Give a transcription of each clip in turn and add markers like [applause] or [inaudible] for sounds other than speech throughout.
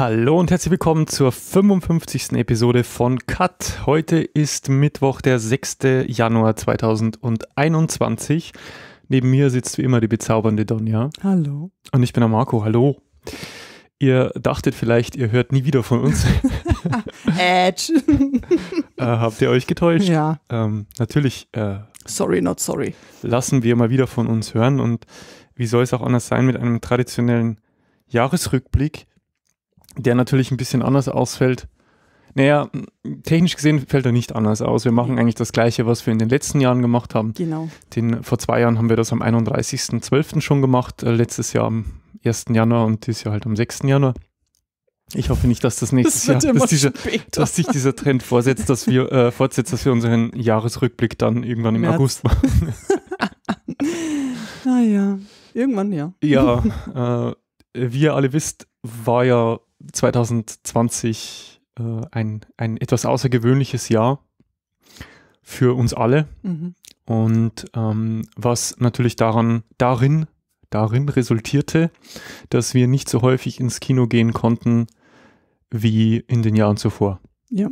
Hallo und herzlich willkommen zur 55. Episode von Cut. Heute ist Mittwoch, der 6. Januar 2021. Neben mir sitzt wie immer die bezaubernde Donja. Hallo. Und ich bin der Marco. Hallo. Ihr dachtet vielleicht, ihr hört nie wieder von uns. [laughs] Edge. äh, habt ihr euch getäuscht? Ja. Ähm, natürlich. Äh, sorry, not sorry. Lassen wir mal wieder von uns hören und wie soll es auch anders sein mit einem traditionellen Jahresrückblick? der natürlich ein bisschen anders ausfällt. Naja, technisch gesehen fällt er nicht anders aus. Wir machen eigentlich das Gleiche, was wir in den letzten Jahren gemacht haben. Genau. Den, vor zwei Jahren haben wir das am 31.12. schon gemacht, äh, letztes Jahr am 1. Januar und dieses Jahr halt am 6. Januar. Ich hoffe nicht, dass das nächstes das Jahr, dass, dieser, dass, sich dieser Trend vorsetzt, dass wir, äh, fortsetzt, dass wir unseren Jahresrückblick dann irgendwann im März. August machen. [laughs] naja, irgendwann ja. Ja, [laughs] äh, wie ihr alle wisst, war ja 2020 äh, ein, ein etwas außergewöhnliches Jahr für uns alle. Mhm. Und ähm, was natürlich daran, darin, darin resultierte, dass wir nicht so häufig ins Kino gehen konnten wie in den Jahren zuvor. Ja.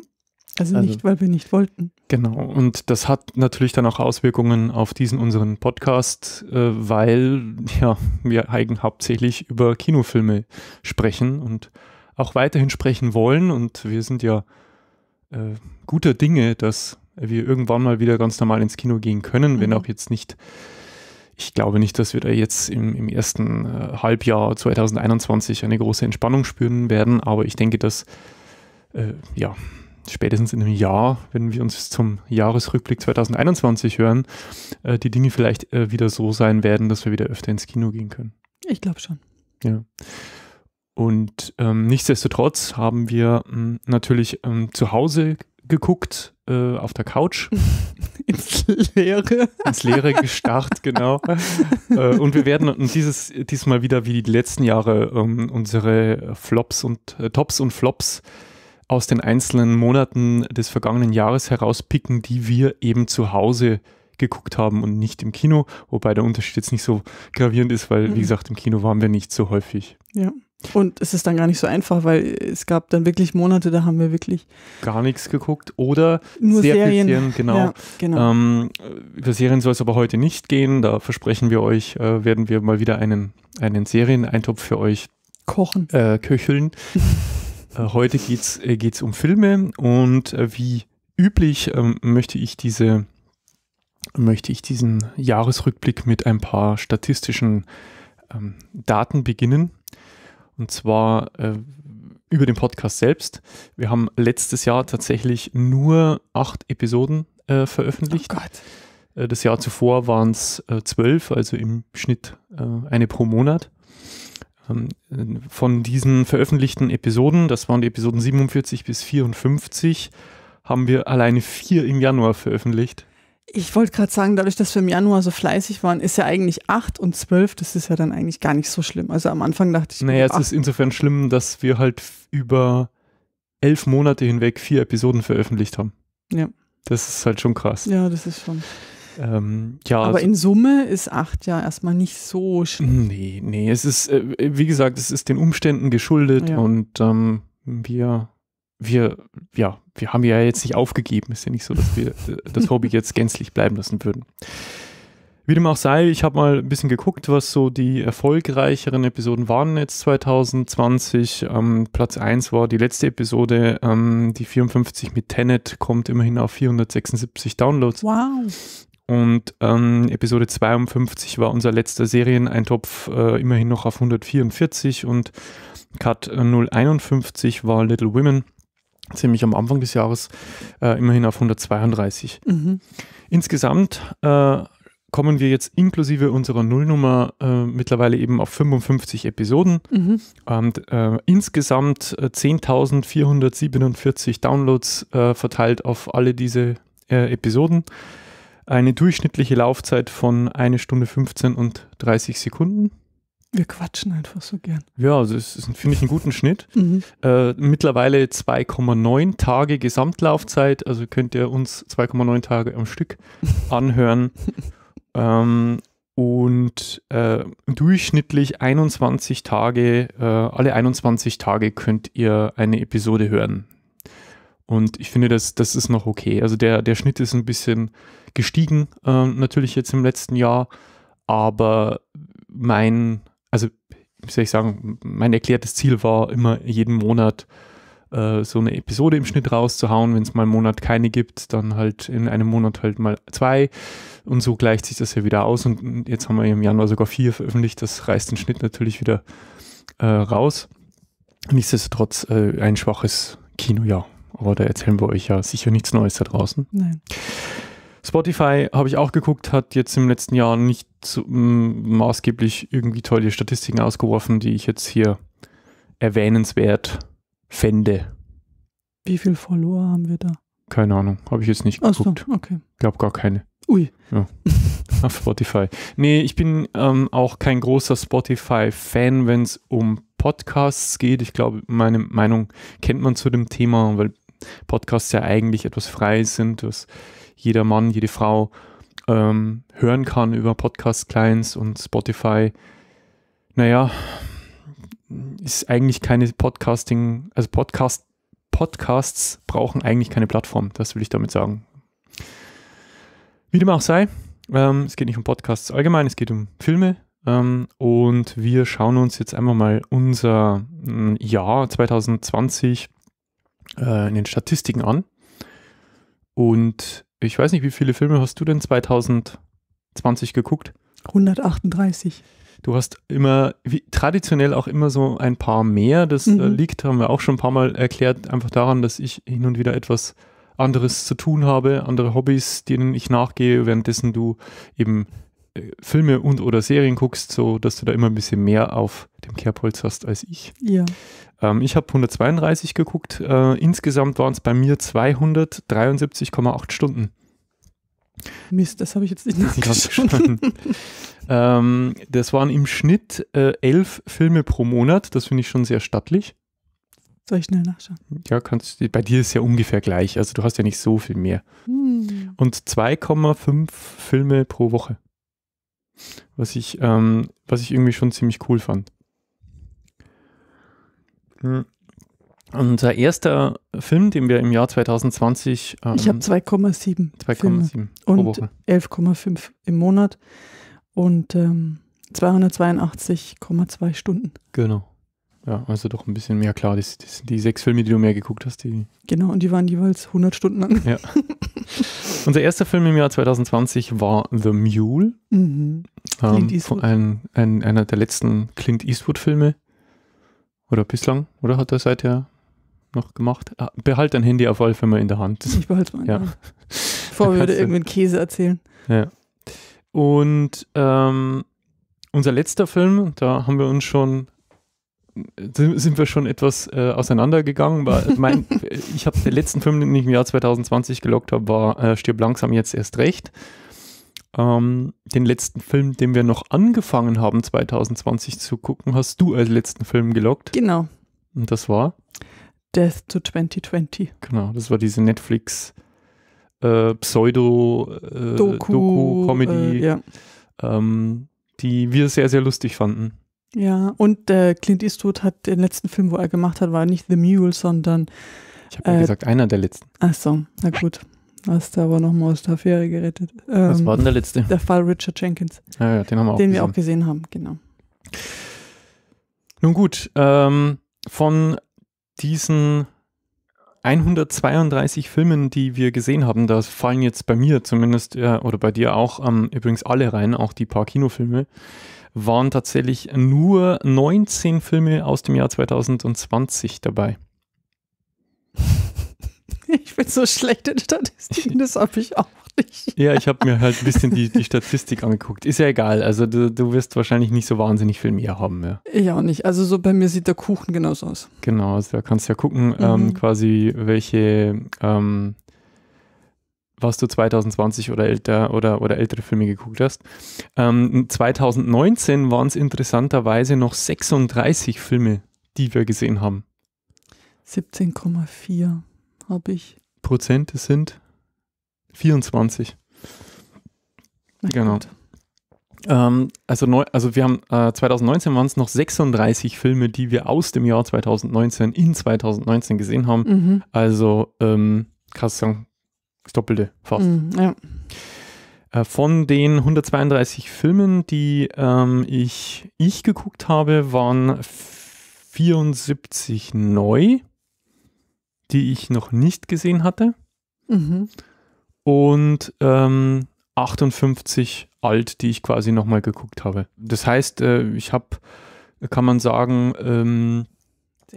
Also, also nicht, weil wir nicht wollten. Genau. Und das hat natürlich dann auch Auswirkungen auf diesen unseren Podcast, äh, weil ja, wir eigen hauptsächlich über Kinofilme sprechen und auch weiterhin sprechen wollen. Und wir sind ja äh, guter Dinge, dass wir irgendwann mal wieder ganz normal ins Kino gehen können, mhm. wenn auch jetzt nicht. Ich glaube nicht, dass wir da jetzt im, im ersten äh, Halbjahr 2021 eine große Entspannung spüren werden, aber ich denke, dass äh, ja, spätestens in einem Jahr, wenn wir uns zum Jahresrückblick 2021 hören, äh, die Dinge vielleicht äh, wieder so sein werden, dass wir wieder öfter ins Kino gehen können. Ich glaube schon. Ja. Und ähm, nichtsdestotrotz haben wir ähm, natürlich ähm, zu Hause geguckt, äh, auf der Couch. [laughs] Ins Leere. Ins Leere gestarrt, [laughs] genau. äh, und wir werden dieses, diesmal wieder wie die letzten Jahre ähm, unsere Flops und äh, Tops und Flops aus den einzelnen Monaten des vergangenen Jahres herauspicken, die wir eben zu Hause geguckt haben und nicht im Kino, wobei der Unterschied jetzt nicht so gravierend ist, weil, mhm. wie gesagt, im Kino waren wir nicht so häufig. Ja. Und es ist dann gar nicht so einfach, weil es gab dann wirklich Monate, da haben wir wirklich gar nichts geguckt oder nur sehr Serien. viel Serien, genau. Ja, genau. Ähm, über Serien soll es aber heute nicht gehen. Da versprechen wir euch, äh, werden wir mal wieder einen, einen Serieneintopf für euch kochen, äh, köcheln. [laughs] äh, heute geht's äh, geht's um Filme und äh, wie üblich ähm, möchte ich diese möchte ich diesen Jahresrückblick mit ein paar statistischen ähm, Daten beginnen und zwar äh, über den Podcast selbst. Wir haben letztes Jahr tatsächlich nur acht Episoden äh, veröffentlicht. Oh Gott. Äh, das Jahr zuvor waren es äh, zwölf, also im Schnitt äh, eine pro Monat. Ähm, von diesen veröffentlichten Episoden, das waren die Episoden 47 bis 54, haben wir alleine vier im Januar veröffentlicht. Ich wollte gerade sagen, dadurch, dass wir im Januar so fleißig waren, ist ja eigentlich 8 und 12, das ist ja dann eigentlich gar nicht so schlimm. Also am Anfang dachte ich. Naja, oh, es ist insofern schlimm, dass wir halt über elf Monate hinweg vier Episoden veröffentlicht haben. Ja. Das ist halt schon krass. Ja, das ist schon. Ähm, ja, Aber also, in Summe ist 8 ja erstmal nicht so schlimm. Nee, nee, es ist, äh, wie gesagt, es ist den Umständen geschuldet ja. und ähm, wir wir, ja, wir haben ja jetzt nicht aufgegeben. Ist ja nicht so, dass wir äh, das Hobby jetzt gänzlich bleiben lassen würden. Wie dem auch sei, ich habe mal ein bisschen geguckt, was so die erfolgreicheren Episoden waren jetzt 2020. Ähm, Platz 1 war die letzte Episode, ähm, die 54 mit Tenet, kommt immerhin auf 476 Downloads. Wow. Und ähm, Episode 52 war unser letzter Serieneintopf, äh, immerhin noch auf 144. Und Cut 051 äh, war Little Women ziemlich am Anfang des Jahres äh, immerhin auf 132. Mhm. Insgesamt äh, kommen wir jetzt inklusive unserer Nullnummer äh, mittlerweile eben auf 55 Episoden mhm. und äh, insgesamt 10.447 äh, Downloads äh, verteilt auf alle diese Episoden. Eine durchschnittliche Laufzeit von 1 Stunde 15 und 30 Sekunden. Wir quatschen einfach so gern. Ja, also es ist, finde ich, einen guten Schnitt. Mhm. Äh, mittlerweile 2,9 Tage Gesamtlaufzeit, also könnt ihr uns 2,9 Tage am Stück [laughs] anhören. ähm, und äh, durchschnittlich 21 Tage, äh, alle 21 Tage könnt ihr eine Episode hören. Und ich finde, das, das ist noch okay. Also der, der Schnitt ist ein bisschen gestiegen, ähm, natürlich jetzt im letzten Jahr, aber mein wie soll ich sagen, mein erklärtes Ziel war immer jeden Monat äh, so eine Episode im Schnitt rauszuhauen. Wenn es mal einen Monat keine gibt, dann halt in einem Monat halt mal zwei. Und so gleicht sich das ja wieder aus. Und jetzt haben wir im Januar sogar vier veröffentlicht. Das reißt den Schnitt natürlich wieder äh, raus. Nichtsdestotrotz äh, ein schwaches Kinojahr. Aber da erzählen wir euch ja sicher nichts Neues da draußen. Nein. Spotify habe ich auch geguckt, hat jetzt im letzten Jahr nicht so, maßgeblich irgendwie tolle Statistiken ausgeworfen, die ich jetzt hier erwähnenswert fände. Wie viel Follower haben wir da? Keine Ahnung, habe ich jetzt nicht geguckt. So, okay. Glaub gar keine. Ui. Ja. [laughs] Auf Spotify. Nee, ich bin ähm, auch kein großer Spotify-Fan, wenn es um Podcasts geht. Ich glaube, meine Meinung kennt man zu dem Thema, weil Podcasts ja eigentlich etwas frei sind, was jeder Mann, jede Frau ähm, hören kann über Podcast-Clients und Spotify. Naja, ist eigentlich keine Podcasting, also Podcast, Podcasts brauchen eigentlich keine Plattform, das will ich damit sagen. Wie dem auch sei, ähm, es geht nicht um Podcasts allgemein, es geht um Filme. Ähm, und wir schauen uns jetzt einfach mal unser äh, Jahr 2020 äh, in den Statistiken an. Und ich weiß nicht, wie viele Filme hast du denn 2020 geguckt? 138. Du hast immer, wie, traditionell auch immer so ein paar mehr. Das äh, mhm. liegt, haben wir auch schon ein paar Mal erklärt, einfach daran, dass ich hin und wieder etwas anderes zu tun habe, andere Hobbys, denen ich nachgehe, währenddessen du eben äh, Filme und oder Serien guckst, so dass du da immer ein bisschen mehr auf dem Kerbholz hast als ich. Ja. Ähm, ich habe 132 geguckt. Äh, insgesamt waren es bei mir 273,8 Stunden. Mist, das habe ich jetzt nicht [laughs] nachgeschaut. ähm, das waren im Schnitt äh, elf Filme pro Monat. Das finde ich schon sehr stattlich. Soll ich schnell nachschauen? Ja, kannst Bei dir ist ja ungefähr gleich. Also du hast ja nicht so viel mehr. Hm. Und 2,5 Filme pro Woche was ich, ähm, was ich irgendwie schon ziemlich cool fand. Hm. Unser erster Film, den wir im Jahr 2020. Ähm, ich habe 2,7. 2,7 und 11,5 im Monat und ähm, 282,2 Stunden. Genau. Ja, also doch ein bisschen mehr klar. Das, das, die sechs Filme, die du mehr geguckt hast, die. Genau, und die waren jeweils 100 Stunden lang. Ja. [laughs] Unser erster Film im Jahr 2020 war The Mule. Mhm. Ähm, von ein, ein, einer der letzten Clint Eastwood-Filme. Oder bislang, oder hat er seither noch gemacht? Ah, behalt dein Handy auf alle Fälle mal in der Hand. Ich behalte mein ja. Hand. würde [laughs] wir wieder Käse erzählen. Ja. Und ähm, unser letzter Film, da haben wir uns schon sind wir schon etwas äh, auseinandergegangen. Weil, mein, [laughs] ich habe den letzten Film, den ich im Jahr 2020 gelockt habe, war äh, Stirb langsam jetzt erst recht. Ähm, den letzten Film, den wir noch angefangen haben, 2020 zu gucken, hast du als letzten Film gelockt. Genau. Und das war? Death to 2020. Genau, das war diese Netflix äh, Pseudo-Doku-Comedy, äh, Doku, Doku, äh, ja. ähm, die wir sehr, sehr lustig fanden. Ja, und äh, Clint Eastwood hat den letzten Film, wo er gemacht hat, war nicht The Mule, sondern. Ich habe ja äh, gesagt, einer der letzten. Ach so, na gut. Hast du aber nochmal aus der Affäre gerettet. Ähm, Was war denn der ähm, letzte? Der Fall Richard Jenkins. Ja, ja den haben wir auch Den wir auch gesehen haben, genau. Nun gut, ähm, von diesen 132 Filmen, die wir gesehen haben, da fallen jetzt bei mir zumindest, äh, oder bei dir auch, ähm, übrigens alle rein, auch die paar Kinofilme waren tatsächlich nur 19 Filme aus dem Jahr 2020 dabei. [laughs] Ich bin so schlecht in Statistiken, das habe ich auch nicht. Ja, ich habe mir halt ein bisschen die, die Statistik angeguckt. Ist ja egal, also du, du wirst wahrscheinlich nicht so wahnsinnig viel mehr haben. Ja, ja auch nicht. Also so bei mir sieht der Kuchen genauso aus. Genau, also da kannst du ja gucken, ähm, mhm. ähm, quasi welche ähm, was du 2020 oder älter oder, oder ältere Filme geguckt hast. Ähm, 2019 waren es interessanterweise noch 36 Filme, die wir gesehen haben. 17,4 habe ich. Prozent sind 24. Na genau. Gut. Ähm, also, neu, also wir haben äh, 2019 waren es noch 36 Filme, die wir aus dem Jahr 2019 in 2019 gesehen haben. Mhm. Also ähm, kannst du sagen, das Doppelte fast. Mhm, ja. Äh, von den 132 Filmen, die ähm, ich, ich geguckt habe, waren 74 neu, die ich noch nicht gesehen hatte. Mhm. Und ähm, 58 alt, die ich quasi nochmal geguckt habe. Das heißt, äh, ich habe, kann man sagen, ähm,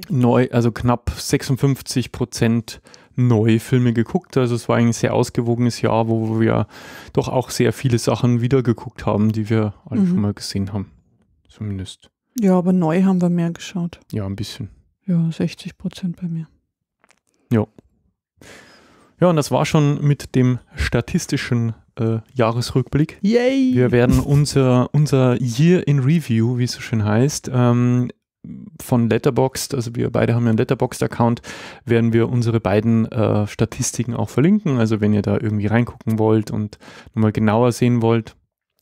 neu, also knapp 56 Prozent neue Filme geguckt. Also es war ein sehr ausgewogenes Jahr, wo wir doch auch sehr viele Sachen wiedergeguckt haben, die wir alle mhm. schon mal gesehen haben. Zumindest. Ja, aber neu haben wir mehr geschaut. Ja, ein bisschen. Ja, 60 Prozent bei mir. Ja. Ja, und das war schon mit dem statistischen äh, Jahresrückblick. Yay! Wir werden unser, unser Year in Review, wie es so schön heißt, ähm, von Letterboxd, also wir beide haben ja einen Letterboxd-Account, werden wir unsere beiden äh, Statistiken auch verlinken. Also wenn ihr da irgendwie reingucken wollt und nochmal genauer sehen wollt,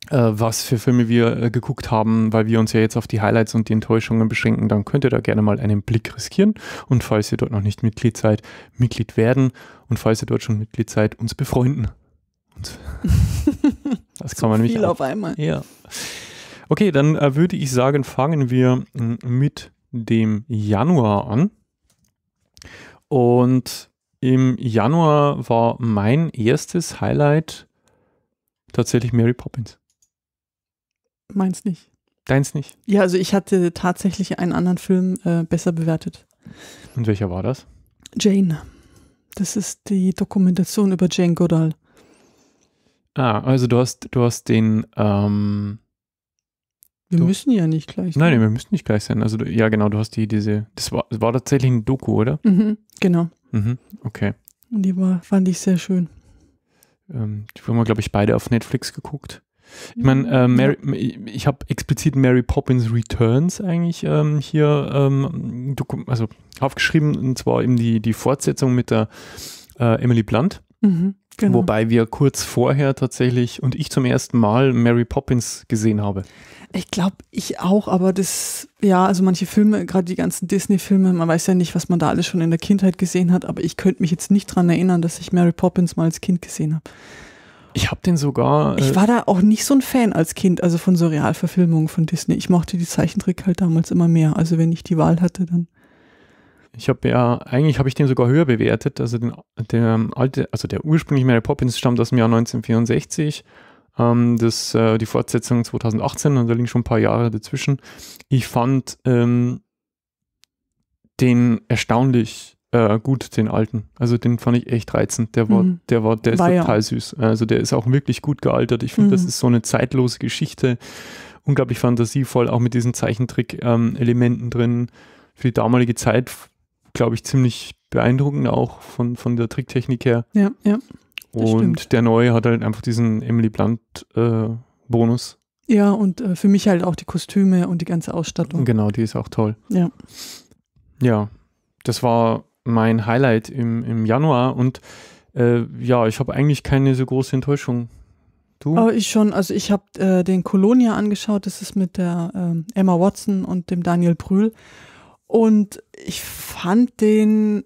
äh, was für Filme wir äh, geguckt haben, weil wir uns ja jetzt auf die Highlights und die Enttäuschungen beschränken, dann könnt ihr da gerne mal einen Blick riskieren. Und falls ihr dort noch nicht Mitglied seid, Mitglied werden. Und falls ihr dort schon Mitglied seid, uns befreunden. Und [laughs] das kann man nicht. Viel auf einmal. Ja. Okay, dann äh, würde ich sagen, fangen wir hm, mit dem Januar an. Und im Januar war mein erstes Highlight tatsächlich Mary Poppins. Meins nicht. Deins nicht? Ja, also ich hatte tatsächlich einen anderen Film äh, besser bewertet. Und welcher war das? Jane. Das ist die Dokumentation über Jane Goodall. Ah, also du hast, du hast den ähm, wir du, müssen ja nicht gleich sein. Nein, ne? wir müssen nicht gleich sein. Also ja, genau, du hast die, diese, das war, das war tatsächlich ein Doku, oder? Mhm, genau. Mhm, okay. Und die war, fand ich sehr schön. Ähm, die haben wir, glaube ich, beide auf Netflix geguckt. Ich meine, mhm, äh, Mary, ich habe explizit Mary Poppins Returns eigentlich ähm, hier ähm, also aufgeschrieben, und zwar eben die, die Fortsetzung mit der äh, Emily Blunt. Mhm. Genau. Wobei wir kurz vorher tatsächlich und ich zum ersten Mal Mary Poppins gesehen habe. Ich glaube, ich auch, aber das, ja, also manche Filme, gerade die ganzen Disney-Filme, man weiß ja nicht, was man da alles schon in der Kindheit gesehen hat, aber ich könnte mich jetzt nicht daran erinnern, dass ich Mary Poppins mal als Kind gesehen habe. Ich habe den sogar. Äh ich war da auch nicht so ein Fan als Kind, also von so Realverfilmungen von Disney. Ich mochte die Zeichentrick halt damals immer mehr. Also wenn ich die Wahl hatte, dann. Ich habe ja, eigentlich habe ich den sogar höher bewertet. Also den, der alte, also der ursprüngliche Mary Poppins stammt aus dem Jahr 1964. Ähm, das, äh, die Fortsetzung 2018, und da liegen schon ein paar Jahre dazwischen. Ich fand ähm, den erstaunlich äh, gut, den alten. Also den fand ich echt reizend. Der war, mhm. der war, der ist war total ja. süß. Also der ist auch wirklich gut gealtert. Ich finde, mhm. das ist so eine zeitlose Geschichte. Unglaublich fantasievoll, auch mit diesen Zeichentrick-Elementen ähm, drin. Für die damalige Zeit glaube ich, ziemlich beeindruckend auch von, von der Tricktechnik her. Ja, ja. Und stimmt. der neue hat halt einfach diesen Emily Blunt-Bonus. Äh, ja, und äh, für mich halt auch die Kostüme und die ganze Ausstattung. Genau, die ist auch toll. Ja. Ja, das war mein Highlight im, im Januar und äh, ja, ich habe eigentlich keine so große Enttäuschung. Du? Aber oh, ich schon, also ich habe äh, den Colonia angeschaut, das ist mit der ähm, Emma Watson und dem Daniel Brühl. Und ich fand den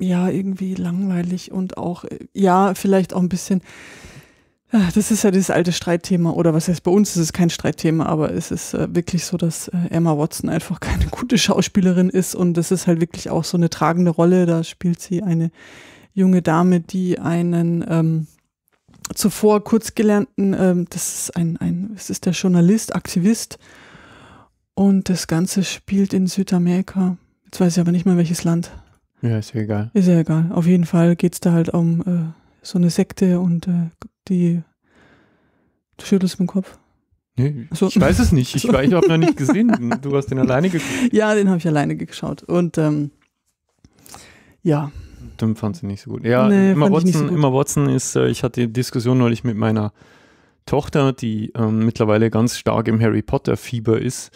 ja irgendwie langweilig und auch, ja, vielleicht auch ein bisschen. Ah, das ist ja dieses alte Streitthema, oder was heißt bei uns, ist es kein Streitthema, aber es ist äh, wirklich so, dass äh, Emma Watson einfach [laughs] keine gute Schauspielerin ist und das ist halt wirklich auch so eine tragende Rolle. Da spielt sie eine junge Dame, die einen ähm, zuvor kurz gelernten, ähm, das ist ein, ein, es ist der Journalist, Aktivist, und das Ganze spielt in Südamerika. Jetzt weiß ich aber nicht mal welches Land. Ja, ist ja egal. Ist ja egal. Auf jeden Fall geht es da halt um äh, so eine Sekte und äh, die. Du schüttelst mit dem Kopf. Nee, so. ich weiß es nicht. Ich, [laughs] so. ich habe noch nicht gesehen. Du hast den alleine geguckt. Ja, den habe ich alleine geschaut. Und ähm, ja. Dann fand sie nicht so gut. Ja, nee, immer, Watson, so gut. immer Watson ist, äh, ich hatte die Diskussion neulich mit meiner Tochter, die ähm, mittlerweile ganz stark im Harry Potter-Fieber ist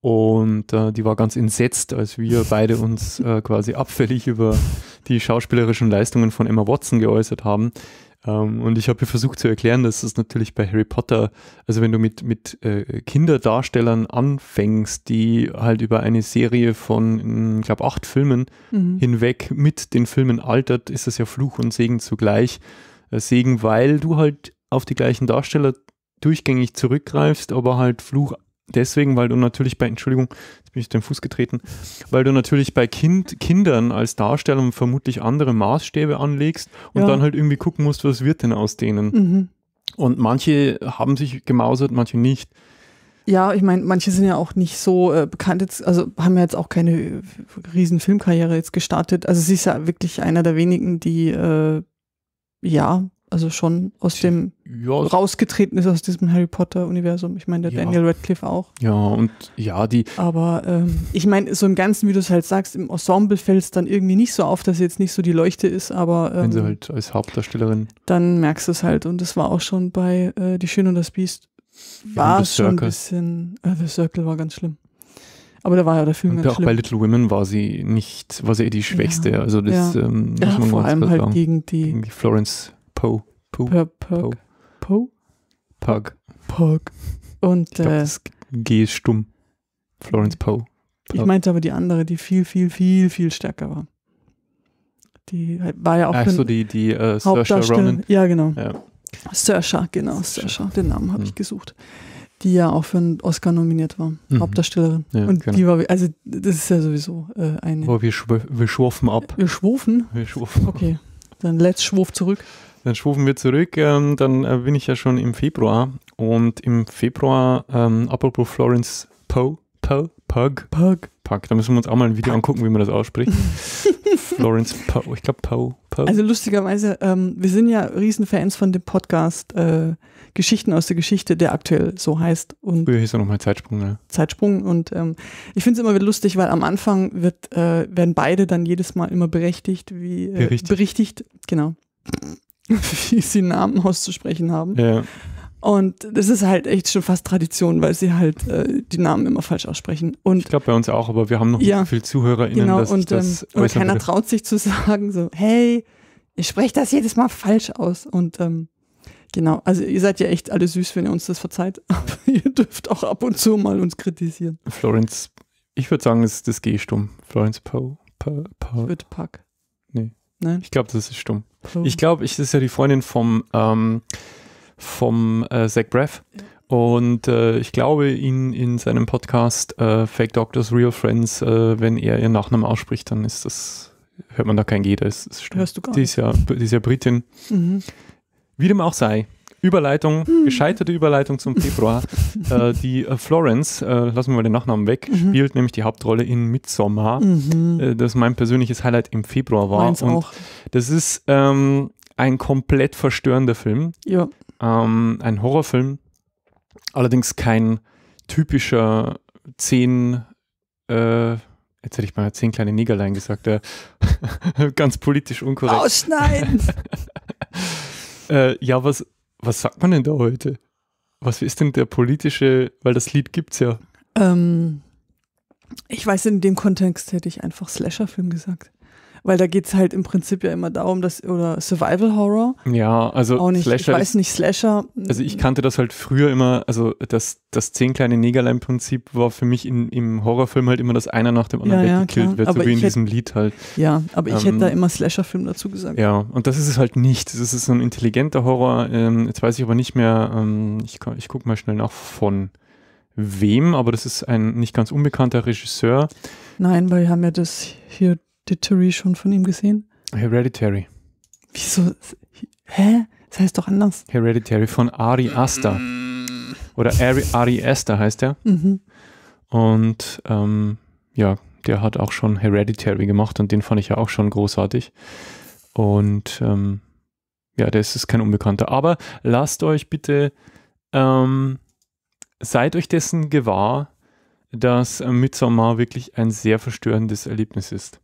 und äh, die war ganz entsetzt, als wir beide uns [laughs] äh, quasi abfällig über die schauspielerischen Leistungen von Emma Watson geäußert haben. Ähm, und ich habe ihr versucht zu erklären, dass es natürlich bei Harry Potter, also wenn du mit, mit äh, Kinderdarstellern anfängst, die halt über eine Serie von, ich glaube, acht Filmen mhm. hinweg mit den Filmen altert, ist das ja Fluch und Segen zugleich. Äh, Segen, weil du halt auf die gleichen Darsteller durchgängig zurückgreifst, aber halt Fluch deswegen, weil du natürlich bei, Entschuldigung, jetzt bin ich den Fuß getreten, weil du natürlich bei kind, Kindern als Darstellung vermutlich andere Maßstäbe anlegst und ja. dann halt irgendwie gucken musst, was wird denn aus denen. Mhm. Und manche haben sich gemausert, manche nicht. Ja, ich meine, manche sind ja auch nicht so äh, bekannt jetzt, also haben ja jetzt auch keine äh, riesen Filmkarriere jetzt gestartet. Also sie ist ja wirklich einer der wenigen, die äh, ja also schon aus dem ja. rausgetreten ist aus diesem Harry Potter Universum. Ich meine, der ja. Daniel Radcliffe auch. Ja, und ja, die. Aber ähm, ich meine, so im Ganzen, wie du es halt sagst, im Ensemble fällt es dann irgendwie nicht so auf, dass sie jetzt nicht so die Leuchte ist, aber. Ähm, Wenn sie ähm, halt als Hauptdarstellerin. Dann merkst du es halt. Und das war auch schon bei äh, Die Schöne und das Biest. War ja, schon ein bisschen. Äh, The Circle war ganz schlimm. Aber da war ja der Film und Auch schlimm. bei Little Women war sie nicht, war sie eh die Schwächste. Ja, also das ja. ähm, muss ja, man vor allem halt sagen. gegen die, gegen die Florence Po. Po. Pug. Po. Po. Pug. Pug. Und ich glaub, äh, das G ist stumm. Florence Poe. Ich meinte aber die andere, die viel, viel, viel, viel stärker war. Die war ja auch. Ach so, die, die äh, Saoirse Ronan. Ja, genau. Ja. Saoirse, genau, Saoirse. Den Namen habe hm. ich gesucht. Die ja auch für einen Oscar nominiert war, mhm. Hauptdarstellerin. Ja, und genau. die war, also das ist ja sowieso äh, eine. Aber wir, schw wir schwurfen ab. Wir schwurfen? Wir schwurfen. Okay, dann let's schwurf zurück. Dann schufen wir zurück, ähm, dann äh, bin ich ja schon im Februar und im Februar, ähm, apropos Florence Poe, Poe, Pug, Pug, Pug, da müssen wir uns auch mal ein Video angucken, wie man das ausspricht. [laughs] Florence Poe, ich glaube Poe, Poe. Also lustigerweise, ähm, wir sind ja Riesenfans von dem Podcast äh, Geschichten aus der Geschichte, der aktuell so heißt. Und Früher hieß er nochmal Zeitsprung, ne? Zeitsprung und ähm, ich finde es immer wieder lustig, weil am Anfang wird, äh, werden beide dann jedes Mal immer berechtigt, wie äh, berichtigt. berichtigt, genau. [laughs] wie sie Namen auszusprechen haben. Ja. Und das ist halt echt schon fast Tradition, weil sie halt äh, die Namen immer falsch aussprechen. Und ich glaube bei uns auch, aber wir haben noch ja, nicht so viel ZuhörerInnen, genau, dass und, das ähm, und keiner traut sich zu [laughs] sagen so, hey, ich spreche das jedes Mal falsch aus. Und ähm, genau, also ihr seid ja echt alle süß, wenn ihr uns das verzeiht. [laughs] Aber ihr dürft auch ab und zu mal uns kritisieren. Florence, ich würde sagen, das ist das G-Stumm. Florence Poe. Po, po. Ich würde Pack. Nein? Ich glaube, das ist stumm. Oh. Ich glaube, ich ist ja die Freundin vom, ähm, vom äh, Zach Breath. Ja. Und äh, ich glaube, ihn in seinem Podcast äh, Fake Doctors, Real Friends, äh, wenn er ihren Nachnamen ausspricht, dann ist das, hört man da kein G, das ist stumm. Hörst du gar nicht. Die ist ja, die ist ja Britin. Mhm. Wie dem auch sei, Überleitung, hm. gescheiterte Überleitung zum Februar. [laughs] äh, die äh, Florence, äh, lassen wir mal den Nachnamen weg, mhm. spielt nämlich die Hauptrolle in Midsommar, mhm. äh, das mein persönliches Highlight im Februar war. Meins Und auch. Das ist ähm, ein komplett verstörender Film. Ja. Ähm, ein Horrorfilm, allerdings kein typischer zehn äh, Jetzt hätte ich mal zehn kleine Negerlein gesagt, äh, [laughs] ganz politisch unkorrekt. Ausschneiden! [laughs] äh, ja, was was sagt man denn da heute? Was ist denn der politische, weil das Lied gibt's ja. Ähm, ich weiß, in dem Kontext hätte ich einfach Slasher-Film gesagt weil da geht es halt im Prinzip ja immer darum, dass, oder Survival Horror. Ja, also auch nicht, Slasher. Ich weiß nicht, Slasher. Mm. Also ich kannte das halt früher immer, also das, das zehn kleine Negerlein-Prinzip war für mich in, im Horrorfilm halt immer, dass einer nach dem anderen ja, weggekillt ja, wird, aber so wie in hätte, diesem Lied halt. Ja, aber ich ähm, hätte da ähm, immer Slasher-Film dazu gesagt. Ja, und das ist es halt nicht. Das ist so ein intelligenter Horror. Ähm, jetzt weiß ich aber nicht mehr, ähm, ich, ich gucke mal schnell nach von wem, aber das ist ein nicht ganz unbekannter Regisseur. Nein, weil wir haben ja das hier Hereditary schon von ihm gesehen? Hereditary. Wieso? Hä? Das heißt doch anders. Hereditary von Ari Aster. Oder Ari, Ari Aster heißt er. Mhm. Und ähm, ja, der hat auch schon Hereditary gemacht und den fand ich ja auch schon großartig. Und ähm, ja, der ist, ist kein Unbekannter. Aber lasst euch bitte, ähm, seid euch dessen gewahr, dass Midsommar wirklich ein sehr verstörendes Erlebnis ist.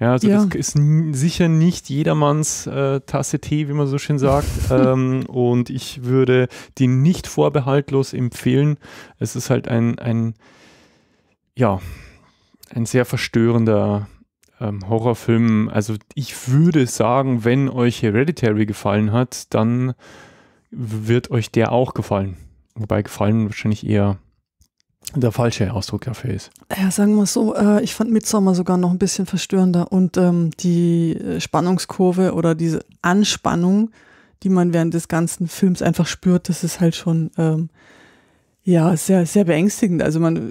Ja, also ja. das ist sicher nicht jedermanns äh, Tasse Tee, wie man so schön sagt. [laughs] ähm, und ich würde die nicht vorbehaltlos empfehlen. Es ist halt ein, ein ja, ein sehr verstörender ähm, Horrorfilm. Also ich würde sagen, wenn euch Hereditary gefallen hat, dann wird euch der auch gefallen. Wobei gefallen wahrscheinlich eher der falsche Ausdruck dafür ist. Ja, sagen wir so, äh, ich fand Midsommer sogar noch ein bisschen verstörender und ähm, die äh, Spannungskurve oder diese Anspannung, die man während des ganzen Films einfach spürt, das ist halt schon ähm, ja sehr, sehr beängstigend. Also man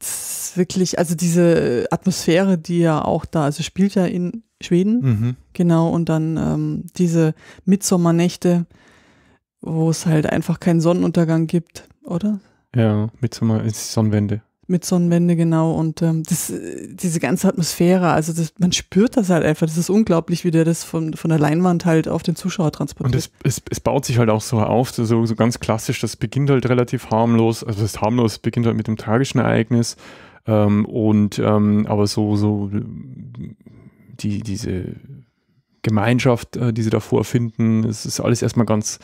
ist wirklich, also diese Atmosphäre, die ja auch da, also spielt ja in Schweden, mhm. genau, und dann ähm, diese Midsommernächte, wo es halt einfach keinen Sonnenuntergang gibt, oder? Ja, mit Sommer Sonnenwende. Mit Sonnenwende, genau. Und ähm, das, äh, diese ganze Atmosphäre, also das, man spürt das halt einfach. Das ist unglaublich, wie der das von, von der Leinwand halt auf den Zuschauer transportiert. Und es, es, es baut sich halt auch so auf, so, so ganz klassisch. Das beginnt halt relativ harmlos. Also, das ist harmlos beginnt halt mit dem tragischen Ereignis. Ähm, und ähm, aber so, so die, diese Gemeinschaft, äh, die sie davor finden, es ist alles erstmal ganz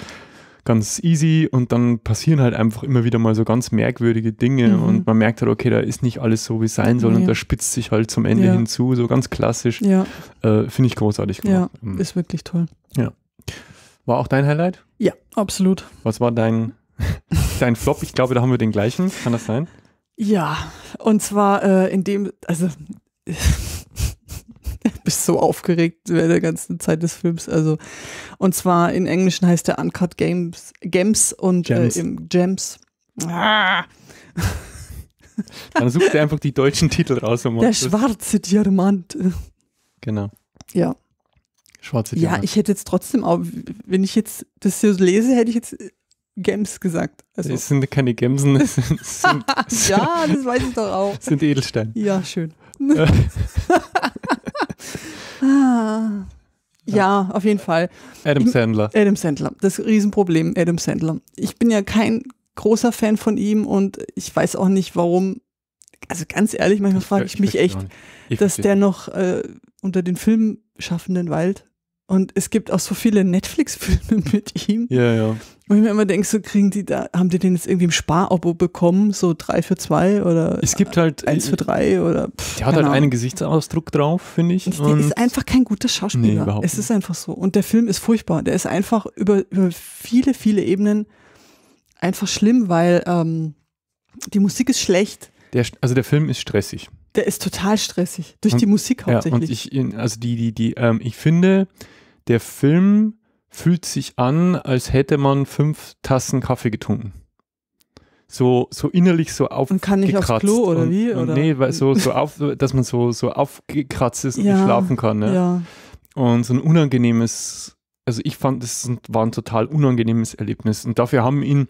ganz easy und dann passieren halt einfach immer wieder mal so ganz merkwürdige Dinge mhm. und man merkt halt, okay, da ist nicht alles so, wie es sein soll ja. und da spitzt sich halt zum Ende ja. hinzu, so ganz klassisch. Ja. Äh, Finde ich großartig gemacht. Ja, mhm. ist wirklich toll. Ja. War auch dein Highlight? Ja, absolut. Was war dein, [laughs] dein Flop? Ich glaube, da haben wir den gleichen. Kann das sein? Ja, und zwar äh, in dem, also [laughs] [laughs] bist so aufgeregt während der ganzen Zeit des Films. Also, und zwar in Englischen heißt der Uncut Games, Games und äh, Gems. Äh, im Gems. Ah. [laughs] Dann sucht ihr einfach die deutschen Titel raus. Wenn Um der schwarze Diamant. Genau. Ja. Schwarze Diamant. Ja, ich hätte jetzt trotzdem auch, wenn ich jetzt das hier lese, hätte ich jetzt äh, Gems gesagt. Also. Es sind keine Gemsen. Es sind, [laughs] es ja, das weiß ich doch auch. Es sind Edelsteine. Ja, schön. Ah. Ja, auf jeden Fall. Adam Sandler. Adam Sandler. Das Riesenproblem, Adam Sandler. Ich bin ja kein großer Fan von ihm und ich weiß auch nicht, warum. Also ganz ehrlich, manchmal frage ich, mich echt, dass der noch äh, unter den Filmschaffenden weilt. Und es gibt auch so viele Netflix-Filme [laughs] mit ihm. Ja, ja. Wo ich mir immer denke, so kriegen die da, haben die den jetzt irgendwie im Sparabo bekommen, so drei für zwei oder es gibt halt, äh, eins für drei oder. Pff, der hat halt einen Gesichtsausdruck drauf, finde ich. Und, und der ist einfach kein guter Schauspieler. Nee, es ist einfach so. Und der Film ist furchtbar. Der ist einfach über, über viele, viele Ebenen einfach schlimm, weil ähm, die Musik ist schlecht. Der, also der Film ist stressig. Der ist total stressig. Durch und, die Musik hauptsächlich. Ja, und ich, also die, die, die, ähm, ich finde, der Film fühlt sich an, als hätte man fünf Tassen Kaffee getrunken. So, so innerlich so aufgekratzt. Und kann nicht aufs Klo oder wie? Oder? Und nee, weil so, so auf, dass man so, so aufgekratzt ist und ja, nicht schlafen kann. Ne? Ja. Und so ein unangenehmes, also ich fand, das war ein total unangenehmes Erlebnis. Und dafür haben ihn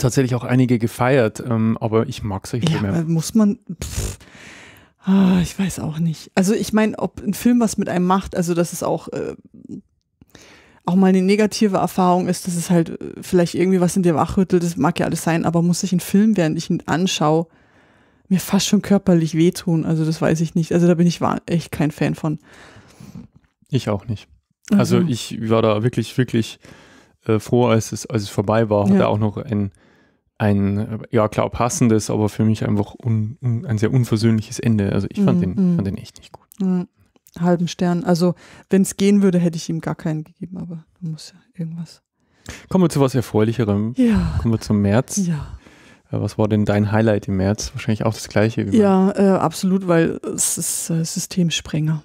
tatsächlich auch einige gefeiert, ähm, aber ich mag es solche ja, mehr. Muss man. Pff. Ah, ich weiß auch nicht. Also ich meine, ob ein Film was mit einem macht, also das ist auch, äh, auch mal eine negative Erfahrung ist, dass es halt äh, vielleicht irgendwie was in dir wachrüttelt, das mag ja alles sein, aber muss ich einen Film, während ich ihn anschaue, mir fast schon körperlich wehtun. Also das weiß ich nicht. Also da bin ich echt kein Fan von. Ich auch nicht. Also mhm. ich war da wirklich, wirklich äh, froh, als es, als es vorbei war. Ja. Hatte auch noch ein, ein, ja klar, passendes, aber für mich einfach un, un, ein sehr unversöhnliches Ende. Also ich fand, mhm. den, mhm. fand den echt nicht gut. Mhm halben Stern. Also, wenn es gehen würde, hätte ich ihm gar keinen gegeben, aber du muss ja irgendwas. Kommen wir zu was Erfreulicherem. Ja. Kommen wir zum März. Ja. Äh, was war denn dein Highlight im März? Wahrscheinlich auch das gleiche. ja, äh, absolut, weil es ist äh, Systemsprenger.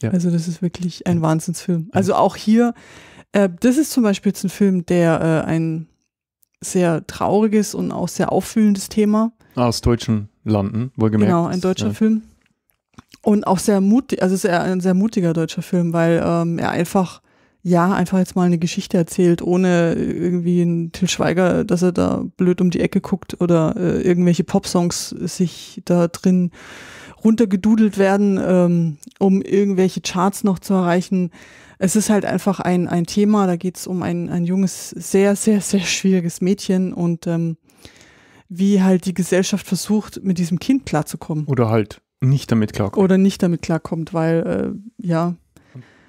Ja. Also das ist wirklich ein Wahnsinnsfilm. Also auch hier, äh, das ist zum Beispiel jetzt ein Film, der äh, ein sehr trauriges und auch sehr auffühlendes Thema. Ah, aus deutschen Landen, wohlgemerkt. Genau, ein deutscher ja. Äh, Film. Und auch sehr mutig, also es ist ein sehr mutiger deutscher Film, weil ähm, er einfach, ja, einfach jetzt mal eine Geschichte erzählt, ohne irgendwie ein Till Schweiger, dass er da blöd um die Ecke guckt oder äh, irgendwelche Popsongs sich da drin runtergedudelt werden, ähm, um irgendwelche Charts noch zu erreichen. Es ist halt einfach ein, ein Thema, da geht's um ein, ein junges, sehr, sehr, sehr schwieriges Mädchen und ähm, wie halt die Gesellschaft versucht, mit diesem Kind klarzukommen. Oder halt nicht damit klarkommt. Oder nicht damit klarkommt, weil äh, ja,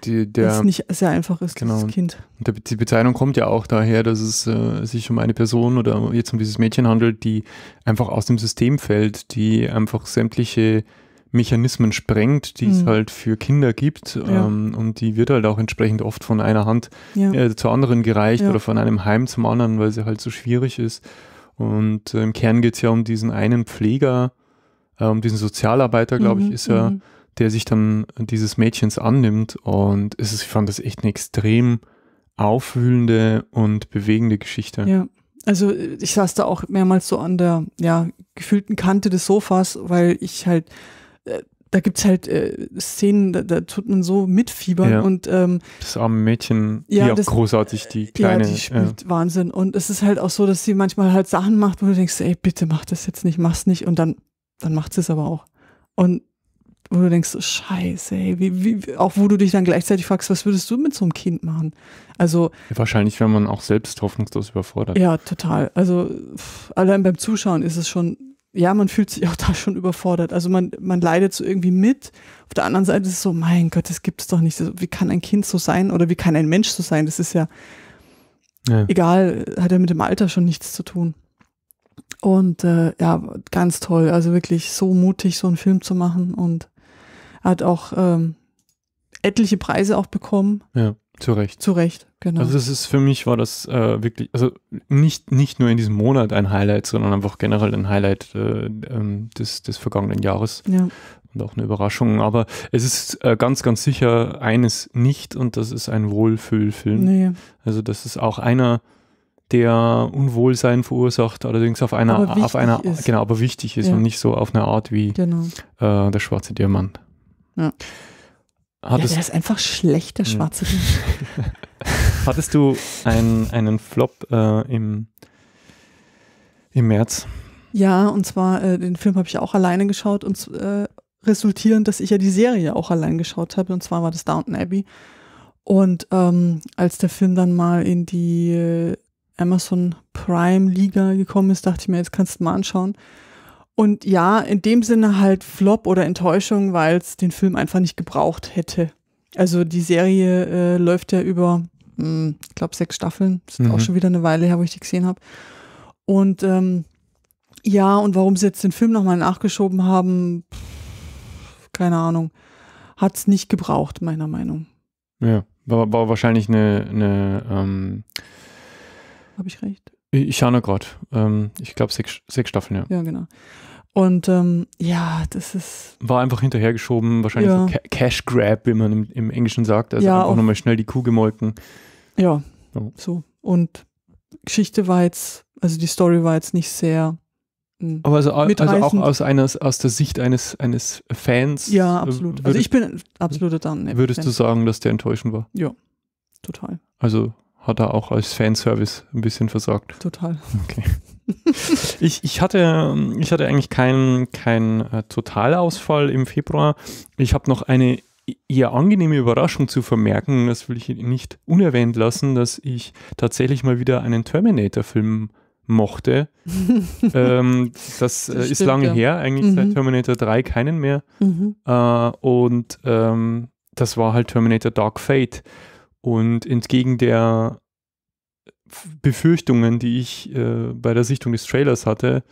die, der, es nicht sehr einfach ist, genau, dieses Kind. Und der, die Bezeichnung kommt ja auch daher, dass es äh, sich um eine Person oder jetzt um dieses Mädchen handelt, die einfach aus dem System fällt, die einfach sämtliche Mechanismen sprengt, die mhm. es halt für Kinder gibt. Ja. Ähm, und die wird halt auch entsprechend oft von einer Hand ja. äh, zur anderen gereicht ja. oder von einem Heim zum anderen, weil sie halt so schwierig ist. Und äh, im Kern geht es ja um diesen einen Pfleger, ähm, diesen Sozialarbeiter, glaube ich, mhm, ist er, mhm. der sich dann dieses Mädchens annimmt. Und es ist, ich fand das echt eine extrem aufwühlende und bewegende Geschichte. Ja. Also äh, ich saß da auch mehrmals so an der ja, gefühlten Kante des Sofas, weil ich halt, äh, da es halt äh, Szenen, da, da tut man so mitfiebern. Ja. Und, ähm, das arme Mädchen, ja, die auch das, großartig, die äh, kleine. Ja, die spielt ja. Wahnsinn. Und es ist halt auch so, dass sie manchmal halt Sachen macht, wo du denkst, ey, bitte mach das jetzt nicht, mach's nicht. Und dann dann macht sie es aber auch. Und wo du denkst, so, scheiße, ey, wie, wie, auch wo du dich dann gleichzeitig fragst, was würdest du mit so einem Kind machen? Also ja, wahrscheinlich, wenn man auch selbst hoffnungslos überfordert. Ja, total. Also pff, allein beim Zuschauen ist es schon, ja, man fühlt sich auch [laughs] da schon überfordert. Also man, man leidet so irgendwie mit. Auf der anderen Seite ist es so, mein Gott, das gibt es doch nicht. Also wie kann ein Kind so sein oder wie kann ein Mensch so sein? Das ist ja, ja. egal, hat ja mit dem Alter schon nichts zu tun. Und äh, ja, ganz toll. Also wirklich so mutig, so einen Film zu machen. Und hat auch ähm, etliche Preise auch bekommen. Ja, zu Recht. Zu Recht, genau. Also das ist für mich war das äh, wirklich, also nicht, nicht nur in diesem Monat ein Highlight, sondern einfach generell ein Highlight äh, ähm, des, des vergangenen Jahres. Ja. Und auch eine Überraschung. Aber es ist äh, ganz, ganz sicher eines nicht und das ist ein Wohlfühlfilm. Nee. Also das ist auch einer der Unwohlsein verursacht, allerdings auf einer, aber auf einer, ist. genau, aber wichtig ist ja. und nicht so auf eine Art wie genau. äh, der schwarze Diamant. Ja. Hattest, ja, der ist einfach schlecht, der hm. schwarze [laughs] Diamant. Hattest du ein, einen Flop äh, im, im März? Ja, und zwar äh, den Film habe ich auch alleine geschaut und äh, resultierend, dass ich ja die Serie auch allein geschaut habe. Und zwar war das Downton Abbey. Und ähm, als der Film dann mal in die äh, Amazon Prime Liga gekommen ist, dachte ich mir, jetzt kannst du mal anschauen. Und ja, in dem Sinne halt Flop oder Enttäuschung, weil es den Film einfach nicht gebraucht hätte. Also die Serie äh, läuft ja über, hm, ich glaube, sechs Staffeln. Das ist mhm. auch schon wieder eine Weile her, wo ich die gesehen habe. Und ähm, ja, und warum sie jetzt den Film nochmal nachgeschoben haben, pff, keine Ahnung. Hat es nicht gebraucht, meiner Meinung. Ja, war, war wahrscheinlich eine, eine ähm habe ich recht? Ich schaue nur gerade. Ähm, ich glaube, sechs, sechs Staffeln, ja. Ja, genau. Und ähm, ja, das ist. War einfach hinterhergeschoben, wahrscheinlich ja. so Cash Grab, wie man im, im Englischen sagt. Also ja, einfach nochmal schnell die Kuh gemolken. Ja, so. so. Und Geschichte war jetzt, also die Story war jetzt nicht sehr. Hm, Aber also, also auch aus, einer, aus der Sicht eines, eines Fans. Ja, äh, absolut. Also würdest, also ich bin absoluter dann. Würdest Fan. du sagen, dass der enttäuschend war? Ja, total. Also hat er auch als Fanservice ein bisschen versorgt. Total. Okay. [laughs] ich, ich, hatte, ich hatte eigentlich keinen kein, äh, Totalausfall im Februar. Ich habe noch eine eher angenehme Überraschung zu vermerken. Das will ich nicht unerwähnt lassen, dass ich tatsächlich mal wieder einen Terminator-Film mochte. [laughs] ähm, das, das äh, ist stimmt, lange ja. her, eigentlich mhm. seit Terminator 3 keinen mehr. Mhm. Äh, und ähm, das war halt Terminator Dark Fate. Und entgegen der Befürchtungen, die ich äh, bei der Sichtung des Trailers hatte,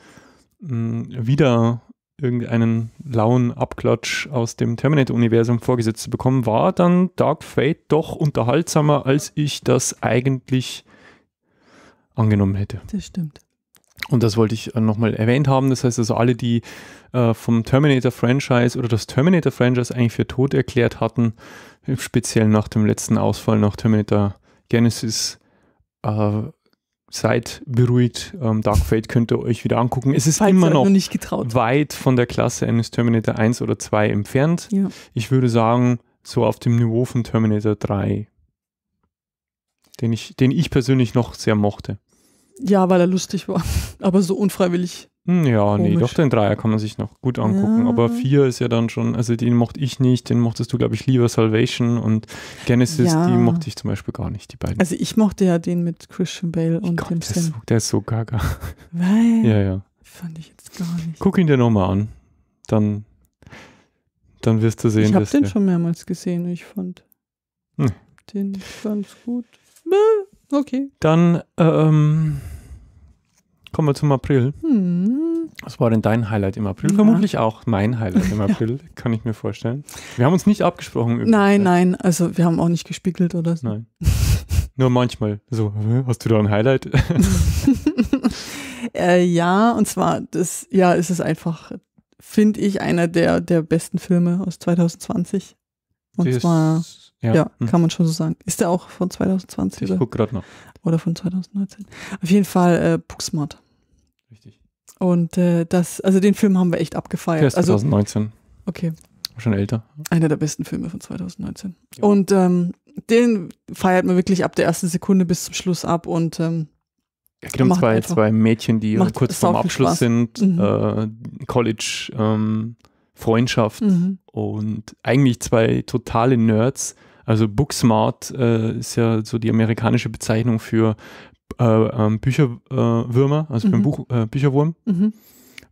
mh, hm, wieder irgendeinen lauen Abklatsch aus dem Terminator-Universum vorgesetzt zu bekommen, war dann Dark Fate doch unterhaltsamer, als ich das eigentlich angenommen hätte. Das stimmt. Und das wollte ich äh, nochmal erwähnt haben. Das heißt also, alle, die äh, vom Terminator-Franchise oder das Terminator-Franchise eigentlich für tot erklärt hatten, speziell nach dem letzten Ausfall nach Terminator Genesis, äh, seid beruhigt. Ähm, Dark Fate könnt ihr euch wieder angucken. Es ist Falls immer noch, noch weit von der Klasse eines Terminator 1 oder 2 entfernt. Ja. Ich würde sagen, so auf dem Niveau von Terminator 3, den ich, den ich persönlich noch sehr mochte. Ja, weil er lustig war, [laughs] aber so unfreiwillig. Hm, ja, Komisch. nee, doch den Dreier kann man sich noch gut angucken. Ja. Aber vier ist ja dann schon, also den mochte ich nicht, den mochtest du, glaube ich, lieber Salvation und Genesis, ja. die mochte ich zum Beispiel gar nicht, die beiden. Also ich mochte ja den mit Christian Bale und Gott, dem Stan. So, der ist so gaga. Weil? Ja, ja. Fand ich jetzt gar nicht. Guck ihn dir nochmal an. Dann, dann wirst du sehen. Ich habe den schon mehrmals gesehen und ich fand hm. den ganz gut. Bäh. Okay. Dann äh, ähm, kommen wir zum April. Hm. Was war denn dein Highlight im April? Ja. Vermutlich auch mein Highlight im [laughs] April, ja. kann ich mir vorstellen. Wir haben uns nicht abgesprochen. Übrigens. Nein, nein, also wir haben auch nicht gespiegelt oder so. Nein. Nur manchmal. So, hast du da ein Highlight? [laughs] äh, ja, und zwar, das, ja, ist es einfach, finde ich, einer der, der besten Filme aus 2020. Und das zwar ja, ja hm. kann man schon so sagen. Ist der auch von 2020? Ich oder? guck gerade noch. Oder von 2019. Auf jeden Fall äh, Booksmart. Richtig. Und äh, das, also den Film haben wir echt abgefeiert. Der ist 2019. Also, okay. Schon älter. Einer der besten Filme von 2019. Ja. Und ähm, den feiert man wirklich ab der ersten Sekunde bis zum Schluss ab und ähm, es geht um zwei, einfach. zwei Mädchen, die äh, macht, kurz vorm Abschluss Spaß. sind, mhm. äh, College, ähm, Freundschaft mhm. und eigentlich zwei totale Nerds, also Booksmart äh, ist ja so die amerikanische Bezeichnung für äh, ähm, Bücherwürmer, äh, also mhm. für einen mhm. Buch, äh, Bücherwurm. Mhm.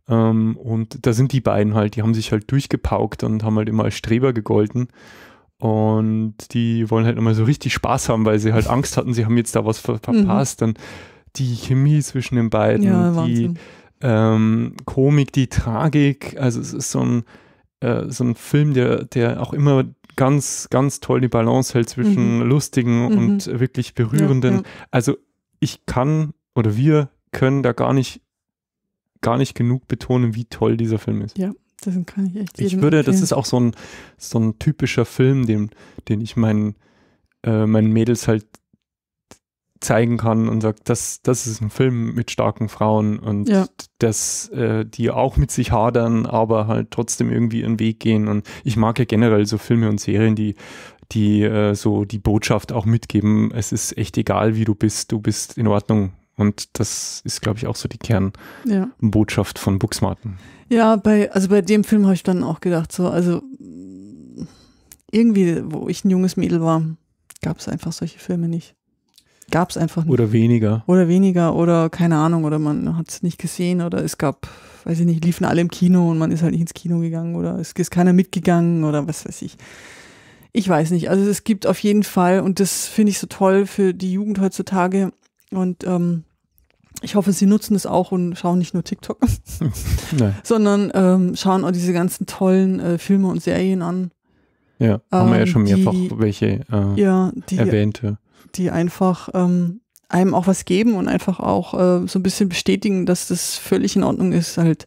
Ähm, und da sind die beiden halt, die haben sich halt durchgepaukt und haben halt immer als Streber gegolten. Und die wollen halt immer so richtig Spaß haben, weil sie halt [laughs] Angst hatten, sie haben jetzt da was ver mhm. verpasst. Mhm. Dann die Chemie zwischen den beiden, ja, die ähm, Komik, die Tragik. Also es ist so ein, äh, so ein Film, der, der auch immer ganz, ganz toll die Balance hält zwischen mhm. lustigen mhm. und wirklich berührenden. Ja, ja. Also ich kann oder wir können da gar nicht, gar nicht genug betonen, wie toll dieser Film ist. Ja, das kann ich echt. Ich würde, empfehlen. das ist auch so ein, so ein typischer Film, den, den ich meinen, äh, meinen Mädels halt zeigen kann und sagt, das, das ist ein Film mit starken Frauen und ja. dass äh, die auch mit sich hadern, aber halt trotzdem irgendwie ihren Weg gehen. Und ich mag ja generell so Filme und Serien, die, die äh, so die Botschaft auch mitgeben, es ist echt egal, wie du bist, du bist in Ordnung. Und das ist, glaube ich, auch so die Kernbotschaft ja. von Buxmarten. Ja, bei, also bei dem Film habe ich dann auch gedacht, so, also irgendwie, wo ich ein junges Mädel war, gab es einfach solche Filme nicht gab es einfach nicht. Oder weniger. Oder weniger oder keine Ahnung oder man hat es nicht gesehen oder es gab, weiß ich nicht, liefen alle im Kino und man ist halt nicht ins Kino gegangen oder es ist keiner mitgegangen oder was weiß ich. Ich weiß nicht. Also es gibt auf jeden Fall und das finde ich so toll für die Jugend heutzutage und ähm, ich hoffe, Sie nutzen es auch und schauen nicht nur TikTok, [laughs] [laughs] sondern ähm, schauen auch diese ganzen tollen äh, Filme und Serien an. Ja, haben ähm, wir ja ähm, schon mehrfach welche äh, ja, die, erwähnte die einfach ähm, einem auch was geben und einfach auch äh, so ein bisschen bestätigen, dass das völlig in Ordnung ist, halt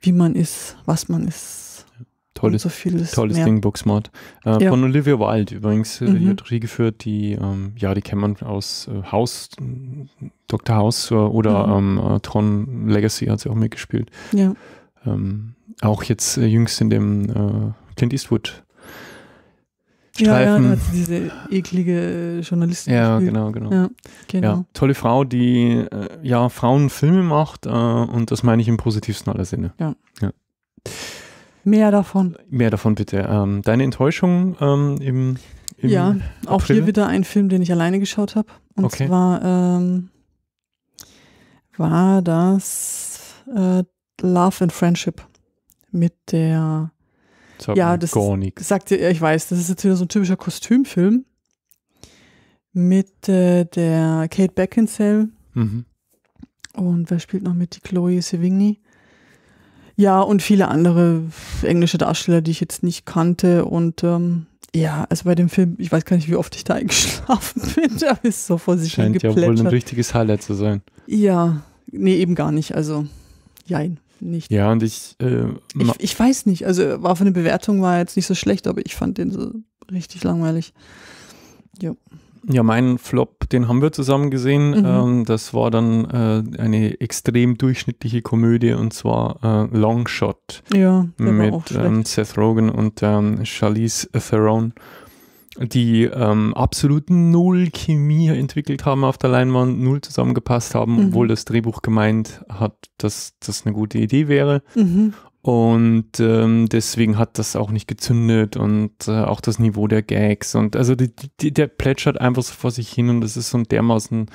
wie man ist, was man ist. Tolles, so vieles tolles mehr. Ding, Booksmart. Äh, ja. Von Olivia Wilde übrigens, äh, mhm. die hat Regie geführt, die, ähm, ja, die kennt man aus äh, House, Dr. House äh, oder mhm. ähm, äh, Tron Legacy hat sie auch mitgespielt. Ja. Ähm, auch jetzt jüngst in dem Clint Eastwood Streifen. Ja, ja diese eklige äh, Journalistin. Ja, gespielt. genau, genau. Ja, genau. Ja, tolle Frau, die äh, ja Frauenfilme macht äh, und das meine ich im positivsten aller Sinne. Ja. Mehr davon. Mehr davon bitte. Ähm, deine Enttäuschung ähm, im, im, Ja, auch April? hier wieder ein Film, den ich alleine geschaut habe. Und okay. zwar ähm, war das äh, Love and Friendship mit der Sagt ja, das gar nichts. sagt ihr, ich weiß, das ist jetzt wieder so ein typischer Kostümfilm mit äh, der Kate Beckinsale. Mhm. Und wer spielt noch mit? Die Chloe Sevigny. Ja, und viele andere englische Darsteller, die ich jetzt nicht kannte. Und ähm, ja, also bei dem Film, ich weiß gar nicht, wie oft ich da [laughs] eingeschlafen bin. Da ist so vor sich Scheint ja wohl ein richtiges Highlight zu sein. Ja, nee, eben gar nicht. Also, jein nicht. Ja, und ich, äh, ich, ich. weiß nicht. Also war von der Bewertung war jetzt nicht so schlecht, aber ich fand den so richtig langweilig. Ja. Ja, meinen Flop, den haben wir zusammen gesehen. Mhm. Ähm, das war dann äh, eine extrem durchschnittliche Komödie und zwar äh, Longshot ja, mit ähm, Seth Rogen und ähm, Charlize Theron die ähm, absoluten null Chemie entwickelt haben auf der Leinwand, null zusammengepasst haben, mhm. obwohl das Drehbuch gemeint hat, dass das eine gute Idee wäre. Mhm. Und ähm, deswegen hat das auch nicht gezündet und äh, auch das Niveau der Gags und also die, die, der plätschert einfach so vor sich hin und das ist so ein dermaßen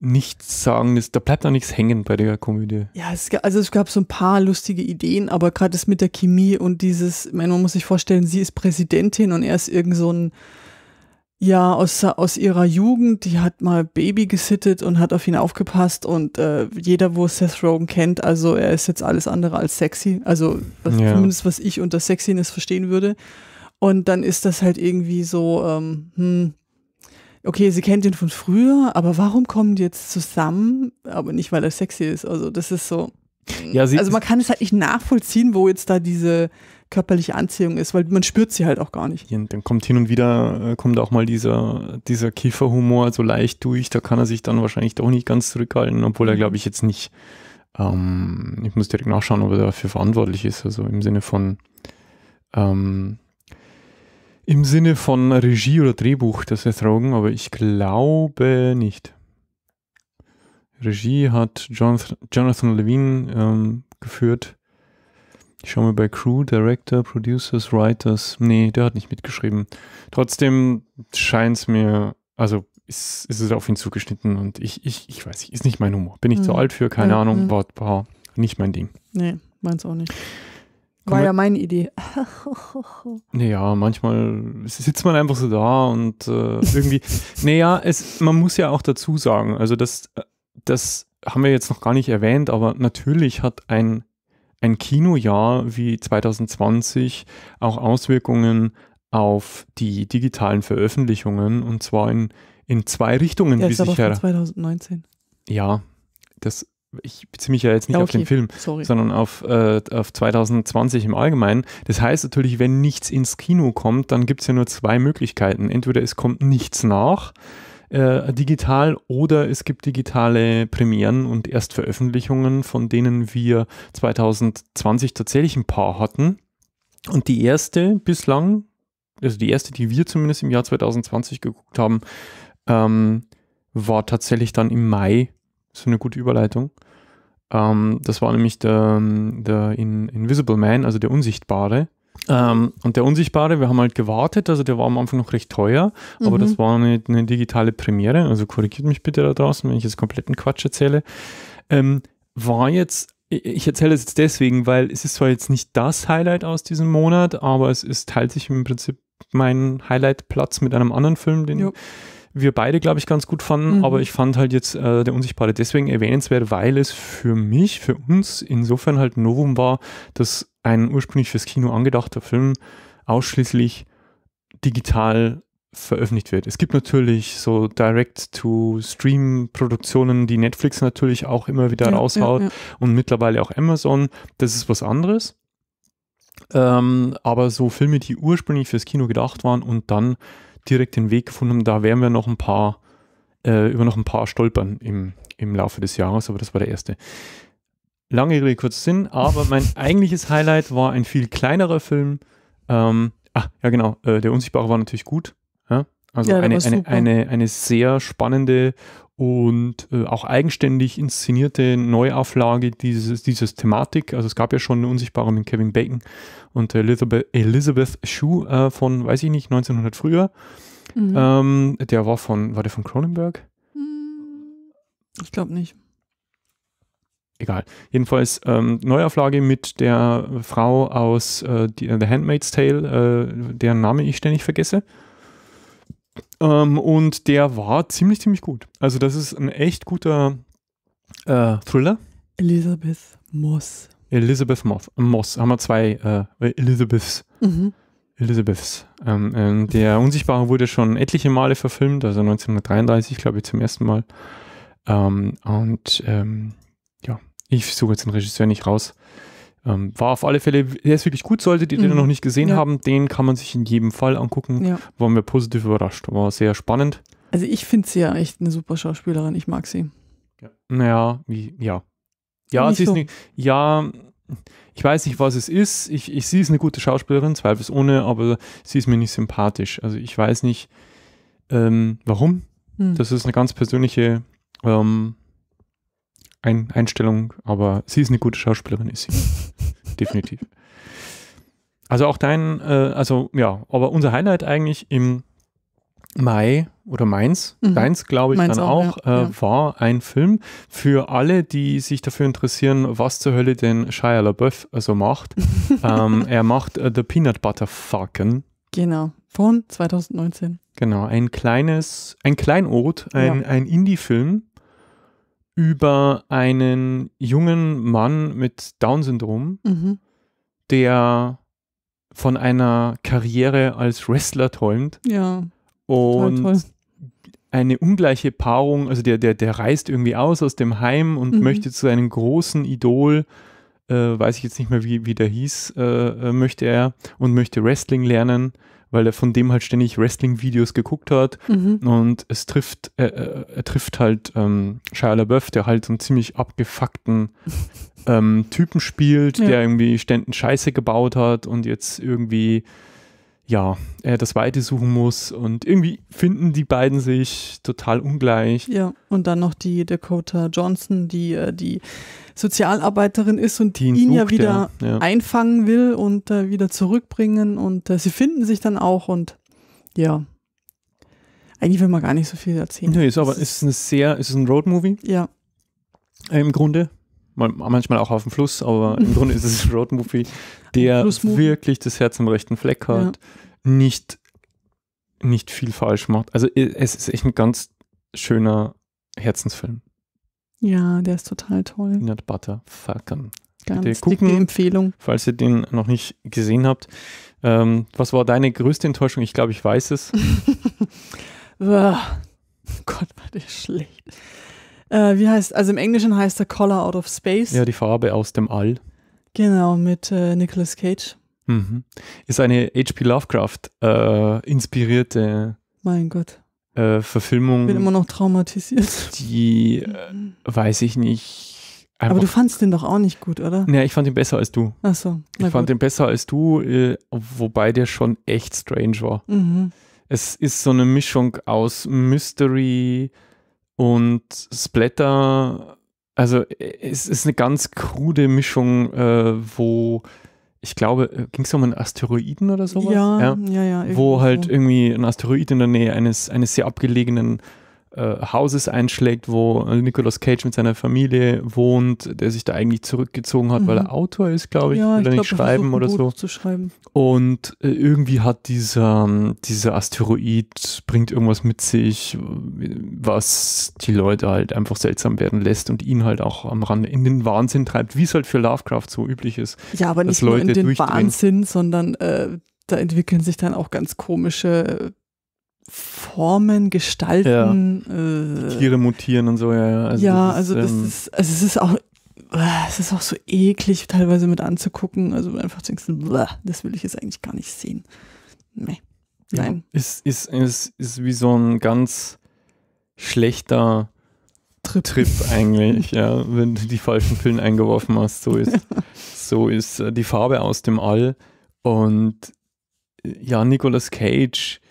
nichts sagen, da bleibt auch nichts hängen bei der Komödie. Ja, es also es gab so ein paar lustige Ideen, aber gerade das mit der Chemie und dieses, ich meine, man muss sich vorstellen, sie ist Präsidentin und er ist irgend so ein, ja, aus, aus ihrer Jugend, die hat mal Baby gesittet und hat auf ihn aufgepasst und äh, jeder, wo Seth Rogen kennt, also er ist jetzt alles andere als sexy, also was, ja. zumindest was ich unter Sexiness verstehen würde. Und dann ist das halt irgendwie so, ähm, hm, okay, sie kennt ihn von früher, aber warum kommen die jetzt zusammen? Aber nicht, weil er sexy ist. Also das ist so. Ja, also man kann es halt nicht nachvollziehen, wo jetzt da diese körperliche Anziehung ist, weil man spürt sie halt auch gar nicht. Ja, dann kommt hin und wieder, äh, kommt auch mal dieser, dieser Kieferhumor so leicht durch, da kann er sich dann wahrscheinlich doch nicht ganz zurückhalten, obwohl er, mhm. glaube ich, jetzt nicht, ähm, ich muss direkt nachschauen, ob er dafür verantwortlich ist, also im Sinne von, ähm, im Sinne von Regie oder Drehbuch, das ist Rogen, aber ich glaube nicht. Regie hat Jonathan Levine ähm, geführt. Ich schaue mal bei Crew, Director, Producers, Writers. Nee, der hat nicht mitgeschrieben. Trotzdem scheint es mir, also ist, ist, es auf ihn zugeschnitten und ich, ich, ich weiß nicht, ist nicht mein Humor. Bin ich mhm. zu alt für, keine mhm. Ahnung, mhm. war nicht mein Ding. Nee, meins auch nicht. War ja meine Idee. [laughs] naja, manchmal sitzt man einfach so da und äh, irgendwie. [laughs] naja, es, man muss ja auch dazu sagen, also das, äh, das haben wir jetzt noch gar nicht erwähnt, aber natürlich hat ein, ein Kinojahr wie 2020 auch Auswirkungen auf die digitalen Veröffentlichungen und zwar in, in zwei Richtungen, ja, wie sich ja. 2019. Ja, das ich beziehe mich ja jetzt nicht ja, okay. auf den Film, Sorry. sondern auf, äh, auf 2020 im Allgemeinen. Das heißt natürlich, wenn nichts ins Kino kommt, dann gibt es ja nur zwei Möglichkeiten. Entweder es kommt nichts nach äh, digital oder es gibt digitale Premieren und Erstveröffentlichungen, von denen wir 2020 tatsächlich ein paar hatten. Und die erste bislang, also die erste, die wir zumindest im Jahr 2020 geguckt haben, ähm, war tatsächlich dann im Mai so eine gute Überleitung. Ähm, das war nämlich der, der In Invisible Man, also der Unsichtbare. Ähm, und der Unsichtbare, wir haben halt gewartet, also der war am Anfang noch recht teuer, mhm. aber das war eine, eine, digitale Premiere, also korrigiert mich bitte da draußen, wenn ich jetzt kompletten Quatsch erzähle. Ähm, war jetzt, ich erzähle es jetzt deswegen, weil es ist zwar jetzt nicht das Highlight aus diesem Monat, aber es ist, teilt sich im Prinzip mein Highlight-Platz mit einem anderen Film, den. Jo wir beide, glaube ich, ganz gut fanden. Mhm. Aber ich fand halt jetzt äh, Der Unsichtbare deswegen erwähnenswert, weil es für mich, für uns insofern halt ein Novum war, dass ein ursprünglich fürs Kino angedachter Film ausschließlich digital veröffentlicht wird. Es gibt natürlich so Direct-to-Stream-Produktionen, die Netflix natürlich auch immer wieder ja, raushaut ja, ja. und mittlerweile auch Amazon. Das ist was anderes. Ähm, aber so Filme, die ursprünglich fürs Kino gedacht waren und dann direkt den Weg gefunden haben. Da werden wir noch ein paar, äh, über noch ein paar stolpern im, im Laufe des Jahres, aber das war der erste. Lange Rede, kurz Sinn, aber mein [laughs] eigentliches Highlight war ein viel kleinerer Film. Ähm, ah, ja, genau, äh, Der Unsichtbare war natürlich gut. Ja? Also ja, eine, eine, eine, eine sehr spannende und äh, auch eigenständig inszenierte Neuauflage dieses, dieses Thematik. Also es gab ja schon eine Unsichtbare mit Kevin Bacon, und Elizabeth, Elizabeth Shue äh, von, weiß ich nicht, 1900 früher. Mhm. Ähm, der war von, war der von Cronenberg? Hm, ich glaube nicht. Egal. Jedenfalls ähm, Neuauflage mit der Frau aus äh, die, äh, The Handmaid's Tale, äh, deren Name ich ständig vergesse. Ähm, und der war ziemlich, ziemlich gut. Also das ist ein echt guter äh, Thriller. Elizabeth Moss. Elizabeth Moss, Moss haben wir zwei äh, Elizabeths. Mhm. Elizabeths. Ähm, ähm, der Unsichtbare wurde schon etliche Male verfilmt, also 1933, glaube ich, zum ersten Mal. Ähm, und ähm, ja, ich suche jetzt den Regisseur nicht raus. Ähm, war auf alle Fälle, der ist wirklich gut, solltet ihr mhm. den noch nicht gesehen ja. haben, den kann man sich in jedem Fall angucken. Ja. War mir positiv überrascht, war sehr spannend. Also ich finde sie ja echt eine super Schauspielerin, ich mag sie. Ja, naja, wie, ja, ja, sie so. ist nicht, ja, ich weiß nicht, was es ist. Ich, ich, sie ist eine gute Schauspielerin, zweifelsohne, aber sie ist mir nicht sympathisch. Also ich weiß nicht, ähm, warum. Hm. Das ist eine ganz persönliche ähm, Ein Einstellung, aber sie ist eine gute Schauspielerin, ist sie. [laughs] Definitiv. Also auch dein, äh, also ja, aber unser Highlight eigentlich im Mai oder Mainz, mhm. Mainz glaube ich Mainz dann auch, auch ja, äh, ja. war ein Film für alle, die sich dafür interessieren, was zur Hölle denn Shia LaBeouf so also, macht. [laughs] ähm, er macht äh, The Peanut Butter Falcon. Genau, von 2019. Genau, ein kleines, ein Kleinod, ein, ja. ein Indie-Film über einen jungen Mann mit Down-Syndrom, mhm. der von einer Karriere als Wrestler träumt. Ja und toll, toll. eine ungleiche Paarung, also der, der, der reist irgendwie aus aus dem Heim und mhm. möchte zu einem großen Idol, äh, weiß ich jetzt nicht mehr, wie, wie der hieß, äh, äh möchte er und möchte Wrestling lernen weil er von dem halt ständig Wrestling-Videos geguckt hat. Mhm. Und es trifft, äh, äh er trifft halt ähm, Shia LaBeouf, der halt einen ziemlich abgefuckten [laughs] ähm, Typen spielt, ja. der irgendwie ständig Scheiße gebaut hat und jetzt irgendwie ja, er äh, das Weite suchen muss und irgendwie finden die beiden sich total ungleich. Ja, und dann noch die Dakota Johnson, die äh, die Sozialarbeiterin ist und die ihn, ihn ja wieder ja. einfangen will und äh, wieder zurückbringen und äh, sie finden sich dann auch und ja. Eigentlich will man gar nicht so viel erzählen. Nee, ist aber ist eine sehr, ist ein Roadmovie. Ja. Äh, Im Grunde manchmal auch auf dem Fluss, aber im Grunde ist es ein Roadmovie, der wirklich das Herz am rechten Fleck hat, ja. nicht, nicht viel falsch macht. Also es ist echt ein ganz schöner Herzensfilm. Ja, der ist total toll. Peanut Butter Falcon. Ganz Bitte gucken, Empfehlung. Falls ihr den noch nicht gesehen habt. Ähm, was war deine größte Enttäuschung? Ich glaube, ich weiß es. oh [laughs] Gott, war der schlecht äh, wie heißt, also im Englischen heißt er Color Out of Space. Ja, die Farbe aus dem All. Genau, mit äh, Nicolas Cage. Mhm. Ist eine H.P. Lovecraft äh, inspirierte mein Gott. Äh, Verfilmung. Bin immer noch traumatisiert. Die, äh, weiß ich nicht. Aber du fandst den doch auch nicht gut, oder? Ja, ich fand ihn besser als du. Ach so. Ich gut. fand den besser als du, äh, wobei der schon echt strange war. Mhm. Es ist so eine Mischung aus Mystery, und Splatter, also es ist eine ganz krude Mischung, äh, wo ich glaube, äh, ging es um einen Asteroiden oder sowas? Ja, ja, ja. ja wo halt irgendwie ein Asteroid in der Nähe eines, eines sehr abgelegenen äh, Hauses einschlägt, wo Nicolas Cage mit seiner Familie wohnt, der sich da eigentlich zurückgezogen hat, mhm. weil er mhm. Autor ist, glaube ich, ja, oder nicht schreiben oder so. Schreiben. Und äh, irgendwie hat dieser, ähm, dieser Asteroid, bringt irgendwas mit sich, was die Leute halt einfach seltsam werden lässt und ihn halt auch am Rande in den Wahnsinn treibt, wie es halt für Lovecraft so üblich ist. Ja, aber nicht Leute nur in den Wahnsinn, sondern äh, da entwickeln sich dann auch ganz komische äh, Formen, Gestalten. Ja. Äh, Tiere mutieren und so, ja. ja, also, ja, das also ist, das ähm, ist, also es ist auch, äh, es ist auch so eklig teilweise mit anzugucken. Also einfach denkst du, das will ich jetzt eigentlich gar nicht sehen. Nee. Nein. Ja, ist, ist, ist, ist wie so ein ganz schlechter Trip, Trip [laughs] eigentlich, ja, wenn du die falschen Pillen eingeworfen hast. So ist, [laughs] so ist äh, die Farbe aus dem All. Und äh, ja, Nicolas Cage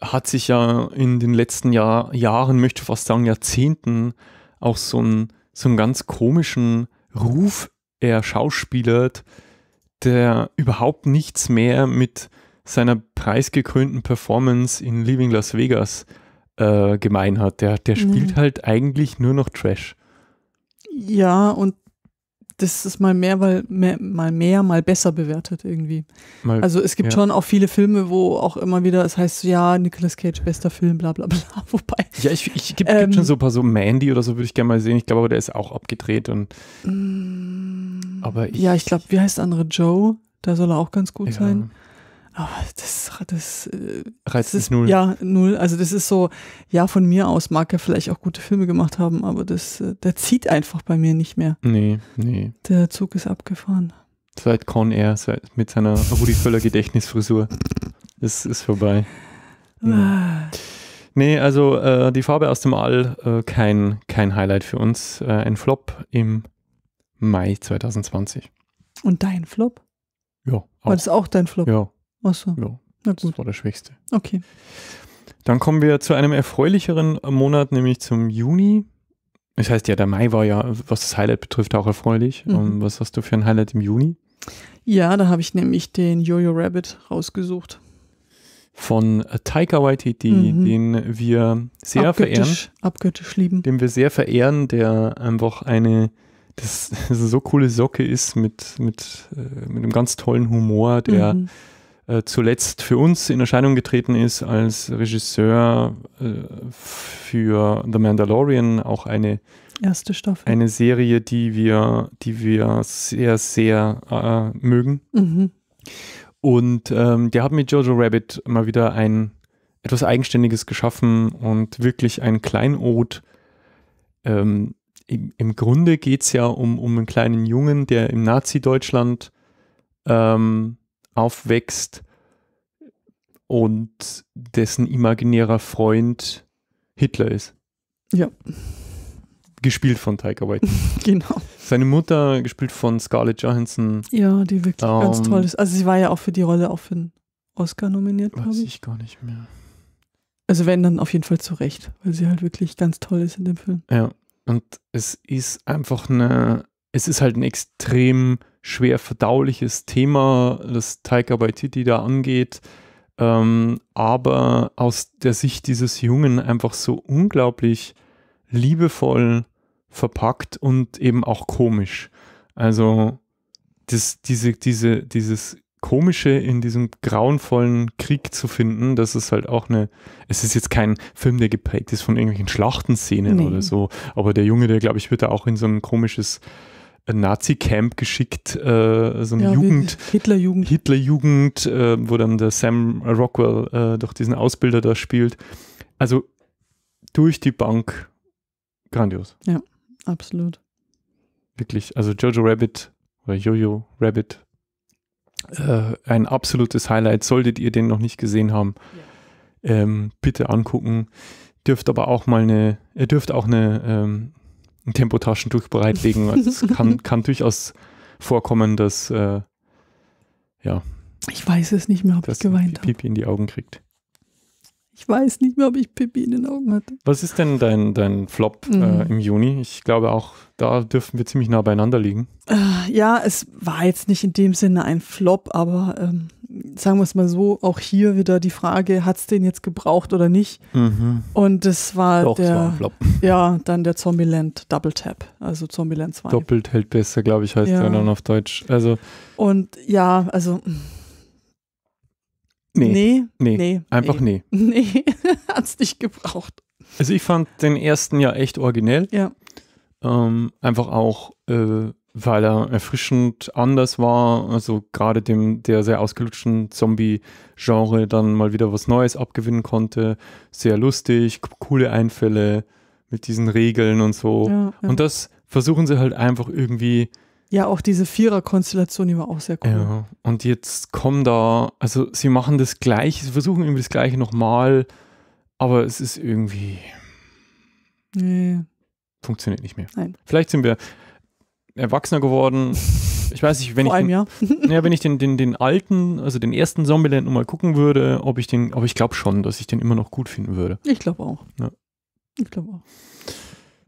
hat sich ja in den letzten Jahr, Jahren, möchte ich fast sagen Jahrzehnten, auch so einen so einen ganz komischen Ruf erschauspielert, der überhaupt nichts mehr mit seiner preisgekrönten Performance in Living Las Vegas äh, gemein hat. Der, der spielt mhm. halt eigentlich nur noch Trash. Ja, und das ist mal mehr, weil mehr, mal mehr, mal besser bewertet irgendwie. Mal, also es gibt ja. schon auch viele Filme, wo auch immer wieder es heißt, ja, Nicolas Cage, bester Film, bla bla bla. [laughs] Wobei. Ja, ich, ich gibt, ähm, gibt schon so ein paar so Mandy oder so, würde ich gerne mal sehen. Ich glaube aber, der ist auch abgedreht und. Mm, aber ich, ja, ich glaube, wie heißt der andere Joe? Da soll er auch ganz gut ja. sein oh, das, das, äh, reizt es null. Ja, null. Also das ist so, ja, von mir aus mag er vielleicht auch gute Filme gemacht haben, aber das, äh, der zieht einfach bei mir nicht mehr. Nee, nee. Der Zug ist abgefahren. Seit Con Air, seit, mit seiner Rudi Völler Gedächtnisfrisur. Es ist vorbei. Ja. Hm. Ah. Nee, also äh, die Farbe aus dem All, äh, kein, kein Highlight für uns. Äh, ein Flop im Mai 2020. Und dein Flop? Ja. Auch. War das auch dein Flop? Ja. Achso. Ja, Na gut. Das war der schwächste. Okay. Dann kommen wir zu einem erfreulicheren Monat, nämlich zum Juni. Das heißt ja, der Mai war ja, was das Highlight betrifft, auch erfreulich. Mhm. Und ähm, was hast du für ein Highlight im Juni? Ja, da habe ich nämlich den Jojo Rabbit rausgesucht. Von Taika Waititi, mhm. den wir sehr abgöttisch, verehren. Abgöttisch lieben. Den wir sehr verehren, der einfach eine das, das [laughs] so coole Socke ist mit, mit, äh, mit einem ganz tollen Humor, der mhm äh, zuletzt für uns in Erscheinung getreten ist als Regisseur äh, für The Mandalorian, auch eine erste Staffel. Eine Serie, die wir, die wir sehr, sehr äh, mögen. Mhm. Und ähm, der hat mit Jojo Rabbit mal wieder ein etwas Eigenständiges geschaffen und wirklich ein Kleinod. Ähm, im, im, Grunde geht es ja um, um einen kleinen Jungen, der im Nazi-Deutschland ähm, aufwächst und dessen imaginärer Freund Hitler ist. Ja. Gespielt von Tiger [laughs] White. genau. Seine Mutter, gespielt von Scarlett Johansson. Ja, die wirklich ähm, ganz toll ist. Also sie war ja auch für die Rolle auch für einen Oscar nominiert, glaube ich. Weiß ich gar nicht mehr. Also wenn, dann auf jeden Fall zu Recht, weil sie halt wirklich ganz toll ist in dem Film. Ja, und es ist einfach eine, es ist halt ein extrem schwer verdauliches Thema, das Taika Waititi da angeht, ähm, aber aus der Sicht dieses Jungen einfach so unglaublich liebevoll verpackt und eben auch komisch. Also das, diese, diese, dieses Komische in diesem grauenvollen Krieg zu finden, das ist halt auch eine, es ist jetzt kein Film, der geprägt ist von irgendwelchen Schlachtenszenen nee. oder so, aber der Junge, der glaube ich, wird da auch in so ein komisches Nazi-Camp geschickt, äh, so eine ja, Jugend. Hitlerjugend. Hitlerjugend, äh, wo dann der Sam Rockwell äh, doch diesen Ausbilder da spielt. Also durch die Bank grandios. Ja, absolut. Wirklich, also Jojo Rabbit oder Jojo Rabbit, äh, ein absolutes Highlight. Solltet ihr den noch nicht gesehen haben, ja. ähm, bitte angucken. Dürft aber auch mal eine, ihr dürft auch eine ähm, ein Tempotaschentuch bereitlegen. Also [laughs] es kann, kann durchaus vorkommen, dass äh, ja. Ich weiß es nicht mehr, ob ich geweint habe. Pipi in die Augen kriegt. Ich weiß nicht mehr, ob ich Pipi in den Augen hatte. Was ist denn dein, dein Flop äh, mhm. äh, im Juni? Ich glaube auch, da dürfen wir ziemlich nah beieinander liegen. Äh, ja, es war jetzt nicht in dem Sinne ein Flop, aber ähm, sagen wir es mal so, auch hier wieder die Frage, hat es den jetzt gebraucht oder nicht? Mhm. Und das war Doch, der, war ja, dann der Zombieland Double Tap, also Zombieland 2. Doppelt hält besser, glaube ich, heißt ja. der dann auf Deutsch. Also Und ja, also Nee. Nee. Nee. nee einfach nee. Nee, [laughs] hat es nicht gebraucht. Also ich fand den ersten ja echt originell. Ja. Ähm, einfach auch äh, weil er erfrischend anders war, also gerade dem der sehr ausgelutschten Zombie-Genre dann mal wieder was Neues abgewinnen konnte. Sehr lustig, coole Einfälle mit diesen Regeln und so. Ja, ja. Und das versuchen sie halt einfach irgendwie. Ja, auch diese Vierer-Konstellation, die war auch sehr cool. Ja, und jetzt kommen da, also sie machen das Gleiche, sie versuchen irgendwie das Gleiche nochmal, aber es ist irgendwie. Nee. Funktioniert nicht mehr. Nein. Vielleicht sind wir, erwachsener geworden. Ich weiß nicht, wenn Vor ich den, Jahr. [laughs] ja, wenn ich den, den, den alten, also den ersten Zombieland nochmal gucken würde, ob ich den, aber ich glaube schon, dass ich den immer noch gut finden würde. Ich glaube auch. Ja. Ich glaube auch.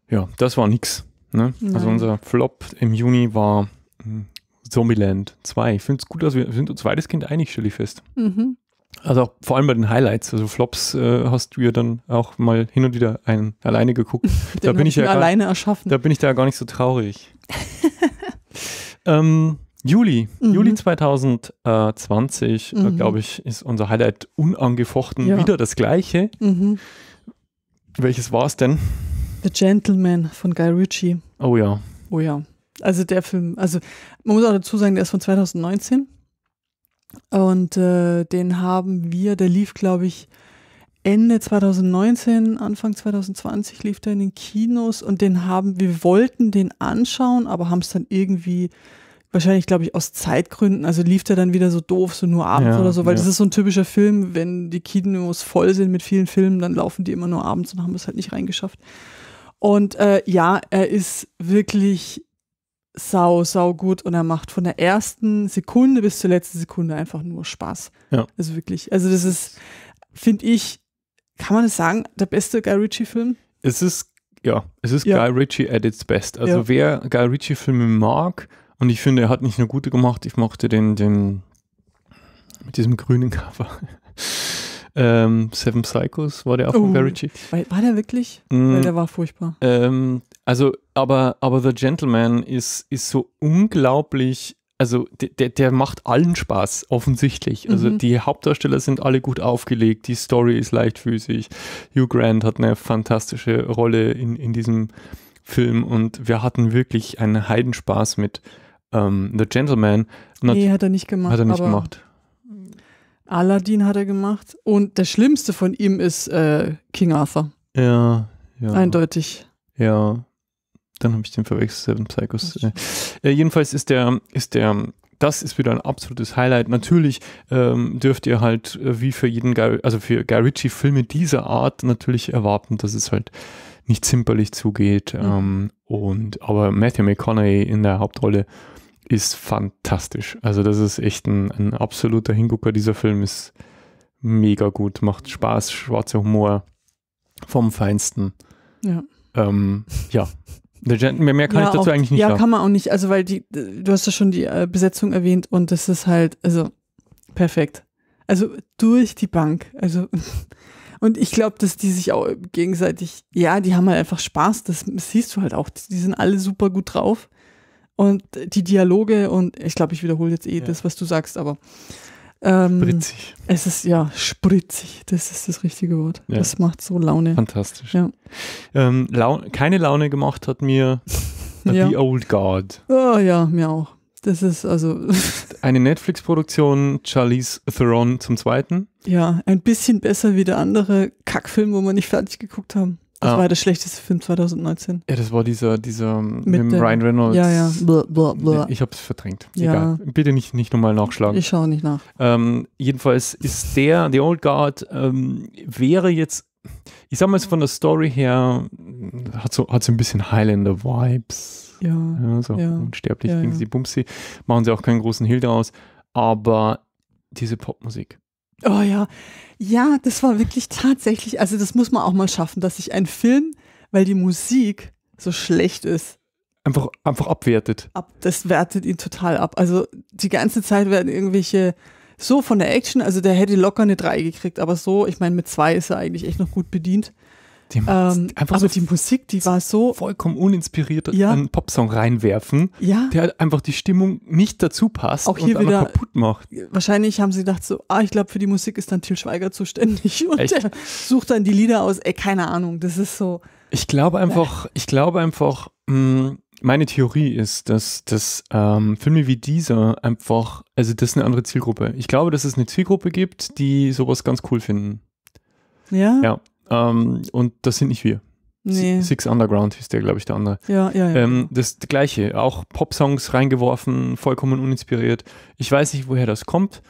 Ja, das war nix. Ne? Also unser Flop im Juni war hm, Zombieland 2. Ich finde es gut, dass wir, wir sind uns zweites Kind einig, stelle ich fest. Mhm. Also auch vor allem bei den Highlights, also Flops äh, hast du ja dann auch mal hin und wieder einen alleine geguckt. [laughs] da bin ich ja alleine erschaffen. Da bin ich da gar nicht so traurig. [laughs] ähm, Juli, mhm. Juli 2020, äh, mhm. glaube ich, ist unser Highlight unangefochten ja. wieder das gleiche. Mhm. Welches war es denn? The Gentleman von Guy Ritchie. Oh ja. Oh ja. Also der Film, also man muss auch dazu sagen, der ist von 2019. Und äh, den haben wir, der lief, glaube ich, Ende 2019, Anfang 2020 lief der in den Kinos und den haben, wir wollten den anschauen, aber haben es dann irgendwie, wahrscheinlich glaube ich aus Zeitgründen, also lief der dann wieder so doof, so nur abends ja, oder so, weil ja. das ist so ein typischer Film, wenn die Kinos voll sind mit vielen Filmen, dann laufen die immer nur abends und haben es halt nicht reingeschafft. Und äh, ja, er ist wirklich sau, sau gut und er macht von der ersten Sekunde bis zur letzten Sekunde einfach nur Spaß. Ja. Also wirklich, also das ist, finde ich, kann man das sagen, der beste Guy Ritchie-Film? Es ist, ja, es ist ja. Guy Ritchie at its best. Also ja. wer Guy Ritchie-Filme mag, und ich finde, er hat nicht nur gute gemacht, ich mochte den, den mit diesem grünen Cover. [laughs] ähm, Seven Psychos war der auch von Guy oh. Ritchie. War, war der wirklich? Mm, Weil der war furchtbar. Ähm, also, aber, aber The Gentleman ist, ist so unglaublich also der, der macht allen Spaß, offensichtlich. Also mhm. die Hauptdarsteller sind alle gut aufgelegt, die Story ist leichtfüßig. Hugh Grant hat eine fantastische Rolle in, in diesem Film und wir hatten wirklich einen Heidenspaß mit ähm, The Gentleman. Und nee, hat er nicht gemacht. Hat er nicht gemacht. Aladdin hat er gemacht und der schlimmste von ihm ist äh, King Arthur. Ja, ja. Eindeutig. Ja, dann habe ich den verwechselt, Seven Psychos. Äh, äh, jedenfalls ist der, ist der, das ist wieder ein absolutes Highlight. Natürlich ähm, dürft ihr halt äh, wie für jeden, Guy, also für Guy Ritchie Filme dieser Art natürlich erwarten, dass es halt nicht zimperlich zugeht. Mhm. Ähm, und aber Matthew McConaughey in der Hauptrolle ist fantastisch. Also das ist echt ein, ein absoluter Hingucker. Dieser Film ist mega gut, macht Spaß, schwarzer Humor vom Feinsten. Ja. Ähm, ja, [laughs] Mehr, mehr kann ja, ich dazu auch, eigentlich nicht sagen. Ja, kann man auch nicht. Also, weil die, du hast ja schon die äh, Besetzung erwähnt und das ist halt, also, perfekt. Also, durch die Bank. Also, [laughs] und ich glaube, dass die sich auch gegenseitig, ja, die haben halt einfach Spaß. Das, siehst du halt auch. Die sind alle super gut drauf. Und die Dialoge und ich glaube, ich wiederhole jetzt eh ja. das, was du sagst, aber ähm, spritzig. Es ist ja spritzig, das ist das richtige Wort. Ja. Das macht so Laune. Fantastisch. Ja. Ähm, lau keine Laune gemacht hat mir [laughs] ja. The Old God. Oh ja, mir auch. Das ist also. [laughs] Eine Netflix-Produktion, Charlize Theron zum Zweiten. Ja, ein bisschen besser wie der andere Kackfilm, wo wir nicht fertig geguckt haben. Das ah. war der schlechteste Film 2019. Ja, das war dieser, dieser mit, mit dem Ryan Reynolds. Ja, ja. Blah, blah, blah. Ich hab's verdrängt. Ja. Egal. Bitte nicht, nicht nochmal nachschlagen. Ich schaue nicht nach. Ähm, jedenfalls ist der, The Old Guard, ähm, wäre jetzt, ich sag mal von der Story her, hat so, hat so ein bisschen Highlander-Vibes. Ja. ja, so ja. Unsterblich ja, gegen ja. die Bumsi. Machen sie auch keinen großen Hilde aus. Aber diese Popmusik. Oh ja, ja, das war wirklich tatsächlich, also das muss man auch mal schaffen, dass sich ein Film, weil die Musik so schlecht ist, einfach, einfach abwertet. Ab, das wertet ihn total ab. Also die ganze Zeit werden irgendwelche, so von der Action, also der hätte locker eine 3 gekriegt, aber so, ich meine, mit 2 ist er eigentlich echt noch gut bedient. Die ähm, einfach aber so die Musik, die war so vollkommen uninspiriert ja. einen Popsong reinwerfen, ja. der halt einfach die Stimmung nicht dazu passt auch hier wieder kaputt macht. Wahrscheinlich haben sie gedacht so, ah, ich glaube für die Musik ist dann Til Schweiger zuständig [laughs] und Echt? der sucht dann die Lieder aus. Ey, keine Ahnung, das ist so. Ich glaube einfach, ich glaube einfach, mh, hm, meine Theorie ist, dass, dass ähm, Filme wie dieser einfach, also das ist eine andere Zielgruppe. Ich glaube, dass es eine Zielgruppe gibt, die sowas ganz cool finden. Ja. Ja. Ähm, und das sind nicht wir. Nee. Six Underground ist der, glaube ich, der andere. Ja, ja, ja. Ähm, genau. das, gleiche, auch Pop-Songs reingeworfen, vollkommen uninspiriert. Ich weiß nicht, woher das kommt.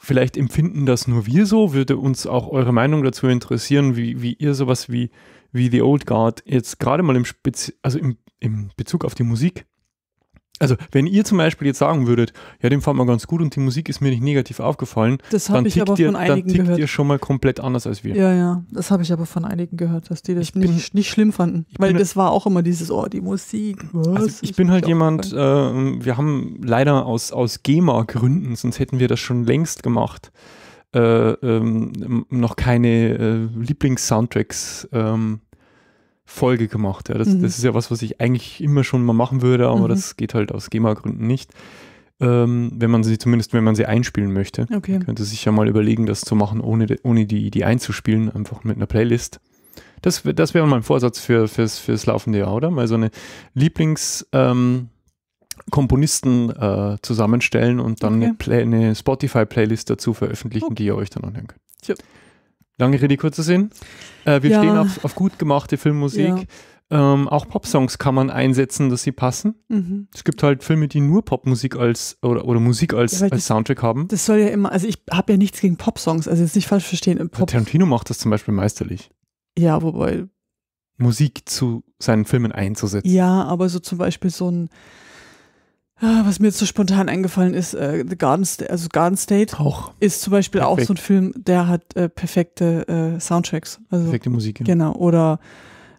Vielleicht empfinden das nur wir so, würde uns auch eure Meinung dazu interessieren, wie, wie ihr sowas wie, wie The Old Guard jetzt gerade mal im, Spezi also im, im Bezug auf die Musik also, wenn ihr zum Beispiel jetzt sagen würdet, ja, dem fand man ganz gut und die Musik ist mir nicht negativ aufgefallen, das dann, ich tickt aber von ihr, einigen dann tickt gehört. ihr schon mal komplett anders als wir. Ja, ja, das habe ich aber von einigen gehört, dass die das bin, nicht, nicht, schlimm fanden. Weil bin, das war auch immer dieses, oh, die Musik. Was? Also ich, ich bin halt jemand, äh, wir haben leider aus, aus GEMA-Gründen, sonst hätten wir das schon längst gemacht, äh, ähm, noch keine äh, Lieblings-Soundtracks. Ähm, Folge gemacht. Ja, das, mhm. das, ist ja was, was ich eigentlich immer schon mal machen würde, aber mhm. das geht halt aus GEMA-Gründen nicht. Ähm, wenn man sie zumindest, wenn man sie einspielen möchte, okay. könnte sich ja mal überlegen, das zu machen, ohne, ohne die, die einzuspielen, einfach mit einer Playlist. Das, das wäre mein Vorsatz für, fürs, fürs laufende Jahr, oder? Mal so eine Lieblingskomponisten ähm, äh, zusammenstellen und dann okay. eine, eine Spotify-Playlist dazu veröffentlichen, oh. die ihr euch dann anhören könnt. Ja. Lange Rede, kurzer Sinn. Äh, wir ja. stehen auf, auf, gut gemachte Filmmusik. Ja. Ähm, auch Popsongs kann man einsetzen, dass sie passen. Mhm. Es gibt halt Filme, die nur Popmusik als oder, oder Musik als, ja, als das, Soundtrack haben. Das soll ja immer, also ich habe ja nichts gegen Popsongs, also jetzt nicht falsch verstehen. Äh, Pop Tarantino macht das zum Beispiel meisterlich. Ja, wobei. Musik zu seinen Filmen einzusetzen. Ja, aber so zum Beispiel so ein Ah, was mir jetzt so spontan eingefallen ist, äh, The Garden, St also Garden State auch. ist zum Beispiel Perfekt. auch so ein Film, der hat äh, perfekte äh, Soundtracks. Also, perfekte Musik. Ja. Genau. Oder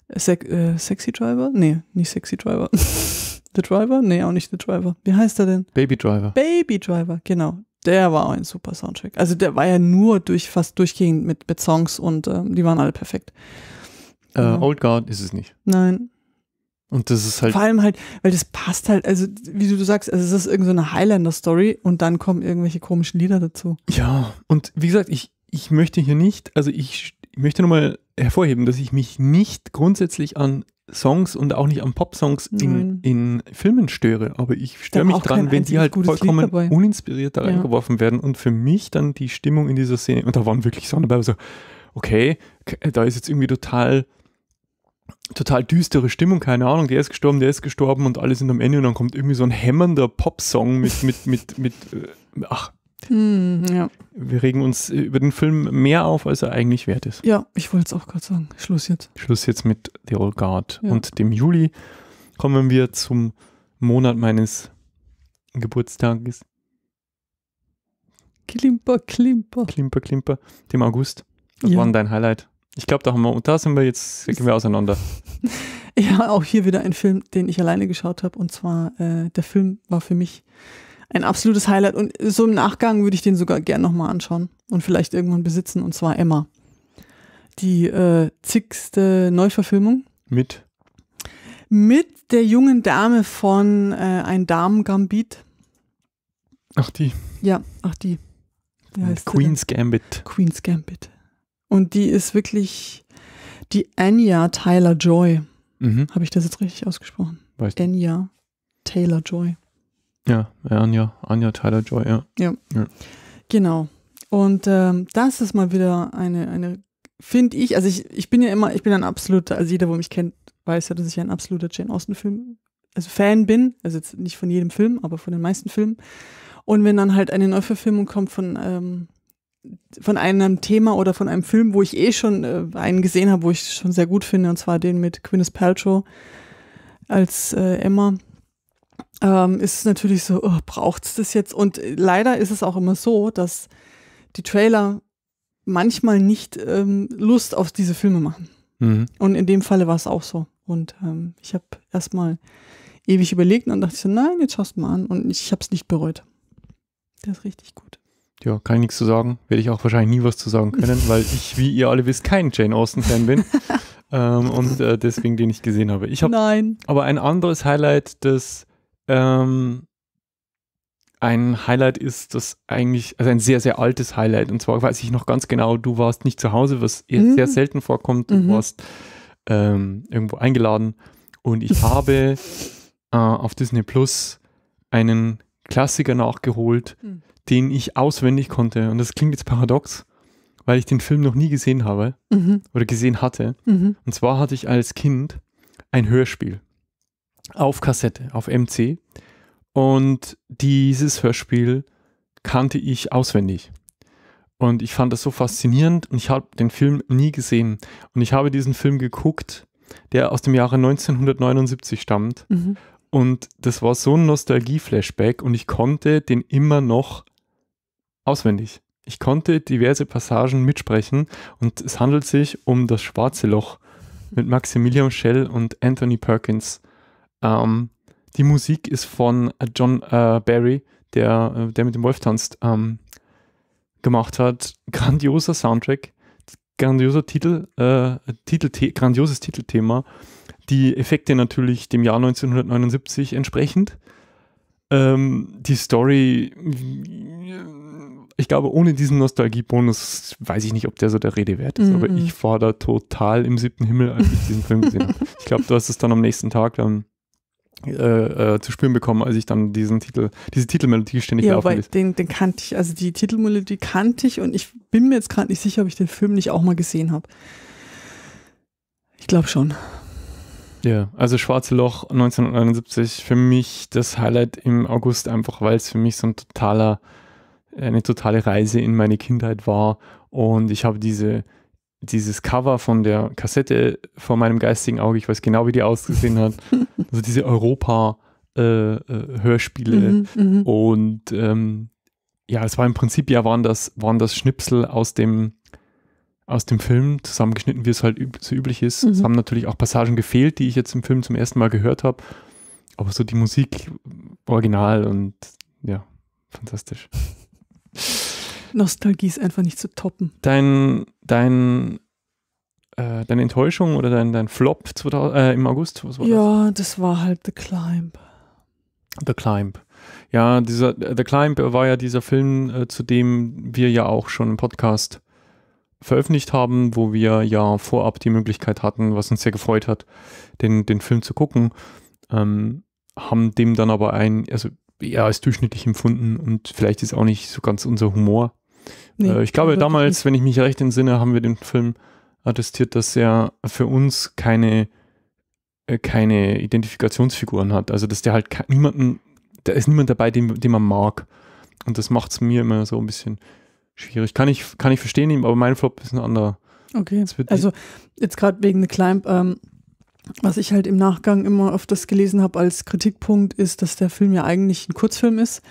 äh, Se äh, Sexy Driver? Nee, nicht Sexy Driver. [laughs] The Driver? Nee, auch nicht The Driver. Wie heißt er denn? Baby Driver. Baby Driver, genau. Der war auch ein super Soundtrack. Also der war ja nur durch fast durchgehend mit, mit Songs und ähm, die waren alle perfekt. Äh, genau. Old Guard ist es nicht. Nein. Und das ist halt. Vor allem halt, weil das passt halt, also wie du sagst, also es ist irgendeine so eine Highlander-Story und dann kommen irgendwelche komischen Lieder dazu. Ja, und wie gesagt, ich, ich möchte hier nicht, also ich, ich möchte nochmal hervorheben, dass ich mich nicht grundsätzlich an Songs und auch nicht an Pop-Songs in, in Filmen störe, aber ich störe mich dran, wenn die halt vollkommen uninspiriert da ja. reingeworfen werden und für mich dann die Stimmung in dieser Szene, und da waren wirklich Sachen so, okay, da ist jetzt irgendwie total total düstere Stimmung, keine Ahnung, der ist gestorben, der ist gestorben und alle sind am Ende und dann kommt irgendwie so ein hämmernder Popsong mit, mit, mit, mit, äh, ach. Hm, ja. Wir regen uns über den Film mehr auf, als er eigentlich wert ist. Ja, ich wollte es auch gerade sagen. Schluss jetzt. Schluss jetzt mit The Old Guard. Ja. Und dem Juli kommen wir zum Monat meines Geburtstages. Klimper, Klimper. Klimper, Klimper. Dem August. Was ja. war denn dein Highlight? Ich glaube, da haben wir, da sind wir jetzt, gehen wir auseinander. [laughs] ja, auch hier wieder ein Film, den ich alleine geschaut habe. Und zwar, äh, der Film war für mich ein absolutes Highlight. Und so im Nachgang würde ich den sogar gern nochmal anschauen und vielleicht irgendwann besitzen. Und zwar Emma. Die äh, zigste Neuverfilmung. Mit? Mit der jungen Dame von äh, Ein Damen-Gambit. Ach, die. Ja, ach, die. heißt Queen's Gambit. Queen's Gambit. Und die ist wirklich die Anya Tyler Joy. Mhm. Habe ich das jetzt richtig ausgesprochen? Weißt Anya Taylor Joy. Ja, Anja, Anja Tyler Joy, ja. Ja. ja. Genau. Und ähm, das ist mal wieder eine, eine finde ich, also ich, ich bin ja immer, ich bin ein absoluter, also jeder, wo mich kennt, weiß ja, dass ich ein absoluter Jane Austen-Film, also Fan bin, also jetzt nicht von jedem Film, aber von den meisten Filmen. Und wenn dann halt eine Neuverfilmung kommt von ähm, von einem Thema oder von einem Film, wo ich eh schon äh, einen gesehen habe, wo ich schon sehr gut finde, und zwar den mit Quinnis Paltrow als äh, Emma, ähm, ist es natürlich so, oh, es das jetzt? Und äh, leider ist es auch immer so, dass die Trailer manchmal nicht ähm, Lust auf diese Filme machen. Mhm. Und in dem Falle war es auch so. Und ähm, ich habe erstmal ewig überlegt und dachte so, nein, jetzt schaust du mal an. Und ich habe es nicht bereut. Der ist richtig gut. Ja, kann ich nichts zu sagen. Werde ich auch wahrscheinlich nie was zu sagen können, weil [laughs] ich, wie ihr alle wisst, kein Jane Austen-Fan bin. [laughs] ähm, und äh, deswegen den nicht gesehen habe. Ich habe Nein. aber ein anderes Highlight, das ähm, ein Highlight ist, das eigentlich, also ein sehr, sehr altes Highlight. Und zwar weiß ich noch ganz genau, du warst nicht zu Hause, was mhm. sehr selten vorkommt. Du mhm. warst ähm, irgendwo eingeladen. Und ich [laughs] habe äh, auf Disney Plus einen Klassiker nachgeholt. Mhm den ich auswendig konnte. Und das klingt jetzt paradox, weil ich den Film noch nie gesehen habe mhm. oder gesehen hatte. Mhm. Und zwar hatte ich als Kind ein Hörspiel auf Kassette, auf MC. Und dieses Hörspiel kannte ich auswendig. Und ich fand das so faszinierend und ich habe den Film nie gesehen. Und ich habe diesen Film geguckt, der aus dem Jahre 1979 stammt. Mhm. Und das war so ein Nostalgie-Flashback und ich konnte den immer noch auswendig. Ich konnte diverse Passagen mitsprechen und es handelt sich um das Schwarze Loch mit Maximilian Schell und Anthony Perkins. Ähm, die Musik ist von äh, John äh, Barry, der, äh, der mit dem Wolf tanzt, ähm, gemacht hat. Grandioser Soundtrack, grandioser Titel, äh, Titel grandioses Titelthema. Die Effekte natürlich dem Jahr 1979 entsprechend. Ähm, die Story ich glaube, ohne diesen Nostalgiebonus weiß ich nicht, ob der so der Rede wert ist. Mhm. Aber ich war da total im siebten Himmel, als ich diesen Film gesehen habe. Ich glaube, du hast es dann am nächsten Tag dann ähm, äh, äh, zu spüren bekommen, als ich dann diesen Titel, diese Titelmelodie ständig ja, laufen weil den, den kannte ich, also die Titelmelodie kannte ich und ich bin mir jetzt gerade nicht sicher, ob ich den Film nicht auch mal gesehen habe. Ich glaube schon. Ja, yeah, also Schwarze Loch 1979 für mich das Highlight im August einfach, weil es für mich so ein totaler eine totale Reise in meine Kindheit war. Und ich habe diese, dieses Cover von der Kassette vor meinem geistigen Auge, ich weiß genau, wie die ausgesehen hat. [laughs] also diese Europa-Hörspiele. Äh, äh, mhm, mhm, und ähm, ja, es war im Prinzip ja, waren das, waren das Schnipsel aus dem, aus dem Film zusammengeschnitten, wie es halt üb so üblich ist. Mhm. Es haben natürlich auch Passagen gefehlt, die ich jetzt im Film zum ersten Mal gehört habe. Aber so die Musik original und ja, fantastisch. Nostalgie ist einfach nicht zu toppen. Dein, dein, äh, deine Enttäuschung oder dein, dein Flop 2000, äh, im August, was war ja, das? das war halt The Climb. The Climb. Ja, dieser The Climb war ja dieser Film, äh, zu dem wir ja auch schon im Podcast veröffentlicht haben, wo wir ja vorab die Möglichkeit hatten, was uns sehr gefreut hat, den, den Film zu gucken. Ähm, haben dem dann aber ein, also eher als durchschnittlich empfunden und vielleicht ist auch nicht so ganz unser Humor. Nee, äh, ich glaube, damals, nicht. wenn ich mich recht entsinne, haben wir den Film attestiert, dass er für uns keine, äh, keine Identifikationsfiguren hat. Also, dass der halt niemanden, da ist niemand dabei, den, den man mag. Und das macht es mir immer so ein bisschen schwierig. Kann ich, kann ich verstehen, aber mein Flop ist ein anderer. Okay. Also, jetzt gerade wegen The Climb, ähm, was ich halt im Nachgang immer öfters gelesen habe als Kritikpunkt, ist, dass der Film ja eigentlich ein Kurzfilm ist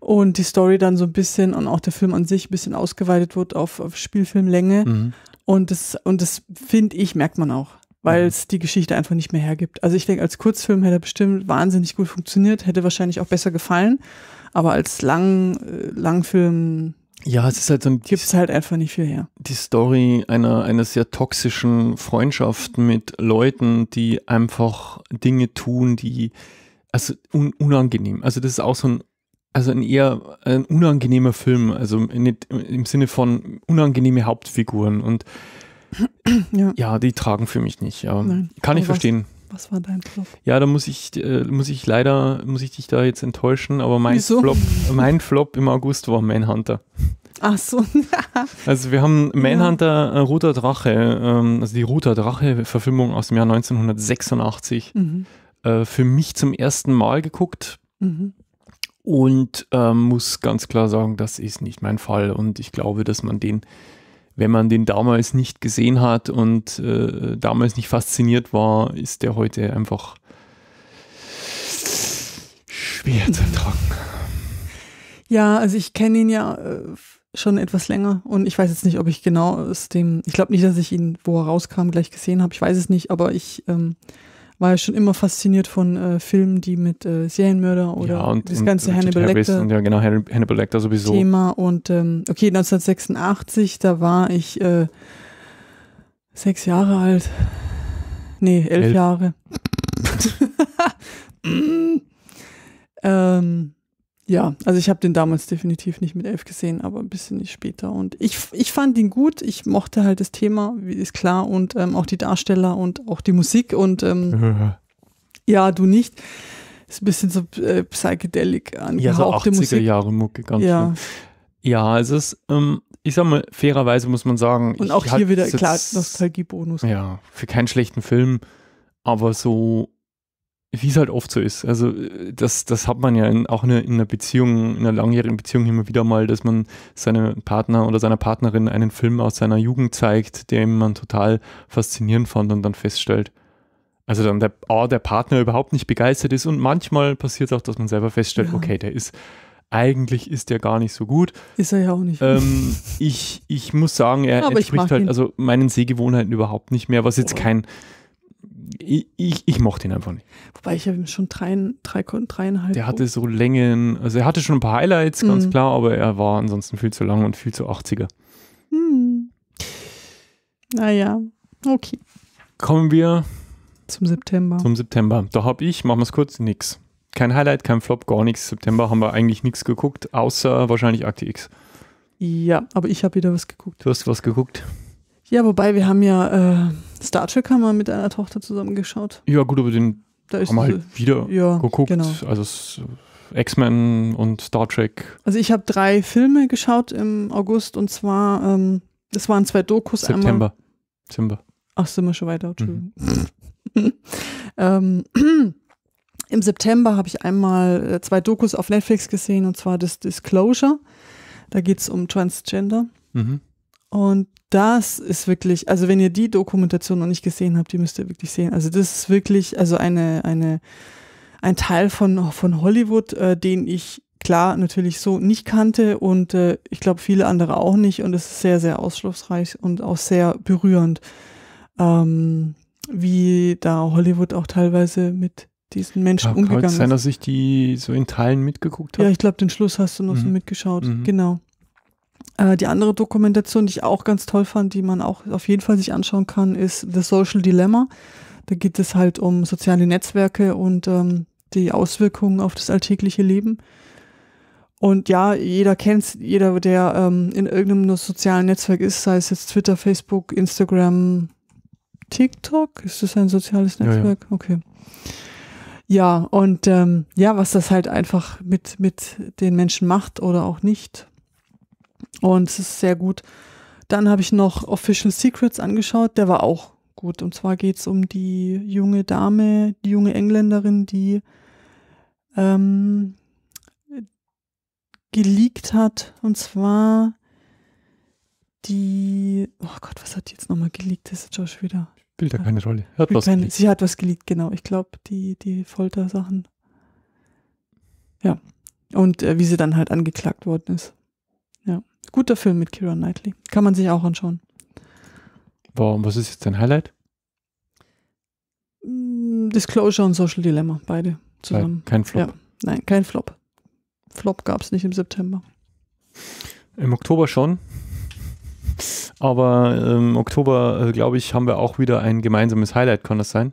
und die Story dann so ein bisschen und auch der Film an sich ein bisschen ausgeweitet wird auf, auf Spielfilmlänge. Mhm. Und das, und das finde ich, merkt man auch, weil es mhm. die Geschichte einfach nicht mehr hergibt. Also ich denke, als Kurzfilm hätte er bestimmt wahnsinnig gut funktioniert, hätte wahrscheinlich auch besser gefallen, aber als Lang, äh, Langfilm ja, es ist halt so ein. Gibt es halt einfach nicht viel her. Die Story einer, einer sehr toxischen Freundschaft mit Leuten, die einfach Dinge tun, die. Also un, unangenehm. Also, das ist auch so ein. Also ein eher ein unangenehmer Film, also nicht im Sinne von unangenehme Hauptfiguren und [clears throat] ja, ja die tragen für mich nicht. Ja. Nein, Kann ich verstehen. Was war dein Flop? Ja, da muss ich, äh, muss ich leider, muss ich dich da jetzt enttäuschen, aber mein, Flop, mein Flop im August war Manhunter. Ach so. [laughs] also wir haben Manhunter äh, Roter Drache, ähm, also die Roter Drache-Verfilmung aus dem Jahr 1986, mhm. äh, für mich zum ersten Mal geguckt. Mhm. Und äh, muss ganz klar sagen, das ist nicht mein Fall. Und ich glaube, dass man den wenn man den damals nicht gesehen hat und äh, damals nicht fasziniert war, ist der heute einfach schwer zu ertragen. Ja, also ich kenne ihn ja äh, schon etwas länger und ich weiß jetzt nicht, ob ich genau aus dem, ich glaube nicht, dass ich ihn, wo er rauskam, gleich gesehen habe. Ich weiß es nicht, aber ich ähm, war ja schon immer fasziniert von äh, Filmen, die mit äh, Serienmörder oder ja, und, das ganze Hannibal Lecter. ja, genau, Hannibal Lecter sowieso. Thema und ähm, okay, 1986, da war ich äh, sechs Jahre alt. Nee, elf, elf. Jahre. [laughs] ähm, ja, also ich habe den damals definitiv nicht mit elf gesehen, aber ein bisschen später. Und ich, ich fand ihn gut. Ich mochte halt das Thema, wie ist klar, und ähm, auch die Darsteller und auch die Musik. Und ähm, [laughs] ja, du nicht. Ist ein bisschen so äh, psychedelic angehauchte Ja, so 80er Jahre Mucke, ganz ja. Ja, es ist, ähm, ich sag mal, fairerweise muss man sagen. Und auch halt hier wieder, klar, Nostalgiebonus. Ja, für keinen schlechten Film, aber so wie es halt oft so ist. Also äh, das, das hat man ja in, auch in einer Beziehung, in einer langjährigen Beziehung immer wieder mal, dass man seinem Partner oder seiner Partnerin einen Film aus seiner Jugend zeigt, den man total faszinierend fand und dann feststellt. Also dann der, oh, der Partner überhaupt nicht begeistert ist und manchmal passiert es auch, dass man selber feststellt, ja. okay, der ist, eigentlich ist der gar nicht so gut. Ist er ja auch nicht. Ähm, ich, ich muss sagen, er ja, [laughs] entspricht halt also meinen Sehgewohnheiten überhaupt nicht mehr, was jetzt kein ich, ich, ich mochte ihn einfach nicht. Wobei ich habe ihm schon dreien, drei, dreieinhalb. Der hatte so Längen, also er hatte schon ein paar Highlights, ganz mm. klar, aber er war ansonsten viel zu lang und viel zu 80er. Mhm. Naja, okay. Kommen wir zum September. Zum September. Da habe ich, machen wir es kurz, nichts. Kein Highlight, kein Flop, gar nichts. September haben wir eigentlich nichts geguckt, außer wahrscheinlich Akte X. Ja, aber ich habe wieder was geguckt. Du hast was geguckt. Ja, wobei wir haben ja äh, Star Trek haben wir mit einer Tochter zusammengeschaut. Ja, gut, aber den da haben wir halt wieder ja, geguckt. Genau. Also äh, X-Men und Star Trek. Also ich habe drei Filme geschaut im August und zwar, ähm, waren zwei Dokus. September. September. Ach, sind wir schon weiter, Entschuldigung. Mhm. [laughs] ähm, [clears throat] Im September habe ich einmal äh, zwei Dokus auf Netflix gesehen und zwar das Disclosure. Da geht es um Transgender. Mhm. Und das ist wirklich, also wenn ihr die Dokumentation noch nicht gesehen habt, die müsst ihr wirklich sehen. Also das ist wirklich, also eine, eine, ein Teil von, von Hollywood, äh, den ich klar natürlich so nicht kannte und äh, ich glaube viele andere auch nicht und es ist sehr, sehr ausschlussreich und auch sehr berührend, ähm, wie da Hollywood auch teilweise mit diesen Menschen ja, umgegangen kann es sein, dass ich die so in Teilen mitgeguckt habe? Ja, ich glaube, den Schluss hast du noch mhm. so mitgeschaut. Mhm. Genau. Äh, die andere Dokumentation, die ich auch ganz toll fand, die man auch auf jeden Fall sich anschauen kann, ist The Social Dilemma. Da geht es halt um soziale Netzwerke und ähm, die Auswirkungen auf das alltägliche Leben. Und ja, jeder kennt jeder, der ähm, in irgendeinem sozialen Netzwerk ist, sei es jetzt Twitter, Facebook, Instagram, TikTok. Ist das ein soziales Netzwerk? Ja, ja. Okay. Ja, und ähm, ja, was das halt einfach mit, mit den Menschen macht oder auch nicht. Und es ist sehr gut. Dann habe ich noch Official Secrets angeschaut, der war auch gut. Und zwar geht es um die junge Dame, die junge Engländerin, die ähm, geleakt hat. Und zwar die, oh Gott, was hat die jetzt nochmal geleakt? Das ist Josh wieder. Spielt da keine Rolle. Hat was keine, sie hat was geleakt, genau. Ich glaube, die, die Foltersachen. Ja. Und äh, wie sie dann halt angeklagt worden ist. Guter Film mit Kira Knightley. Kann man sich auch anschauen. Warum? was ist jetzt dein Highlight? Mm, Disclosure und Social Dilemma, beide zusammen. Kein Flop. Ja, nein, kein Flop. Flop gab es nicht im September. Im Oktober schon. Aber im ähm, Oktober, äh, glaube ich, haben wir auch wieder ein gemeinsames Highlight, kann das sein?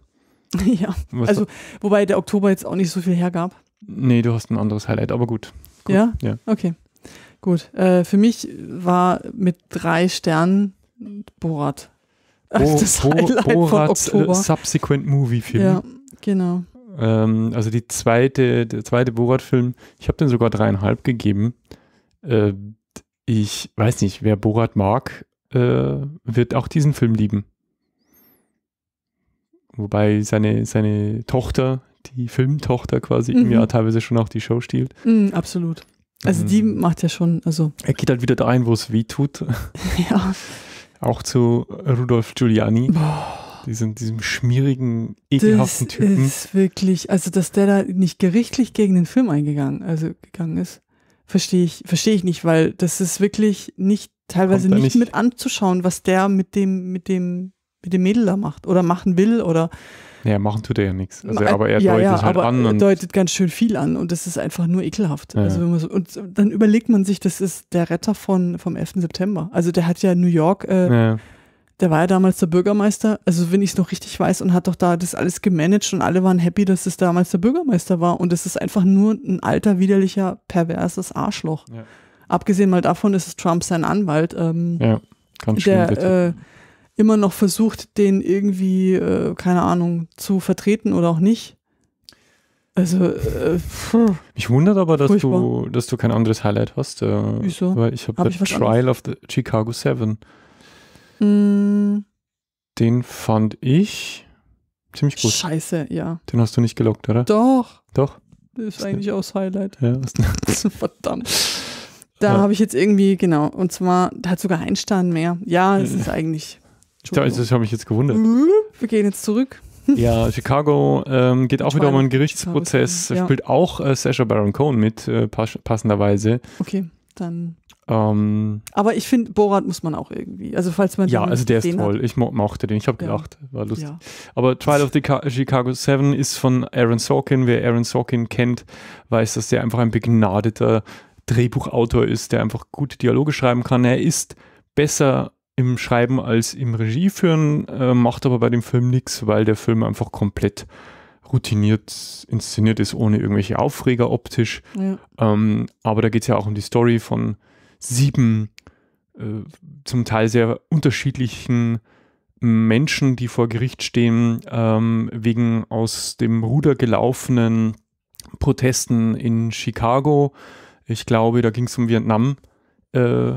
[laughs] Ja, Was also wobei der Oktober jetzt auch nicht so viel hergab. Nee, du hast ein anderes Highlight, aber gut. gut. Ja? Ja. Okay. Gut, äh, für mich war mit drei Sternen Borat. Bo das Bo Highlight Borats von äh, Oktober. Subsequent Movie Film. Ja, genau. Ähm, also die zweite, der zweite Borat-Film, ich habe den sogar dreieinhalb gegeben. Äh, ich weiß nicht, wer Borat mag, äh, wird auch diesen Film lieben. Wobei seine, seine Tochter, die Filmtochter quasi, mhm. im Jahr teilweise schon auch die Show stiehlt. Mhm, absolut. Also die mhm. macht ja schon, also. Er geht halt wieder dahin, wo es weh tut. [laughs] ja. Auch zu Rudolf Giuliani. Diesen, diesem schmierigen, ekelhaften das Typen. Das ist wirklich, also dass der da nicht gerichtlich gegen den Film eingegangen, also gegangen ist, verstehe ich, verstehe ich nicht, weil das ist wirklich nicht, teilweise nicht, nicht mit anzuschauen, was der mit dem, mit dem, mit dem Mädel da macht oder machen will oder ja, machen tut er ja nichts. Also, aber er ja, deutet ja, halt an. Er deutet ganz schön viel an und das ist einfach nur ekelhaft. Ja. Also so, und dann überlegt man sich, das ist der Retter von, vom 11. September. Also der hat ja New York, äh, der war ja damals der Bürgermeister, also wenn ich es noch richtig weiß, und hat doch da das alles gemanagt und alle waren happy, dass es damals der Bürgermeister war. Und es ist einfach nur ein alter, widerlicher, perverses Arschloch. Abgesehen mal davon ist es Trump sein Anwalt. Ähm, ja, ganz schön, der, bitte. Äh, immer noch versucht, den irgendwie, äh, keine Ahnung, zu vertreten oder auch nicht. Also, äh, hm. Mich wundert aber, dass du, dass du kein anderes Highlight hast. Äh, Wieso? Weil ich habe hab, Trial anderes? of the Chicago 7. Mm. Den fand ich ziemlich gut. Scheiße, ja. Den hast du nicht gelockt, oder? Doch. Doch. Das ist, eigentlich auch das Highlight. Ja, ist [laughs] Verdammt. Da ja. Ah. habe ich jetzt irgendwie, genau, und zwar, da hat sogar Einstein mehr. Ja, es äh. ist eigentlich das habe ich jetzt gewundert. Wir gehen jetzt zurück. [laughs] Ja, Chicago ähm, geht auch ich wieder um einen Gerichtsprozess, ja. spielt auch äh, Sasha Baron Cohen mit, äh, pass passenderweise. Okay, dann. Ähm, aber ich finde, Borat muss man auch irgendwie. Also, falls man. Ja, also der ist toll. Hat. Ich mo mochte den. Ich habe ja. War lustig. Ja. Aber Trial of the Ka Chicago 7 ist von Aaron Sorkin. Wer Aaron Sorkin kennt, weiß, dass der einfach ein begnadeter Drehbuchautor ist, der einfach gute Dialoge schreiben kann. Er ist besser im Schreiben als im Regie führen, äh, macht aber bei dem Film nichts, weil der Film einfach komplett routiniert inszeniert ist, ohne irgendwelche Aufreger optisch. Ja. Ähm, aber da geht es ja auch um die Story von sieben äh, zum Teil sehr unterschiedlichen Menschen, die vor Gericht stehen, ähm, wegen aus dem Ruder gelaufenen Protesten in Chicago. Ich glaube, da ging es um Vietnam. Äh,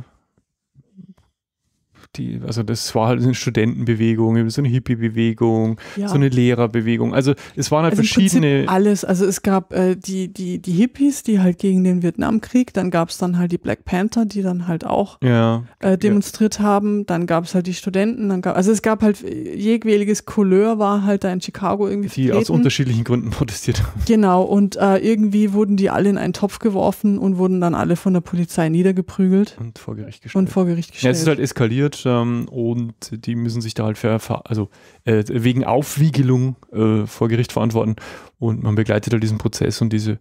die, also das war halt eine Studentenbewegung, so eine Hippie-Bewegung, ja. so eine Lehrerbewegung. Also es waren halt also verschiedene. alles, also es gab äh, die, die, die Hippies, die halt gegen den Vietnamkrieg, dann gab es dann halt die Black Panther, die dann halt auch ja. äh, demonstriert ja. haben, dann gab es halt die Studenten, dann gab also es gab halt jegliches Couleur war halt da in Chicago irgendwie. Die vertreten. aus unterschiedlichen Gründen protestiert haben. Genau, und äh, irgendwie wurden die alle in einen Topf geworfen und wurden dann alle von der Polizei niedergeprügelt. Und vor Gericht gestellt. Und vor Gericht gestellt. Ja, es ist halt eskaliert ähm, und die müssen sich da halt für, also äh, wegen Aufwiegelung äh, vor Gericht verantworten und man begleitet halt diesen Prozess und diese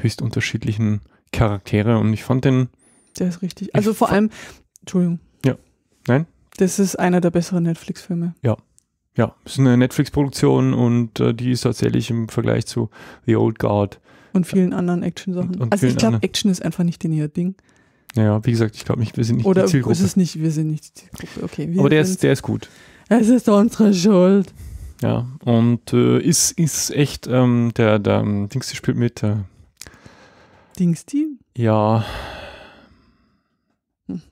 höchst unterschiedlichen Charaktere und ich fand den. Der ist richtig. Also vor allem, Entschuldigung. Ja. Nein? Das ist einer der besseren Netflix-Filme. Ja. Ja, es ist eine Netflix-Produktion und äh, die ist tatsächlich im Vergleich zu The Old Guard. Und vielen anderen Action-Sachen. Also ich glaube, Action ist einfach nicht in ihr Ding. Ja, wie gesagt, ich glaube nicht, wir sind nicht Oder die Zielgruppe. Oder ist es nicht, wir sind nicht die Zielgruppe. Okay, Aber der ist, der ist gut. Es ist unsere Schuld. Ja, und äh, ist, ist echt, ähm, der, der um, ähm, Dings, spielt mit. Äh, Dingsti? Ja. Hm.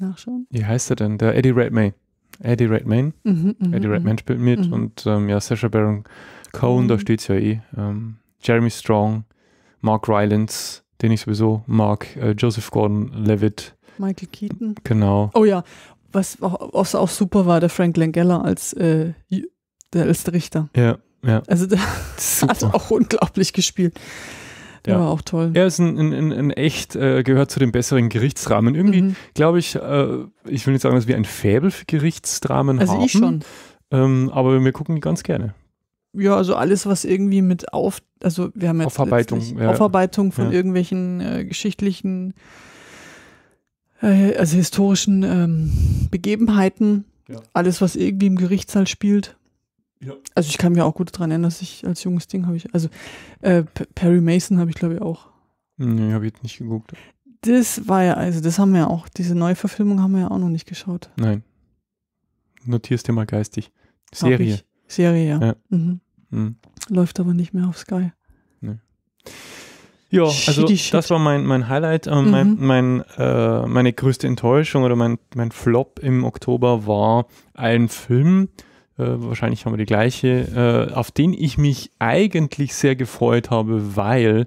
Nachschauen. Wie heißt er denn? Der Eddie Redmayne. Eddie Redmayne. Mhm, mhm Eddie mhm. Redmayne spielt mit mhm. und ähm, ja, Sasha Baron Cohen, mhm. da es ja eh. Ähm, Jeremy Strong, Mark Rylance, den ich sowieso mag, äh, Joseph Gordon-Levitt. Michael Keaton. Genau. Oh ja, was auch, was auch super war, der Frank Langella als, äh, der, als Richter. Ja, ja. Also der [laughs] [laughs] hat auch unglaublich gespielt. Der ja. war auch toll. Er ist ein, ein, ein echt, äh, gehört zu den besseren Gerichtsrahmen. Irgendwie, mhm. glaube ich, äh, ich will nicht sagen, dass wir ein Fäbel für Gerichtsdramen also haben. Also ich schon. Ähm, aber wir gucken die ganz gerne. Ja, also alles, was irgendwie mit auf, also wir haben jetzt Aufarbeitung, ja. Aufarbeitung von ja. irgendwelchen äh, geschichtlichen, äh, also historischen ähm, Begebenheiten, ja. alles, was irgendwie im Gerichtssaal spielt. Also ich kann mir auch gut daran erinnern, dass ich als junges Ding habe ich, also äh, Perry Mason habe ich glaube ich auch. Nee, habe ich jetzt nicht geguckt. Das war ja, also das haben wir ja auch, diese Neuverfilmung haben wir ja auch noch nicht geschaut. Nein. Notierst dir mal geistig. Serie. Serie, ja. ja. Mhm. Mhm. Läuft aber nicht mehr auf Sky. Nee. Ja, also Shitty das shit. war mein, mein Highlight. Äh, mein, mhm. mein äh, meine größte Enttäuschung oder mein, mein Flop im Oktober war ein Film, äh, wahrscheinlich haben wir die gleiche, äh, auf den ich mich eigentlich sehr gefreut habe, weil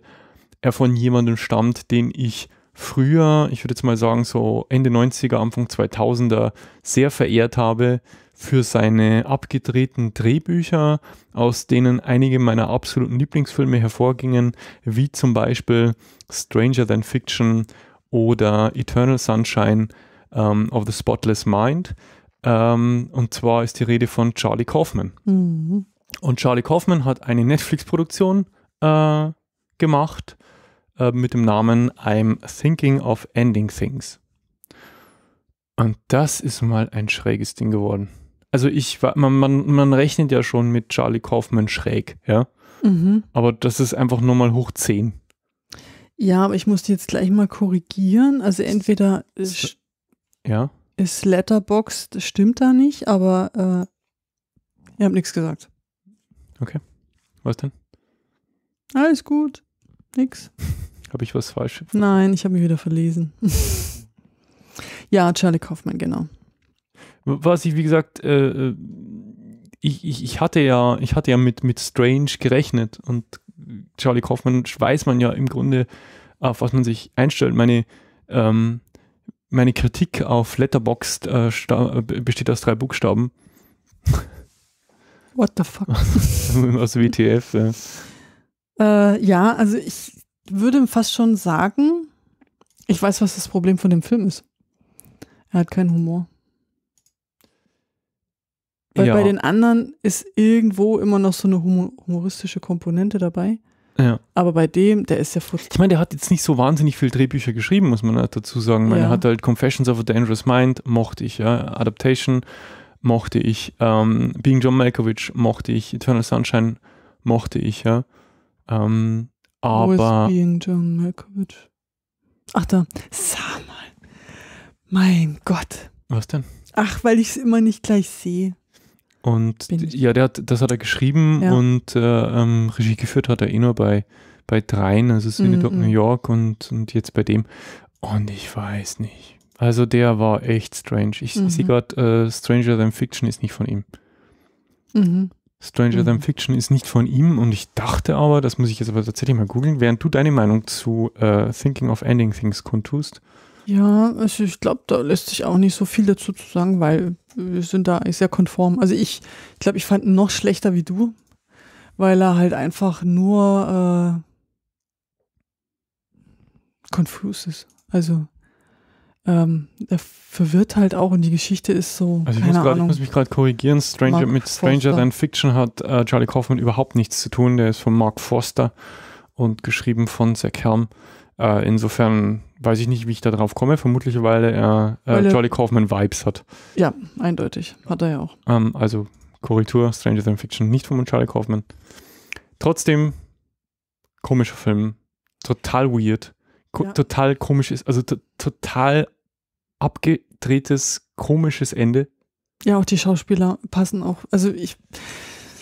er von jemandem stammt, den ich früher, ich würde jetzt mal sagen so Ende 90er, Anfang 2000er sehr verehrt habe, für seine abgedrehten Drehbücher, aus denen einige meiner absoluten Lieblingsfilme hervorgingen, wie zum Beispiel Stranger Than Fiction oder Eternal Sunshine um, ähm, of the Spotless Mind. Um, ähm, und zwar ist die Rede von Charlie Kaufman. Mhm. Und Charlie Kaufman hat eine Netflix-Produktion äh, gemacht äh, mit dem Namen I'm Thinking of Ending Things. Und das ist mal ein schräges Ding geworden also ich, man, man, man rechnet ja schon mit Charlie Kaufmann schräg, ja. Mhm. Aber das ist einfach nur mal hoch 10. Ja, aber ich muss die jetzt gleich mal korrigieren. Also entweder ist, ja. ist Letterbox, das stimmt da nicht, aber äh, ihr habt nichts gesagt. Okay. Was denn? Alles gut. Nix. [laughs] habe ich was falsch? Nein, ich habe mich wieder verlesen. [laughs] ja, Charlie Kaufmann, genau was ich, wie gesagt, äh, äh, ich, ich, ich, hatte ja, ich hatte ja mit, mit Strange gerechnet und Charlie Kaufmann weiß man ja im Grunde, auf was man sich einstellt. Meine, ähm, meine Kritik auf Letterboxd äh, äh besteht aus drei Buchstaben. What the fuck? [laughs] aus WTF. Ja. Äh, ja, also ich würde fast schon sagen, ich weiß, was das Problem von dem Film ist. Er hat keinen Humor. Weil ja. bei den anderen ist irgendwo immer noch so eine humoristische Komponente dabei. Ja. Aber bei dem, der ist ja furchtbar. Ich meine, der hat jetzt nicht so wahnsinnig viel Drehbücher geschrieben, muss man halt dazu sagen. Ja. Er hat halt Confessions of a Dangerous Mind, mochte ich, ja. Adaptation mochte ich. Ähm, Being John Malkovich mochte ich. Eternal Sunshine mochte ich, ja. Ähm, aber. Being John Malkovich? Ach da, sag mal. Mein Gott. Was denn? Ach, weil ich es immer nicht gleich sehe. Und ja, der hat, das hat er geschrieben ja. und äh, ähm, Regie geführt hat er eh nur bei, bei dreien, also Synodop mm -mm. New mhm. York und, und jetzt bei dem. Und ich weiß nicht. Also der war echt strange. Ich mhm. sehe gerade, äh, Stranger Than Fiction ist nicht von ihm. Mhm. Stranger mhm. Than Fiction ist nicht von ihm und ich dachte aber, das muss ich jetzt aber tatsächlich mal googeln, während du deine Meinung zu äh, Thinking of Ending Things kundtust, ja, also ich glaube, da lässt sich auch nicht so viel dazu zu sagen, weil wir sind da sehr konform. Also ich, ich glaube, ich fand ihn noch schlechter wie du, weil er halt einfach nur äh, confused ist. Also ähm, er verwirrt halt auch und die Geschichte ist so. Also ich, muss, grad, ich muss, mich gerade korrigieren. Stranger, Mark mit Stranger Forster. Than Fiction hat äh, Charlie Kaufman überhaupt nichts zu tun. Der ist von Mark Forster und geschrieben von Zach Helm. Äh, insofern Weiß ich nicht, wie ich da drauf komme. Vermutlich, weil er äh, Jolly Kaufman Vibes hat. Ja, eindeutig. Hat er ja auch. Ähm, also Korrektur, Stranger Than Fiction, nicht von Charlie Kaufman. Trotzdem komischer Film. Total weird. Ko ja. Total komisches, also total abgedrehtes, komisches Ende. Ja, auch die Schauspieler passen auch. Also ich.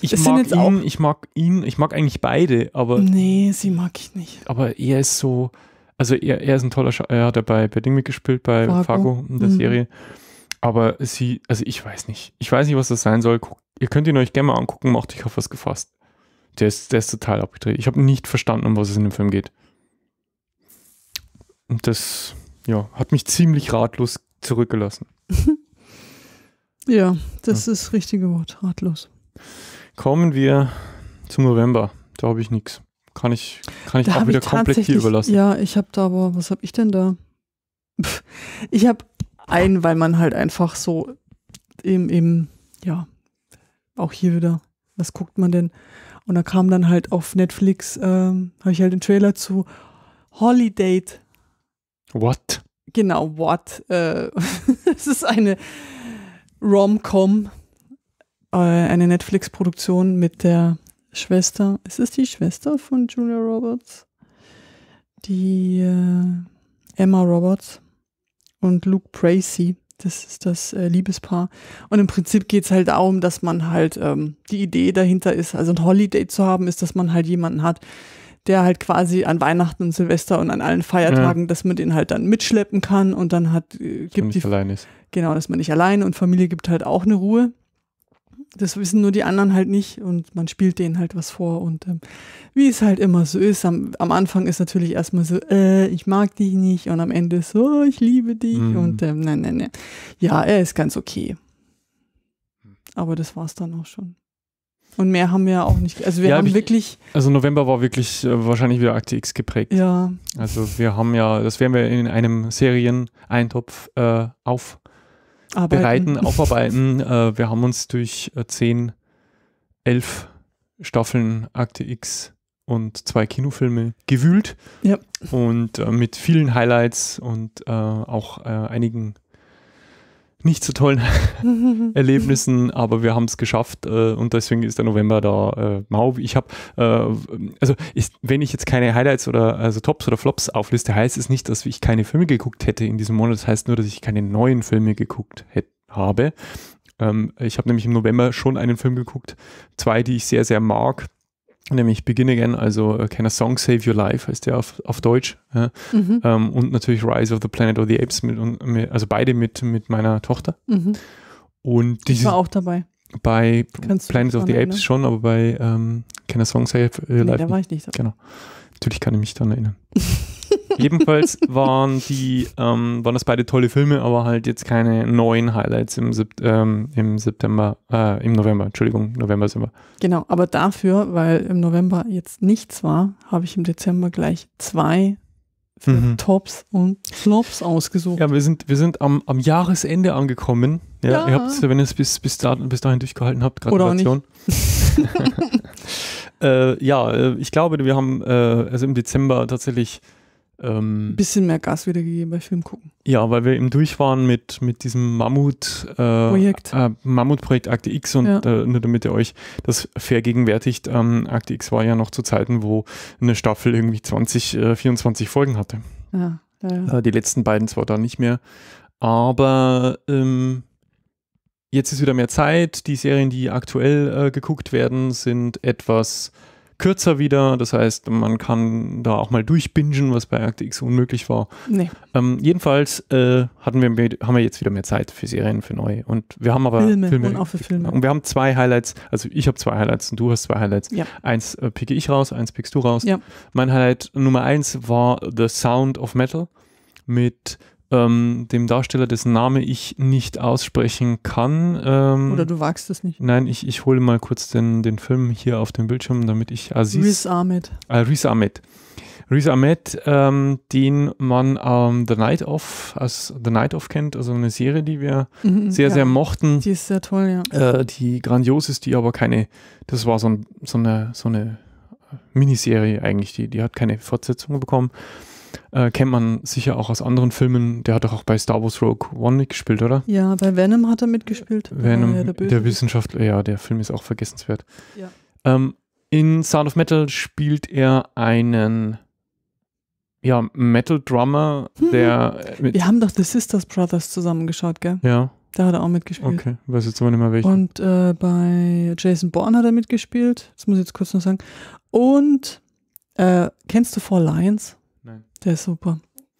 Ich mag ihn, auch, ich mag ihn, ich mag eigentlich beide, aber. Nee, sie mag ich nicht. Aber er ist so also er, er ist ein toller, Sch er hat dabei bei Ding mitgespielt, bei Fargo, Fargo in der mhm. Serie. Aber sie, also ich weiß nicht. Ich weiß nicht, was das sein soll. Guck, ihr könnt ihn euch gerne mal angucken, macht euch auf was gefasst. Der ist, der ist total abgedreht. Ich habe nicht verstanden, um was es in dem Film geht. Und das, ja, hat mich ziemlich ratlos zurückgelassen. [laughs] ja, das ja. ist das richtige Wort, ratlos. Kommen wir zum November. Da habe ich nichts kann ich, kann ich auch wieder ich komplett dir überlassen. Ja, ich habe da aber, was habe ich denn da? [laughs] ich habe einen, weil man halt einfach so im, im, ja, auch hier wieder, was guckt man denn? Und da kam dann halt auf Netflix, ähm, habe ich halt den Trailer zu Holiday. What? Genau, what? Äh, [laughs] es ist eine Rom-Com, äh, eine Netflix-Produktion mit der Schwester, ist es die Schwester von Julia Roberts? Die äh, Emma Roberts und Luke Bracey, das ist das äh, Liebespaar. Und im Prinzip geht es halt darum, dass man halt, ähm, die Idee dahinter ist, also ein Holiday zu haben, ist, dass man halt jemanden hat, der halt quasi an Weihnachten und Silvester und an allen Feiertagen, ja. dass man den halt dann mitschleppen kann und dann hat, äh, gibt die. Allein ist. Genau, dass man nicht allein und Familie gibt halt auch eine Ruhe das wissen nur die anderen halt nicht und man spielt denen halt was vor. Und ähm, wie es halt immer so ist, am, am Anfang ist natürlich erstmal so, äh, ich mag dich nicht und am Ende so, ich liebe dich mhm. und ähm, nein, nein, nein. Ja, er ist ganz okay. Aber das war es dann auch schon. Und mehr haben wir ja auch nicht. Also wir ja, haben ich, wirklich. Also November war wirklich äh, wahrscheinlich wieder Akte X geprägt. Ja. Also wir haben ja, das werden wir in einem Serien-Eintopf äh, auf Arbeiten. bereiten, aufarbeiten. äh, wir haben uns durch äh, zehn, elf Staffeln Akte X und zwei Kinofilme gewühlt. Ja. Und äh, mit vielen Highlights und äh, auch äh, einigen nicht so tollen [laughs] Erlebnissen, aber wir haben es geschafft äh, und deswegen ist der November da äh, mau. Ich habe, äh, also ist, wenn ich jetzt keine Highlights oder also Tops oder Flops aufliste, heißt es nicht, dass ich keine Filme geguckt hätte in diesem Monat. Das heißt nur, dass ich keine neuen Filme geguckt hätte, habe. Ähm, ich habe nämlich im November schon einen Film geguckt, zwei, die ich sehr, sehr mag nämlich Begin Again, also uh, Can a Song Save Your Life heißt der auf, auf Deutsch. Ja? Mhm. Ähm, und natürlich Rise of the Planet of the Apes, mit, also beide mit, mit meiner Tochter. Mhm. Und die ich war auch dabei. Bei Kannst Planet of the erinnern? Apes schon, aber bei ähm, Can a Song Save Your nee, Life. Da war ich nicht dabei. Genau. Natürlich kann ich mich daran erinnern. [laughs] Jedenfalls [laughs] waren die, ähm, waren das beide tolle Filme, aber halt jetzt keine neuen Highlights im, Sep ähm, im September, äh, im November, Entschuldigung, November sind wir. Genau, aber dafür, weil im November jetzt nichts war, habe ich im Dezember gleich zwei Mhm. Tops und Flops ausgesucht. Ja, wir sind, wir sind am, am Jahresende angekommen. Ja, ja. Ihr habt, wenn ihr es bis, bis, da, bis dahin durchgehalten habt, Gratulation. [laughs] [laughs] äh, ja, äh, ich glaube, wir haben äh, also im Dezember tatsächlich ähm, Ein bisschen mehr Gas wiedergegeben bei Film gucken. Ja, weil wir eben durch waren mit, mit diesem äh, äh, Mammut-Projekt äh, äh, Akte X und ja. äh, nur damit ihr euch das vergegenwärtigt, ähm, Akte X war ja noch zu Zeiten, wo eine Staffel irgendwie 20, 24 äh, Folgen hatte. Ja, ja, die letzten beiden zwar da nicht mehr, aber ähm, jetzt ist wieder mehr Zeit. Die Serien, die aktuell geguckt werden, sind etwas kürzer wieder. Das heißt, man kann da auch mal durchbingen, was bei Akte X unmöglich war. Nee. Ähm, jedenfalls äh, hatten wir haben wir jetzt wieder mehr Zeit für Serien, für neue. Und wir haben aber Filme, Filme und auch für Filme. Und wir haben zwei Highlights. Also ich habe zwei Highlights und du hast zwei Highlights. Ja. Eins äh, picke ich raus, eins pickst du raus. Ja. Mein Highlight Nummer eins war The Sound of Metal mit ähm, dem Darsteller, dessen Name ich nicht aussprechen kann. Ähm, Oder du wagst es nicht. Nein, ich, ich hole mal kurz den, den Film hier auf dem Bildschirm, damit ich Aziz. Riz Ahmed. Äh, Riz Ahmed. Riz Ahmed, ähm, den man ähm, The Night Of als The Night Of kennt, also eine Serie, die wir mhm, sehr, ja. sehr mochten. Die ist sehr toll, ja. Äh, die grandios ist, die aber keine, das war so, ein, so eine, so eine Miniserie eigentlich, die, die hat keine Fortsetzung bekommen. Äh, kennt man sicher auch aus anderen Filmen. Der hat doch auch bei Star Wars Rogue One mitgespielt, oder? Ja, bei Venom hat er mitgespielt. Venom, ja, der, der, Wissenschaftler. Ja, der Film ist auch vergessenswert. Ja. Ähm, in Sound of Metal spielt er einen ja, Metal Drummer, hm. der. Äh, Wir haben doch The Sisters Brothers zusammengeschaut, gell? Ja. Da hat er auch mitgespielt. Okay, weiß jetzt aber nicht mehr welchen. Und äh, bei Jason Bourne hat er mitgespielt. Das muss ich jetzt kurz noch sagen. Und äh, kennst du Four Lions? Der ist super.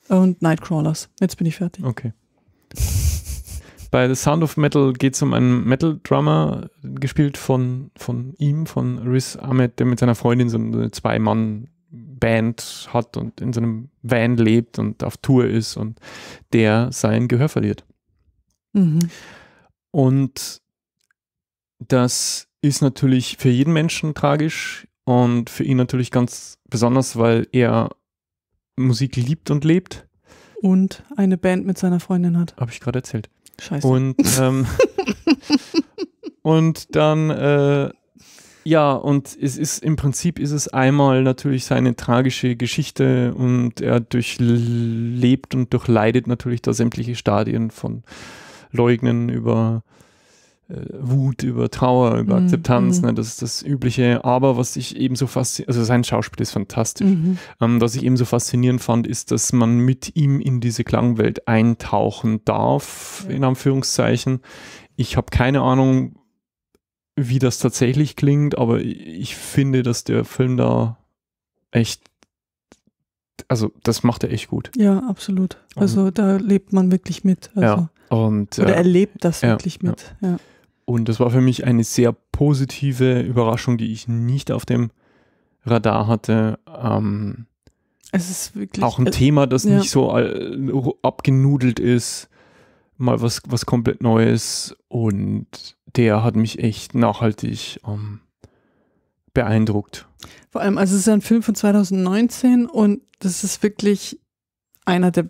Und Nightcrawlers. Jetzt bin ich fertig. Okay. [laughs] Bei The Sound of Metal geht es um einen Metal-Drummer, gespielt von, von ihm, von Riz Ahmed, der mit seiner Freundin so eine Zwei-Mann-Band hat und in so einem Van lebt und auf Tour ist und der sein Gehör verliert. Mhm. Und das ist natürlich für jeden Menschen tragisch und für ihn natürlich ganz besonders, weil er Musik liebt und lebt. Und eine Band mit seiner Freundin hat. Habe ich gerade erzählt. Scheiße. Und, ähm, [laughs] und dann, äh, ja, und es ist im Prinzip ist es einmal natürlich seine tragische Geschichte und er durchlebt und durchleidet natürlich da sämtliche Stadien von Leugnen über äh, Wut, über Trauer, über mhm. Akzeptanz. Mhm. Ne? Das ist das Übliche. Aber was ich ebenso faszinierend, also sein Schauspiel ist fantastisch. Mhm. Ähm, was ich ebenso faszinierend fand, ist, dass man mit ihm in diese Klangwelt eintauchen darf, ja. in Anführungszeichen. Ich habe keine Ahnung, wie das tatsächlich klingt, aber ich finde, dass der Film da echt also das macht er echt gut. Ja, absolut. Also da lebt man wirklich mit. Also. Ja, und, oder äh, er lebt das ja, wirklich mit. Ja. Und das war für mich eine sehr positive Überraschung, die ich nicht auf dem Radar hatte. Ähm, es ist wirklich. Auch ein äh, Thema, das ja. nicht so abgenudelt ist. Mal was, was komplett Neues. Und der hat mich echt nachhaltig ähm, beeindruckt. Vor allem, also es ist ein Film von 2019 und das ist wirklich einer der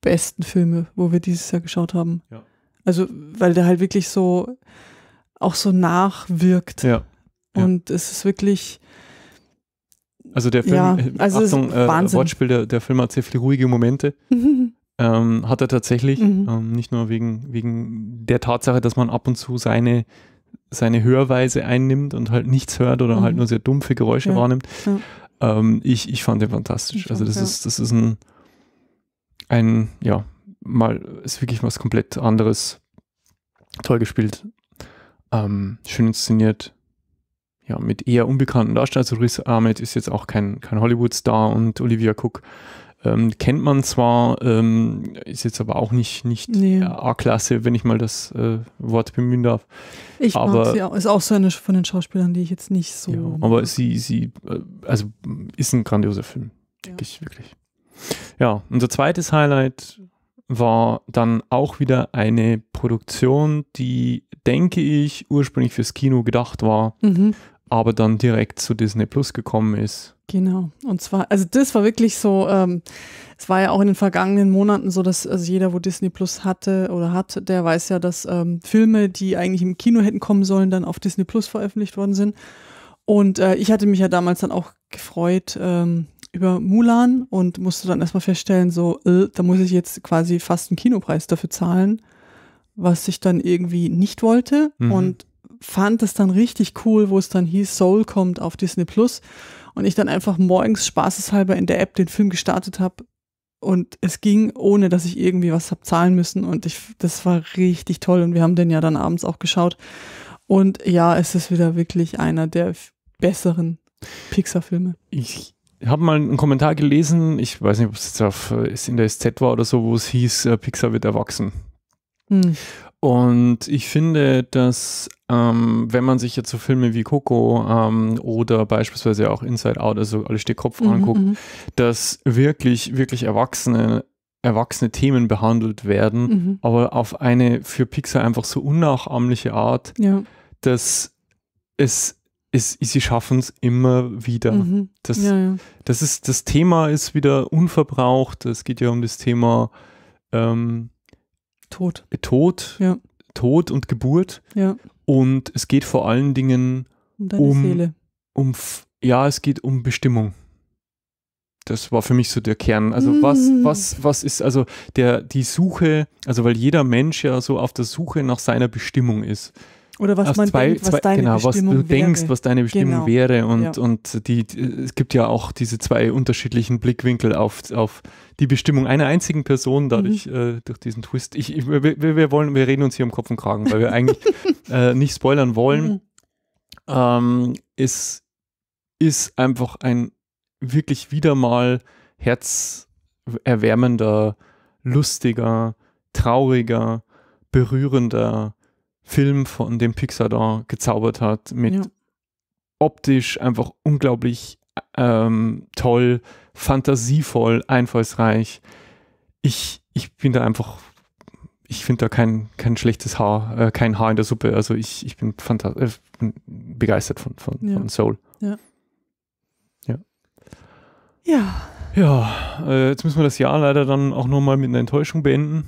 besten Filme, wo wir dieses Jahr geschaut haben. Ja. Also, weil der halt wirklich so auch so nachwirkt. Ja. ja. Und es ist wirklich. Also der Film, ja, äh, also Achtung, äh, Wortspiel, der, der Film hat sehr viele ruhige Momente. [laughs] Ähm, hat er tatsächlich. Mhm. Ähm, nicht nur wegen, wegen der Tatsache, dass man ab und zu seine, seine Hörweise einnimmt und halt nichts hört oder halt mhm. halt nur sehr dumpfe Geräusche ja. wahrnimmt. Ähm, ich, ich fand den fantastisch. Ich also das ist, das ist ein, ein, ja, mal ist wirklich was komplett anderes. Toll gespielt, ähm, schön inszeniert. Ja, mit eher unbekannten Darstellern. Also Riz Ahmed ist jetzt auch kein, kein Hollywood-Star und Olivia Cook ähm, kennt man zwar, ähm, ist jetzt aber auch nicht, nicht nee. A-Klasse, wenn ich mal das äh, Wort bemühen darf. Ich aber, sie, ist auch so eine von den Schauspielern, die ich jetzt nicht so. Ja, aber sie, sie, äh, also ist ein grandioser Film. Ja. Wirklich, wirklich. Ja, unser zweites Highlight war dann auch wieder eine Produktion, die, denke ich, ursprünglich fürs Kino gedacht war, mhm. aber dann direkt zu Disney Plus gekommen ist. Genau. Und zwar, also das war wirklich so, ähm, es war ja auch in den vergangenen Monaten so, dass also jeder, wo Disney Plus hatte oder hat, der weiß ja, dass ähm, Filme, die eigentlich im Kino hätten kommen sollen, dann auf Disney Plus veröffentlicht worden sind. Und äh, ich hatte mich ja damals dann auch gefreut, ähm, über Mulan und musste dann erstmal feststellen, so, äh, da muss ich jetzt quasi fast einen Kinopreis dafür zahlen, was ich dann irgendwie nicht wollte mhm. und fand es dann richtig cool, wo es dann hieß, Soul kommt auf Disney Plus und ich dann einfach morgens spaßeshalber in der App den Film gestartet habe und es ging, ohne dass ich irgendwie was hab zahlen müssen und ich, das war richtig toll und wir haben den ja dann abends auch geschaut und ja, es ist wieder wirklich einer der besseren Pixar-Filme. Ich ich habe mal einen Kommentar gelesen, ich weiß nicht, ob es jetzt auf, äh, in der SZ war oder so, wo es hieß, äh, Pixar wird erwachsen. Hm. Und ich finde, dass ähm, wenn man sich jetzt so Filme wie Coco ähm, oder beispielsweise auch Inside Out, also alles steht Kopf mhm, anguckt, mhm. dass wirklich, wirklich erwachsene, erwachsene Themen behandelt werden, mhm. aber auf eine für Pixar einfach so unnachahmliche Art, ja. dass es es, sie schaffen es immer wieder. Mhm. Das, ja, ja. das ist, das Thema ist wieder unverbraucht. Es geht ja um das Thema ähm, Tod. Tod, ja. Tod und Geburt. Und es geht vor allen Dingen um, um, um, ja, es geht um Bestimmung. Das war für mich so der Kern. Also mhm. was, was, was ist also der, die Suche, also weil jeder Mensch ja so auf der Suche nach seiner Bestimmung ist. Oder was man zwei, denkt, was deine genau, Bestimmung was du wäre. denkst, was deine Bestimmung genau. wäre. Und, ja. und die, es gibt ja auch diese zwei unterschiedlichen Blickwinkel auf, auf die Bestimmung einer einzigen Person dadurch, mhm. äh, durch diesen Twist. Ich, ich, wir, wir, wollen, wir reden uns hier um Kopf und Kragen, weil wir eigentlich [laughs] äh, nicht spoilern wollen. Mhm. Ähm, es ist einfach ein wirklich wieder mal herzerwärmender, lustiger, trauriger, berührender, Film, von dem Pixar da gezaubert hat, mit ja. optisch einfach unglaublich ähm, toll, fantasievoll, einfallsreich. Ich, ich bin da einfach, ich finde da kein, kein schlechtes Haar, äh, kein Haar in der Suppe. Also ich, ich bin, äh, begeistert von, von, ja. von Soul. Ja. Ja. Ja. ja äh, jetzt müssen wir das Jahr leider dann auch nochmal mit einer Enttäuschung beenden.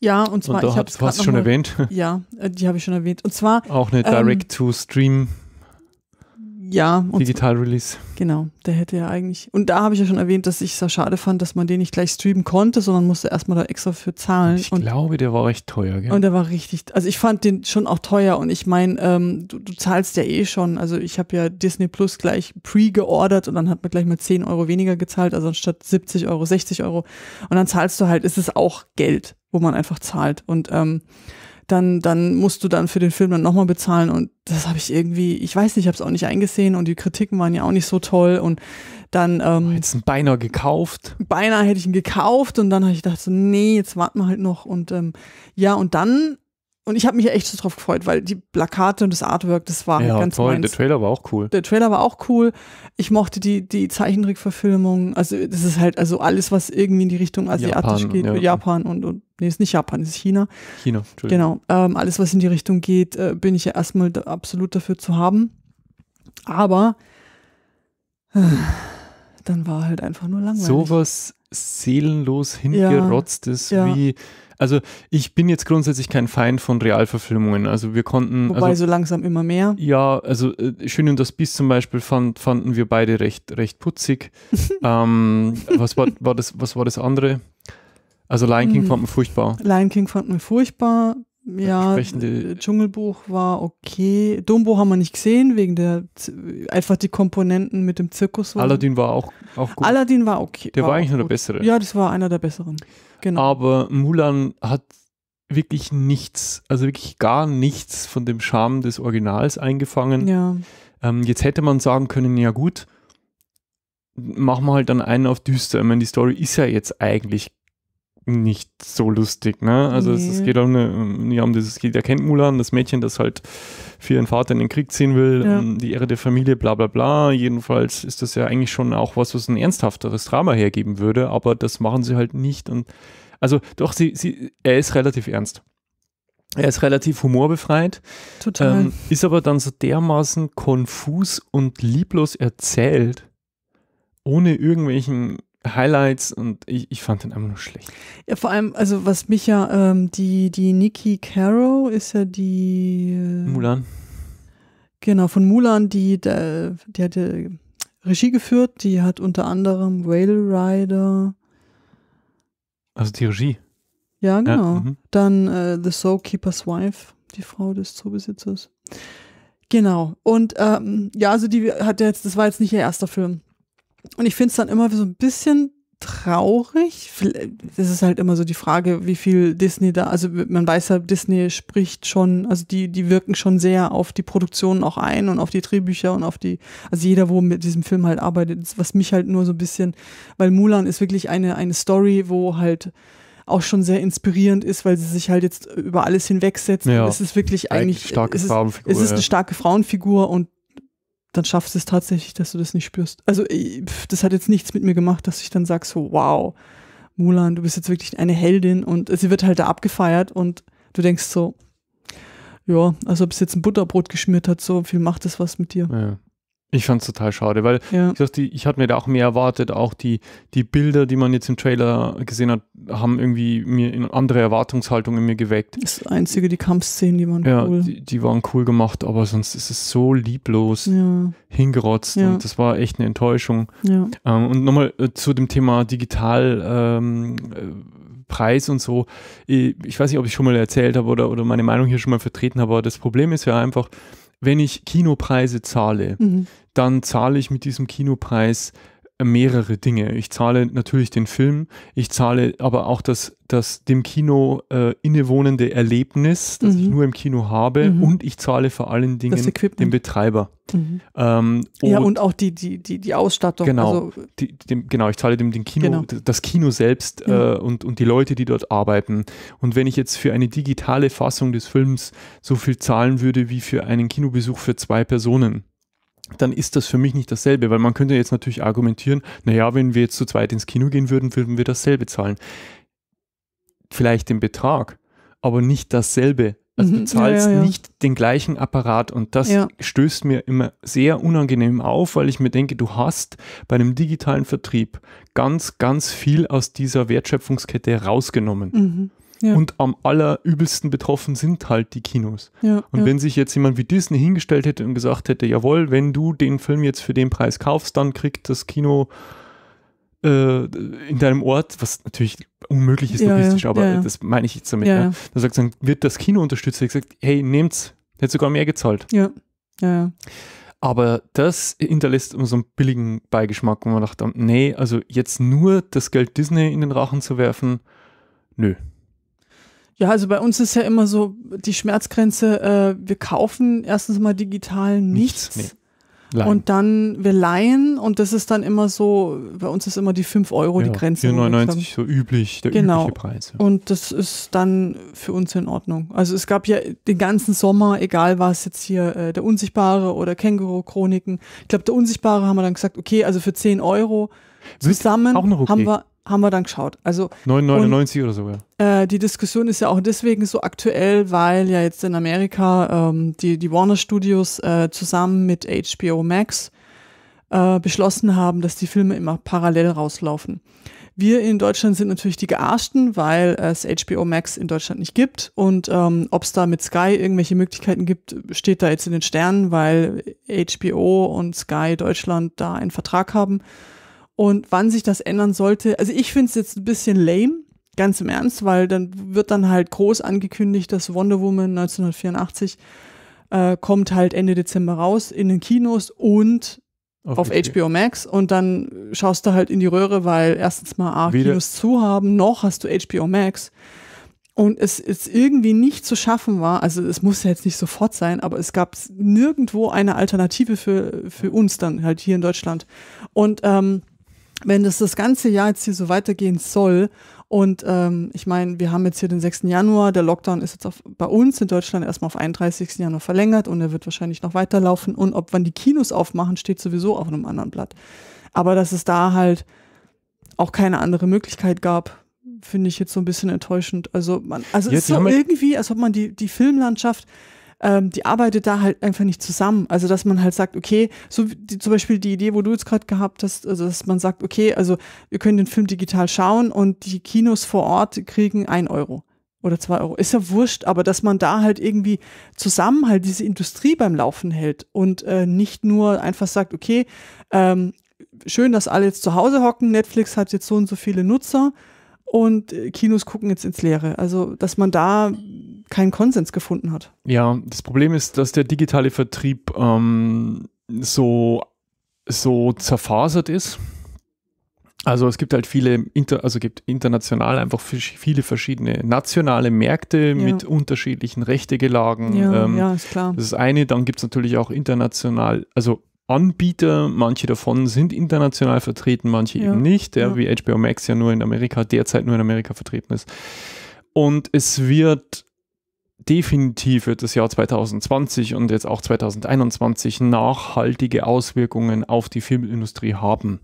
Ja, und zwar. Und da ich hast du schon mal, erwähnt. [laughs] Ja, äh, die habe ich schon erwähnt. Und zwar. Auch eine Direct-to-Stream. Ähm, ja. Digital Release. Genau, der hätte ja eigentlich. Und da habe ich ja schon erwähnt, dass ich es ja schade fand, dass man den nicht gleich streamen konnte, sondern musste erstmal da extra für zahlen. Ich und, glaube, der war recht teuer, gell? Und der war richtig. Also ich fand den schon auch teuer und ich meine, ähm, du, du zahlst ja eh schon. Also ich habe ja Disney Plus gleich pre-geordert und dann hat man gleich mal 10 Euro weniger gezahlt, also anstatt 70 Euro, 60 Euro. Und dann zahlst du halt, ist es auch Geld wo man einfach zahlt. Und ähm, dann, dann musst du dann für den Film dann nochmal bezahlen. Und das habe ich irgendwie, ich weiß nicht, ich habe es auch nicht eingesehen und die Kritiken waren ja auch nicht so toll. Und dann. Ähm, jetzt ein beinahe gekauft. Beinahe hätte ich ihn gekauft und dann habe ich gedacht, so, nee, jetzt warten wir halt noch. Und ähm, ja, und dann und ich habe mich echt so drauf gefreut, weil die Plakate und das Artwork, das war halt ja, halt ganz toll. Meins. Der Trailer war auch cool. Der Trailer war auch cool. Ich mochte die, die Zeichentrickverfilmung. Also, das ist halt also alles, was irgendwie in die Richtung asiatisch Japan, geht. Ja. Japan und, und, nee, ist nicht Japan, ist China. China, Entschuldigung. Genau. Ähm, alles, was in die Richtung geht, äh, bin ich ja erstmal da absolut dafür zu haben. Aber äh, dann war halt einfach nur langweilig. Sowas seelenlos hingerotztes ja, ja. wie also ich bin jetzt grundsätzlich kein Feind von Realverfilmungen. Also wir konnten. Wobei also, so langsam immer mehr. Ja, also äh, Schön und das Biest zum Beispiel fand, fanden wir beide recht, recht putzig. [laughs] ähm, was, war, war, das, was war das andere? Also Lion King mhm. fand man furchtbar. Lion King fand man furchtbar. Ja, äh, Dschungelbuch war okay. Dumbo haben wir nicht gesehen, wegen der einfach die Komponenten mit dem Zirkus. Aladdin war auch, auch gut. Aladdin war okay. Der war, war eigentlich nur der bessere. Ja, das war einer der besseren. Genau. Aber Mulan hat wirklich nichts, also wirklich gar nichts von dem Charme des Originals eingefangen. Ja. Ähm, jetzt hätte man sagen können, ja gut, machen wir halt dann einen auf düster. Ich meine, die Story ist ja jetzt eigentlich nicht so lustig, ne? Also nee. es, es, geht um eine, ja, um dieses, der kennt Mulan, das Mädchen, das halt für ihren Vater in den Krieg ziehen will, ja. um die Ehre der Familie, bla bla bla. Jedenfalls ist das ja eigentlich schon auch was, was ein ernsthafteres Drama hergeben würde, aber das machen sie halt nicht. Und also doch, sie, sie, er ist relativ ernst. Er ist relativ humorbefreit. Total. Ähm, ist aber dann so dermaßen konfus und lieblos erzählt, ohne irgendwelchen Highlights und ich, ich fand den einfach nur schlecht. Ja, vor allem, also was mich ja, ähm, die, die Nikki Caro ist ja die. Äh, Mulan. Genau, von Mulan, die, der, die hat Regie geführt, die hat unter anderem Whale Rider. Also die Regie. Ja, genau. Ja, -hmm. Dann äh, The Soul Keeper's Wife, die Frau des Zoobesitzers. Genau. Und ähm, ja, also die hat jetzt, das war jetzt nicht ihr erster Film. Und ich finde es dann immer so ein bisschen traurig. Das ist halt immer so die Frage, wie viel Disney da, also man weiß ja, Disney spricht schon, also die, die wirken schon sehr auf die Produktionen auch ein und auf die Drehbücher und auf die, also jeder, wo mit diesem Film halt arbeitet, was mich halt nur so ein bisschen, weil Mulan ist wirklich eine, eine Story, wo halt auch schon sehr inspirierend ist, weil sie sich halt jetzt über alles hinwegsetzt. Ja. Es ist wirklich eigentlich, starke es, ist, es ist eine starke Frauenfigur und dann schaffst du es tatsächlich, dass du das nicht spürst. Also äh, das hat jetzt nichts mit mir gemacht, dass ich dann sag so, wow, Mulan, du bist jetzt wirklich eine Heldin und sie wird halt da abgefeiert und du denkst so, ja, also ob es jetzt ein Butterbrot geschmiert hat, so viel macht das was mit dir. Ja. Ich fand es total schade, weil ja. ich, dachte, ich hatte mir da auch mehr erwartet. Auch die, die Bilder, die man jetzt im Trailer gesehen hat, haben irgendwie mir eine andere Erwartungshaltung in mir geweckt. Das einzige, die Kampfszenen, die waren ja, cool. Die, die waren cool gemacht, aber sonst ist es so lieblos ja. hingerotzt ja. und das war echt eine Enttäuschung. Ähm, und nochmal äh, zu dem Thema digital. Ähm, äh, Preis und so. Ich weiß nicht, ob ich schon mal erzählt habe oder, oder meine Meinung hier schon mal vertreten habe, aber das Problem ist ja einfach, wenn ich Kinopreise zahle, mhm. dann zahle ich mit diesem Kinopreis mehrere Dinge. Ich zahle natürlich den Film, ich zahle aber auch das, das dem Kino äh, innewohnende Erlebnis, das mhm. ich nur im Kino habe, mhm. und ich zahle vor allen Dingen den Betreiber. Mhm. Ähm, und ja, und auch die, die, die, die Ausstattung. Genau, also, die, dem, genau, ich zahle dem den Kino, genau. das Kino selbst äh, mhm. und, und die Leute, die dort arbeiten. Und wenn ich jetzt für eine digitale Fassung des Films so viel zahlen würde wie für einen Kinobesuch für zwei Personen, dann ist das für mich nicht dasselbe, weil man könnte jetzt natürlich argumentieren, naja, wenn wir jetzt zu zweit ins Kino gehen würden, würden wir dasselbe zahlen. Vielleicht den Betrag, aber nicht dasselbe. Also mhm, du zahlst ja, ja, ja. nicht den gleichen Apparat und das stößt mir immer sehr unangenehm auf, weil ich mir denke, du hast bei einem digitalen Vertrieb ganz, ganz viel aus dieser Wertschöpfungskette rausgenommen. Mhm. Ja. Und am allerübelsten betroffen sind halt die Kinos. Ja, und ja. wenn sich jetzt jemand wie Disney hingestellt hätte und gesagt hätte, jawohl, wenn du den Film jetzt für den Preis kaufst, dann kriegt das Kino äh, in deinem Ort, was natürlich unmöglich ist logistisch, aber das meine ich jetzt damit. Ja, ne? Da sagt dann wird das Kino unterstützt. ich gesagt, hey, nehmt's, hätte sogar mehr gezahlt. Ja, ja. Aber das hinterlässt immer so einen billigen Beigeschmack, wo man dachte, nee, also jetzt nur das Geld Disney in den Rachen zu werfen, nö. Ja, also bei uns ist ja immer so die Schmerzgrenze, äh, wir kaufen erstens mal digital nichts. nichts nee. Und dann, wir leihen und das ist dann immer so, bei uns ist immer die 5 Euro genau. die Grenze. 4,99 so üblich, der genau. übliche Preis. Ja. Und das ist dann für uns in Ordnung. Also es gab ja den ganzen Sommer, egal was jetzt hier, äh, der Unsichtbare oder Känguru-Chroniken. Ich glaube, der Unsichtbare haben wir dann gesagt, okay, also für 10 Euro zusammen haben wir haben wir dann geschaut. Also 9,99 oder so, ja. Äh, die Diskussion ist ja auch deswegen so aktuell, weil ja jetzt in Amerika ähm, die, die Warner Studios äh, zusammen mit HBO Max äh, beschlossen haben, dass die Filme immer parallel rauslaufen. Wir in Deutschland sind natürlich die Gearschten, weil es HBO Max in Deutschland nicht gibt. Und ähm, ob es da mit Sky irgendwelche Möglichkeiten gibt, steht da jetzt in den Sternen, weil HBO und Sky Deutschland da einen Vertrag haben und wann sich das ändern sollte. Also ich finde es jetzt ein bisschen lame, ganz im Ernst, weil dann wird dann halt groß angekündigt, dass Wonder Woman 1984 äh, kommt halt Ende Dezember raus in den Kinos und auf, auf HBO Max und dann schaust du halt in die Röhre, weil erstens mal A, Kinos zu haben, noch hast du HBO Max. Und es ist irgendwie nicht zu schaffen war, also es muss ja jetzt nicht sofort sein, aber es gab nirgendwo eine Alternative für, für uns dann halt hier in Deutschland. Und ähm, wenn es das, das ganze Jahr jetzt hier so weitergehen soll, und ähm, ich meine, wir haben jetzt hier den 6. Januar, der Lockdown ist jetzt auf, bei uns in Deutschland erstmal auf 31. Januar verlängert und er wird wahrscheinlich noch weiterlaufen. Und ob wann die Kinos aufmachen, steht sowieso auf einem anderen Blatt. Aber dass es da halt auch keine andere Möglichkeit gab, finde ich jetzt so ein bisschen enttäuschend. Also man, also jetzt es ist so irgendwie, als ob man die, die Filmlandschaft ähm, die arbeitet da halt einfach nicht zusammen. Also dass man halt sagt, okay, so die, zum Beispiel die Idee, wo du jetzt gerade gehabt hast, also dass man sagt, okay, also wir können den Film digital schauen und die Kinos vor Ort kriegen ein Euro oder zwei Euro. Ist ja wurscht, aber dass man da halt irgendwie zusammen halt diese Industrie beim Laufen hält und äh, nicht nur einfach sagt, okay, ähm, schön, dass alle jetzt zu Hause hocken, Netflix hat jetzt so und so viele Nutzer und äh, Kinos gucken jetzt ins Leere. Also, dass man da keinen Konsens gefunden hat. Ja, das Problem ist, dass der digitale Vertrieb ähm, so, so zerfasert ist. Also es gibt halt viele, inter, also gibt international einfach viele verschiedene nationale Märkte ja. mit unterschiedlichen Rechtegelagen. Ja, ähm, ja, ist klar. Das ist eine, dann gibt es natürlich auch international, also Anbieter, manche davon sind international vertreten, manche ja. eben nicht, der ja, wie HBO Max ja nur in Amerika, derzeit nur in Amerika vertreten ist. Und es wird definitiv wird das Jahr 2020 und jetzt auch 2021 nachhaltige Auswirkungen auf die Filmindustrie haben.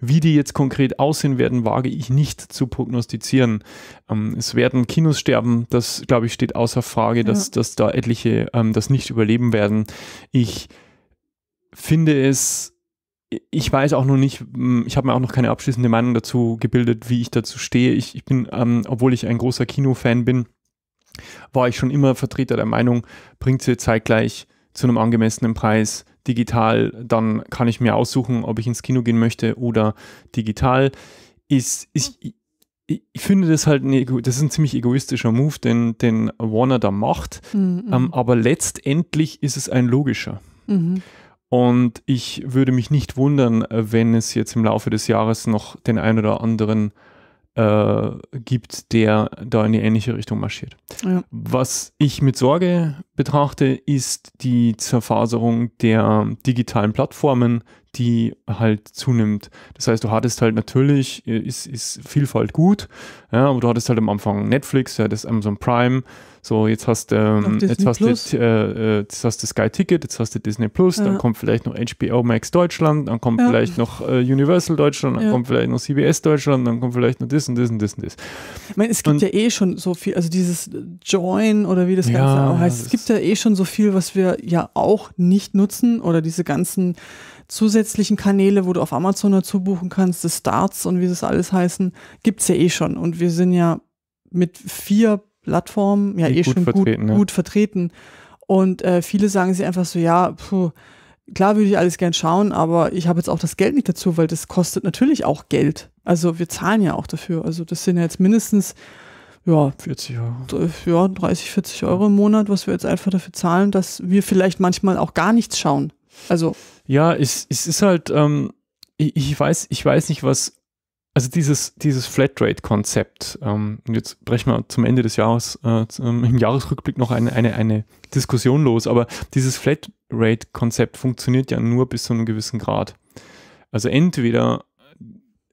Wie die jetzt konkret aussehen werden, wage ich nicht zu prognostizieren. Ähm, es werden Kinos sterben, das glaube ich steht außer Frage, dass, ja. dass da etliche ähm, das nicht überleben werden. Ich finde es ich weiß auch noch nicht, hm, ich habe mir auch noch keine abschließende Meinung dazu gebildet, wie ich dazu stehe. Ich, ich bin, ähm, obwohl ich ein großer Kinofan bin, war ich schon immer Vertreter der Meinung, bringt sie zeitgleich zu einem angemessenen Preis digital, dann kann ich mir aussuchen, ob ich ins Kino gehen möchte oder digital. Ist, ist, ich finde das halt eine, das ist ein ziemlich egoistischer Move, den, den Warner da macht, mhm. ähm, aber letztendlich ist es ein logischer. Mhm. Und ich würde mich nicht wundern, wenn es jetzt im Laufe des Jahres noch den ein oder anderen äh, gibt, der da in die ähnliche Richtung marschiert. Ja. Was ich mit Sorge betrachte, ist die Zerfaserung der digitalen Plattformen, die halt zunimmt. Das heißt, du hattest halt natürlich, äh, ist, ist Vielfalt gut, ja, aber du hattest halt am Anfang Netflix, ja, das Amazon Prime, so jetzt hast, ähm, jetzt, hast du, äh, äh, jetzt hast du Sky Ticket, jetzt hast du Disney Plus, ja. dann kommt vielleicht noch HBO Max Deutschland, dann kommt ja. vielleicht noch äh, Universal Deutschland, dann ja. kommt vielleicht noch CBS Deutschland, dann kommt vielleicht noch das und das und das und das. Ich meine, es gibt und, ja eh schon so viel, also dieses äh, Join oder wie das Ganze auch heißt, es gibt ja eh schon so viel, was wir ja auch nicht nutzen oder diese ganzen zusätzlichen Kanäle, wo du auf Amazon dazu buchen kannst, das Starts und wie das alles heißen, gibt es ja eh schon. Und wir sind ja mit vier Plattformen ja eh gut schon vertreten, gut, ja. gut, vertreten. Und äh, viele sagen sich einfach so, ja, puh, klar würde ich alles gern schauen, aber ich habe jetzt auch das Geld nicht dazu, weil das kostet natürlich auch Geld. Also wir zahlen ja auch dafür. Also das sind ja jetzt mindestens ja, 40 Euro. Ja, 30, 40 Euro im Monat, was wir jetzt einfach dafür zahlen, dass wir vielleicht manchmal auch gar nichts schauen, also. Ja, es, es ist halt, ähm, ich, ich, weiß, ich weiß nicht, was, also dieses, dieses Flatrate-Konzept, ähm, jetzt brechen wir zum Ende des Jahres, äh, im Jahresrückblick noch eine, eine, eine Diskussion los, aber dieses Flatrate-Konzept funktioniert ja nur bis zu einem gewissen Grad. Also entweder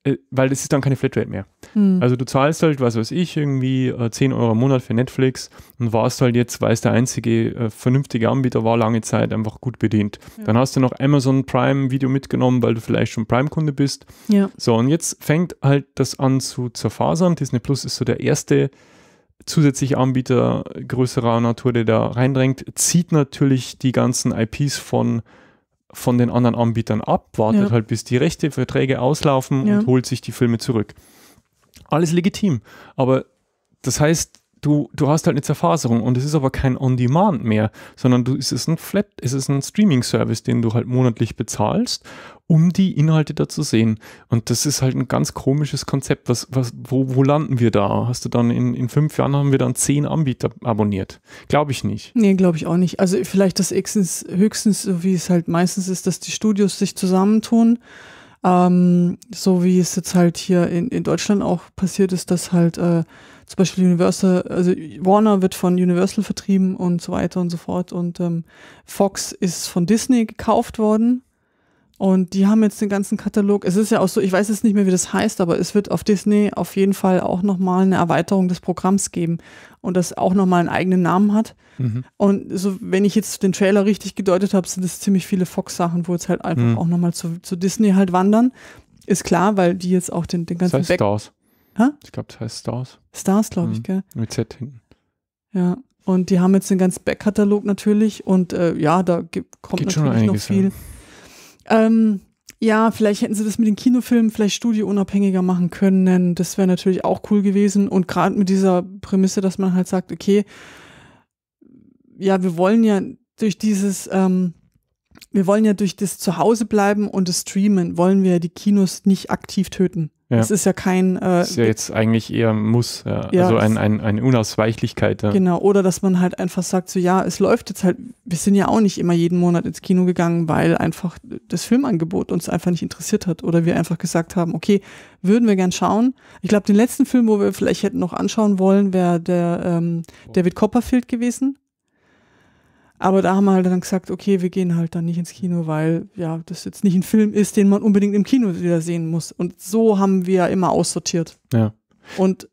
äh, weil das ist dann keine Flatrate mehr. Hm. Also du zahlst halt, was weiß ich, irgendwie äh, 10 Euro im Monat für Netflix und warst halt jetzt, weil es der einzige äh, vernünftige Anbieter war, lange Zeit einfach gut bedient. Ja. Dann hast du noch Amazon Prime Video mitgenommen, weil du vielleicht schon Prime-Kunde bist. Ja. So, und jetzt fängt halt das an zu zerfasern. Disney Plus ist so der erste zusätzliche Anbieter größerer Natur, der da reindrängt, zieht natürlich die ganzen IPs von von den anderen Anbietern ab, wartet ja. halt, bis die Rechte, Verträge auslaufen ja. und holt sich die Filme zurück. Alles legitim. Aber das heißt, du, du hast halt eine Zerfaserung und es ist aber kein On-Demand mehr, sondern du, es ist ein Flat, es ist ein Streaming-Service, den du halt monatlich bezahlst um die Inhalte da zu sehen. Und das ist halt ein ganz komisches Konzept. Was, was, wo, wo landen wir da? Hast du dann in, in fünf Jahren haben wir dann zehn Anbieter abonniert? Glaube ich nicht. Nee, glaube ich auch nicht. Also vielleicht das höchstens, so wie es halt meistens ist, dass die Studios sich zusammentun. Ähm, so wie es jetzt halt hier in, in Deutschland auch passiert ist, dass halt äh, zum Beispiel Universal, also Warner wird von Universal vertrieben und so weiter und so fort. Und ähm, Fox ist von Disney gekauft worden und die haben jetzt den ganzen Katalog. Es ist ja auch so, ich weiß jetzt nicht mehr, wie das heißt, aber es wird auf Disney auf jeden Fall auch nochmal eine Erweiterung des Programms geben und das auch nochmal einen eigenen Namen hat. Mhm. Und so, wenn ich jetzt den Trailer richtig gedeutet habe, sind es ziemlich viele Fox-Sachen, wo jetzt halt einfach mhm. auch nochmal zu, zu Disney halt wandern. Ist klar, weil die jetzt auch den, den ganzen. Das heißt Back Stars. Hä? Ich glaube, das heißt Stars. Stars, glaube mhm. ich, gell? Mit Z hinten. Ja. Und die haben jetzt den ganzen Backkatalog natürlich und äh, ja, da kommt Geht natürlich noch viel. An. Ähm, ja, vielleicht hätten sie das mit den Kinofilmen vielleicht studiounabhängiger machen können. denn Das wäre natürlich auch cool gewesen. Und gerade mit dieser Prämisse, dass man halt sagt, okay, ja, wir wollen ja durch dieses, ähm, wir wollen ja durch das Zuhause bleiben und das Streamen, wollen wir die Kinos nicht aktiv töten. Ja. ist ja kein. Äh, ist ja jetzt eigentlich eher ein Muss, ja. Ja, also ein, ein, eine Unausweichlichkeit. Ja. Genau, oder dass man halt einfach sagt, so ja, es läuft jetzt halt, wir sind ja auch nicht immer jeden Monat ins Kino gegangen, weil einfach das Filmangebot uns einfach nicht interessiert hat. Oder wir einfach gesagt haben, okay, würden wir gern schauen. Ich glaube, den letzten Film, wo wir vielleicht hätten noch anschauen wollen, wäre der ähm, oh. David Copperfield gewesen. Aber da haben wir halt dann gesagt, okay, wir gehen halt dann nicht ins Kino, weil ja, das jetzt nicht ein Film ist, den man unbedingt im Kino wieder sehen muss. Und so haben wir immer aussortiert. Ja. Und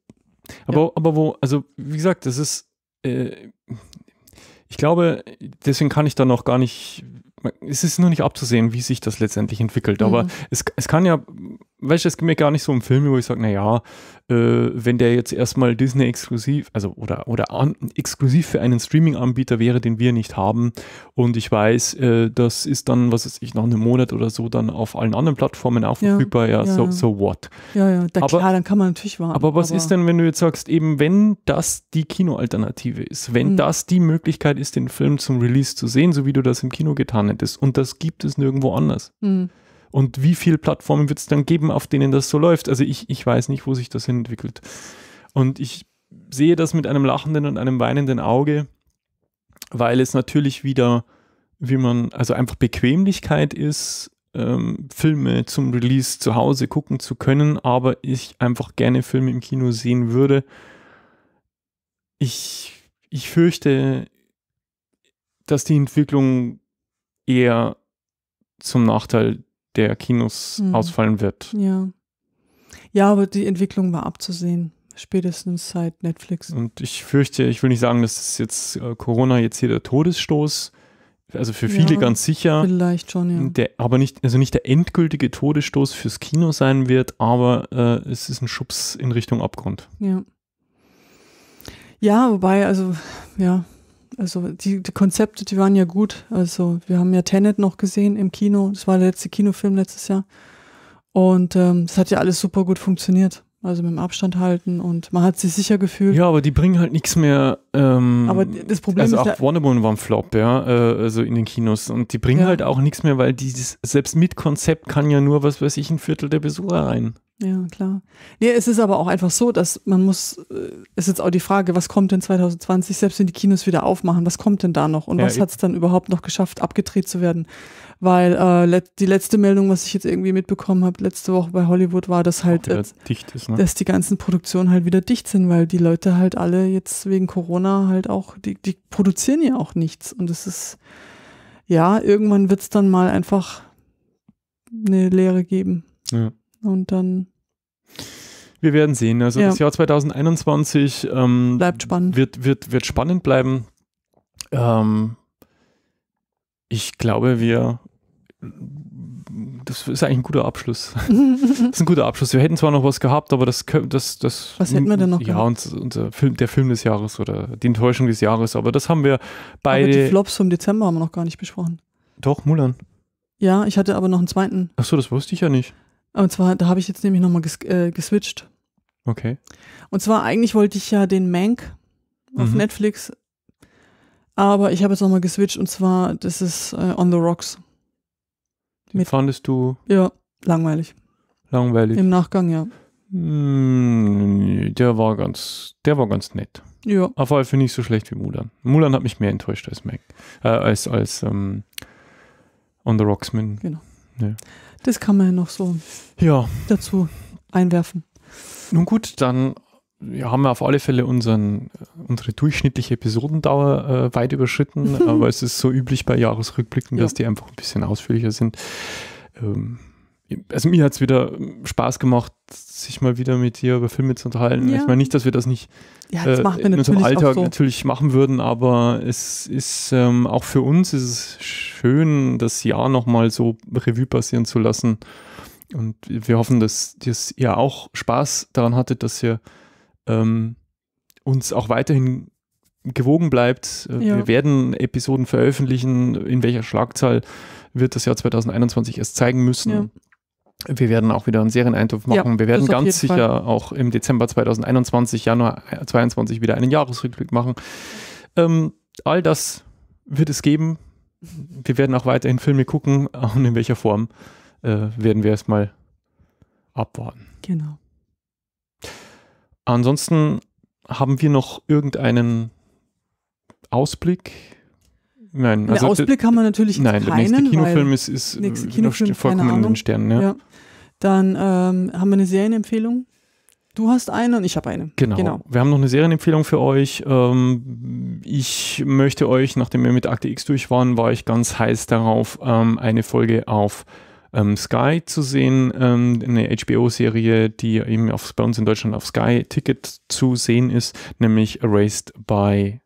aber, ja. aber wo, also wie gesagt, das ist, äh, ich glaube, deswegen kann ich da noch gar nicht, es ist nur nicht abzusehen, wie sich das letztendlich entwickelt. Aber mhm. es, es kann ja weißt du, es geht mir gar nicht so um Filme, wo ich sage, naja, äh, wenn der jetzt erstmal Disney exklusiv, also oder, oder an, exklusiv für einen Streaming-Anbieter wäre, den wir nicht haben, und ich weiß, äh, das ist dann, was weiß ich, nach einem Monat oder so dann auf allen anderen Plattformen auch ja, verfügbar, ja, ja, so, so what. Ja, ja, da, aber, klar, dann kann man natürlich warten. Aber was aber ist denn, wenn du jetzt sagst, eben wenn das die Kinoalternative ist, wenn mhm. das die Möglichkeit ist, den Film zum Release zu sehen, so wie du das im Kino getan hättest, und das gibt es nirgendwo anders? Mhm. Und wie viele Plattformen wird es dann geben, auf denen das so läuft? Also ich, ich weiß nicht, wo sich das entwickelt. Und ich sehe das mit einem lachenden und einem weinenden Auge, weil es natürlich wieder, wie man, also einfach Bequemlichkeit ist, ähm, Filme zum Release zu Hause gucken zu können, aber ich einfach gerne Filme im Kino sehen würde. Ich, ich fürchte, dass die Entwicklung eher zum Nachteil der Kinos mhm. ausfallen wird. Ja. Ja, aber die Entwicklung war abzusehen. Spätestens seit Netflix. Und ich fürchte, ich will nicht sagen, dass es jetzt äh, Corona jetzt hier der Todesstoß also für viele ja, ganz sicher. Vielleicht schon, ja. Der, aber nicht, also nicht der endgültige Todesstoß fürs Kino sein wird, aber äh, es ist ein Schubs in Richtung Abgrund. Ja. Ja, wobei, also, ja, also die, die, Konzepte, die waren ja gut. Also wir haben ja Tenet noch gesehen im Kino. Das war der letzte Kinofilm letztes Jahr. Und es ähm, hat ja alles super gut funktioniert. Also mit dem Abstand halten und man hat sich sicher gefühlt. Ja, aber die bringen halt nichts mehr. Ähm, aber das Problem also ist. Also auch Wonder Woman war ein Flop, ja, äh, also in den Kinos. Und die bringen ja. halt auch nichts mehr, weil dieses, selbst mit Konzept kann ja nur, was weiß ich, ein Viertel der Besucher rein. Ja, klar. Nee, es ist aber auch einfach so, dass man muss, äh, ist jetzt auch die Frage, was kommt denn 2020, selbst wenn die Kinos wieder aufmachen, was kommt denn da noch und ja, was hat es dann überhaupt noch geschafft, abgedreht zu werden? weil äh, let die letzte Meldung, was ich jetzt irgendwie mitbekommen habe, letzte Woche bei Hollywood war, dass halt, äh, dicht ist, ne? dass die ganzen Produktionen halt wieder dicht sind, weil die Leute halt alle jetzt wegen Corona halt auch, die, die produzieren ja auch nichts und es ist, ja, irgendwann wird es dann mal einfach eine Lehre geben. Ja. Und dann wir werden sehen. Also ja. das Jahr 2021 ähm, bleibt spannend. Wird, wird, wird spannend bleiben. Ähm, ich glaube, wir. Das ist eigentlich ein guter Abschluss. [laughs] das ist ein guter Abschluss. Wir hätten zwar noch was gehabt, aber das. das, das was hätten wir denn noch? Ja, uns, unser Film, der Film des Jahres oder die Enttäuschung des Jahres, aber das haben wir beide. Aber die Flops vom Dezember haben wir noch gar nicht besprochen. Doch, Mulan. Ja, ich hatte aber noch einen zweiten. Ach so, das wusste ich ja nicht. Und zwar, da habe ich jetzt nämlich nochmal ges äh, geswitcht. Okay. Und zwar, eigentlich wollte ich ja den Mank auf mhm. Netflix aber ich habe jetzt nochmal geswitcht und zwar, das ist äh, On the Rocks. Mit, fandest du? Ja, langweilig. Langweilig. Im Nachgang, ja. Mm, der war ganz, der war ganz nett. Ja. Auf jeden Fall nicht so schlecht wie Mulan. Mulan hat mich mehr enttäuscht als Mac, äh, als, als ähm, On the Rocks. genau. Ja. Das kann man ja noch so ja. dazu einwerfen. Nun gut, dann wir haben auf alle Fälle unseren, unsere durchschnittliche Episodendauer äh, weit überschritten, [laughs] aber es ist so üblich bei Jahresrückblicken, ja. dass die einfach ein bisschen ausführlicher sind. Ähm, also mir hat es wieder Spaß gemacht, sich mal wieder mit dir über Filme zu unterhalten. Ja. Ich meine nicht, dass wir das nicht ja, das äh, in unserem Alltag so. natürlich machen würden, aber es ist ähm, auch für uns ist es schön, das Jahr nochmal so Revue passieren zu lassen. Und wir hoffen, dass ihr auch Spaß daran hattet, dass ihr ähm, uns auch weiterhin gewogen bleibt. Äh, ja. Wir werden Episoden veröffentlichen. In welcher Schlagzahl wird das Jahr 2021 erst zeigen müssen. Ja. Wir werden auch wieder einen Serieneintopf machen. Ja, wir werden ganz sicher Fall. auch im Dezember 2021, Januar 2022 wieder einen Jahresrückblick machen. Ähm, all das wird es geben. Wir werden auch weiterhin Filme gucken [laughs] und in welcher Form äh, werden wir erstmal abwarten. Genau. Ansonsten haben wir noch irgendeinen Ausblick? Nein, also Ausblick haben wir natürlich nein, keinen. Nein, der nächste Kinofilm ist, ist nächste äh, Kinofilm, vollkommen in den Sternen. Ja. ja. Dann ähm, haben wir eine Serienempfehlung. Du hast eine und ich habe eine. Genau. genau. Wir haben noch eine Serienempfehlung für euch. Ähm, ich möchte euch, nachdem wir mit Akte X durch waren, war ich ganz heiß darauf, ähm, eine Folge auf ähm, Sky zu sehen, ähm, eine HBO-Serie, die eben auf, bei uns in Deutschland auf Sky Ticket zu sehen ist, nämlich Erased by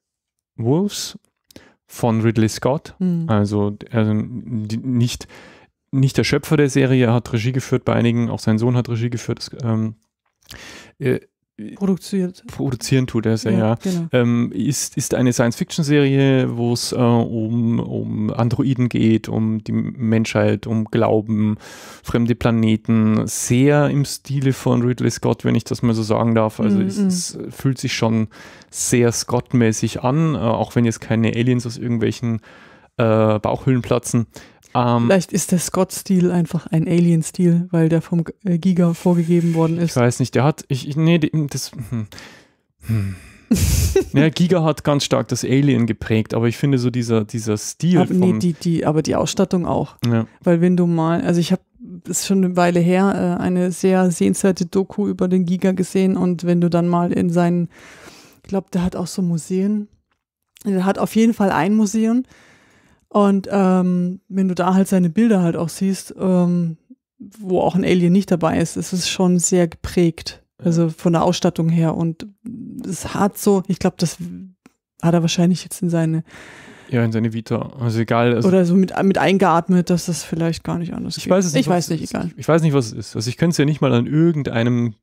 Wolves von Ridley Scott. Mhm. Also, also nicht, nicht der Schöpfer der Serie, er hat Regie geführt bei einigen, auch sein Sohn hat Regie geführt. Das, ähm, äh, produziert. Produzieren tut er es ja. ja. Genau. Ähm, ist, ist eine Science-Fiction-Serie, wo es äh, um, um Androiden geht, um die Menschheit, um Glauben, fremde Planeten. Sehr im Stile von Ridley Scott, wenn ich das mal so sagen darf. Also mm -mm. Es, es, mhm. fühlt sich schon sehr Scott-mäßig an, äh, auch wenn jetzt keine Aliens aus irgendwelchen äh, Bauchhöhlen platzen. Ähm, Vielleicht ist der Scott-Stil einfach ein Alien-Stil, weil der vom äh, Giga vorgegeben worden ist. Ich weiß nicht, der hat, ich, nee, das, hm. hm. [laughs] ja, Giga hat ganz stark das Alien geprägt, aber ich finde so dieser, dieser Stil. Aber, nee, die, die, aber die Ausstattung auch. Ja. Weil wenn du mal, also ich habe, das ist schon eine Weile her, äh, eine sehr sehenswerte Doku über den Giga gesehen und wenn du dann mal in seinen, ich glaube, der hat auch so Museen. Der hat auf jeden Fall ein Museum und ähm, wenn du da halt seine Bilder halt auch siehst, ähm, wo auch ein Alien nicht dabei ist, ist es schon sehr geprägt. Also von der Ausstattung her. Und es hat so, ich glaube, das hat er wahrscheinlich jetzt in seine ja, in seine Vita. Also egal. Also Oder so mit, mit eingeatmet, dass das vielleicht gar nicht anders ich geht. Weiß es nicht, ich weiß nicht, egal. Ich, ich weiß nicht, was es ist. Also ich könnte es ja nicht mal an irgendeinem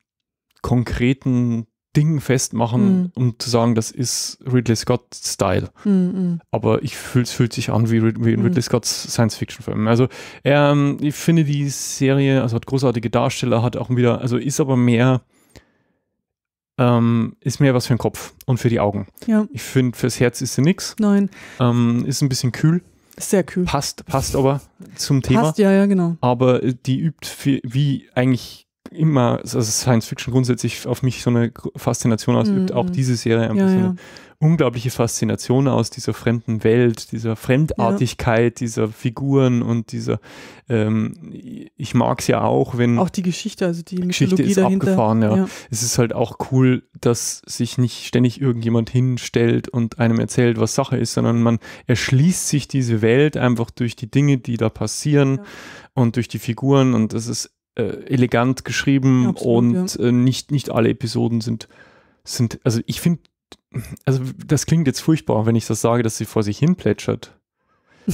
konkreten Ding festmachen, mhm. um zu sagen, das ist Ridley Scott's Style. Mhm. Hm. Aber ich fühl, es fühlt sich an wie, wie in hm. Ridley Scott's Science-Fiction-Film. Also ähm, ich finde die Serie, also hat großartige Darsteller, hat auch wieder, also ist aber mehr, ähm, ist mehr was für den Kopf und für die Augen. Ja. Ich finde, fürs Herz ist sie nix. Nein. Ähm, ist ein bisschen kühl. Sehr kühl. Passt, passt aber zum Thema. Passt, ja, ja, genau. Aber äh, die übt, viel, wie eigentlich immer, also Science Fiction grundsätzlich auf mich so eine Faszination ausübt, mm -hmm. auch mhm. diese Serie ja, so eine unglaubliche Faszination aus dieser fremden Welt, dieser Fremdartigkeit, ja. dieser Figuren und dieser, ähm, ich mag es ja auch, wenn. Auch die Geschichte, also die Geschichte ist dahinter. abgefahren, ja. Es ist halt auch cool, dass sich nicht ständig irgendjemand hinstellt und einem erzählt, was Sache ist, sondern man erschließt sich diese Welt einfach durch die Dinge, die da passieren und durch die Figuren und das ist äh, elegant geschrieben Absolut, und ja. äh, nicht, nicht alle Episoden sind, sind also ich finde, also das klingt jetzt furchtbar, wenn ich das sage, dass sie vor sich hin plätschert.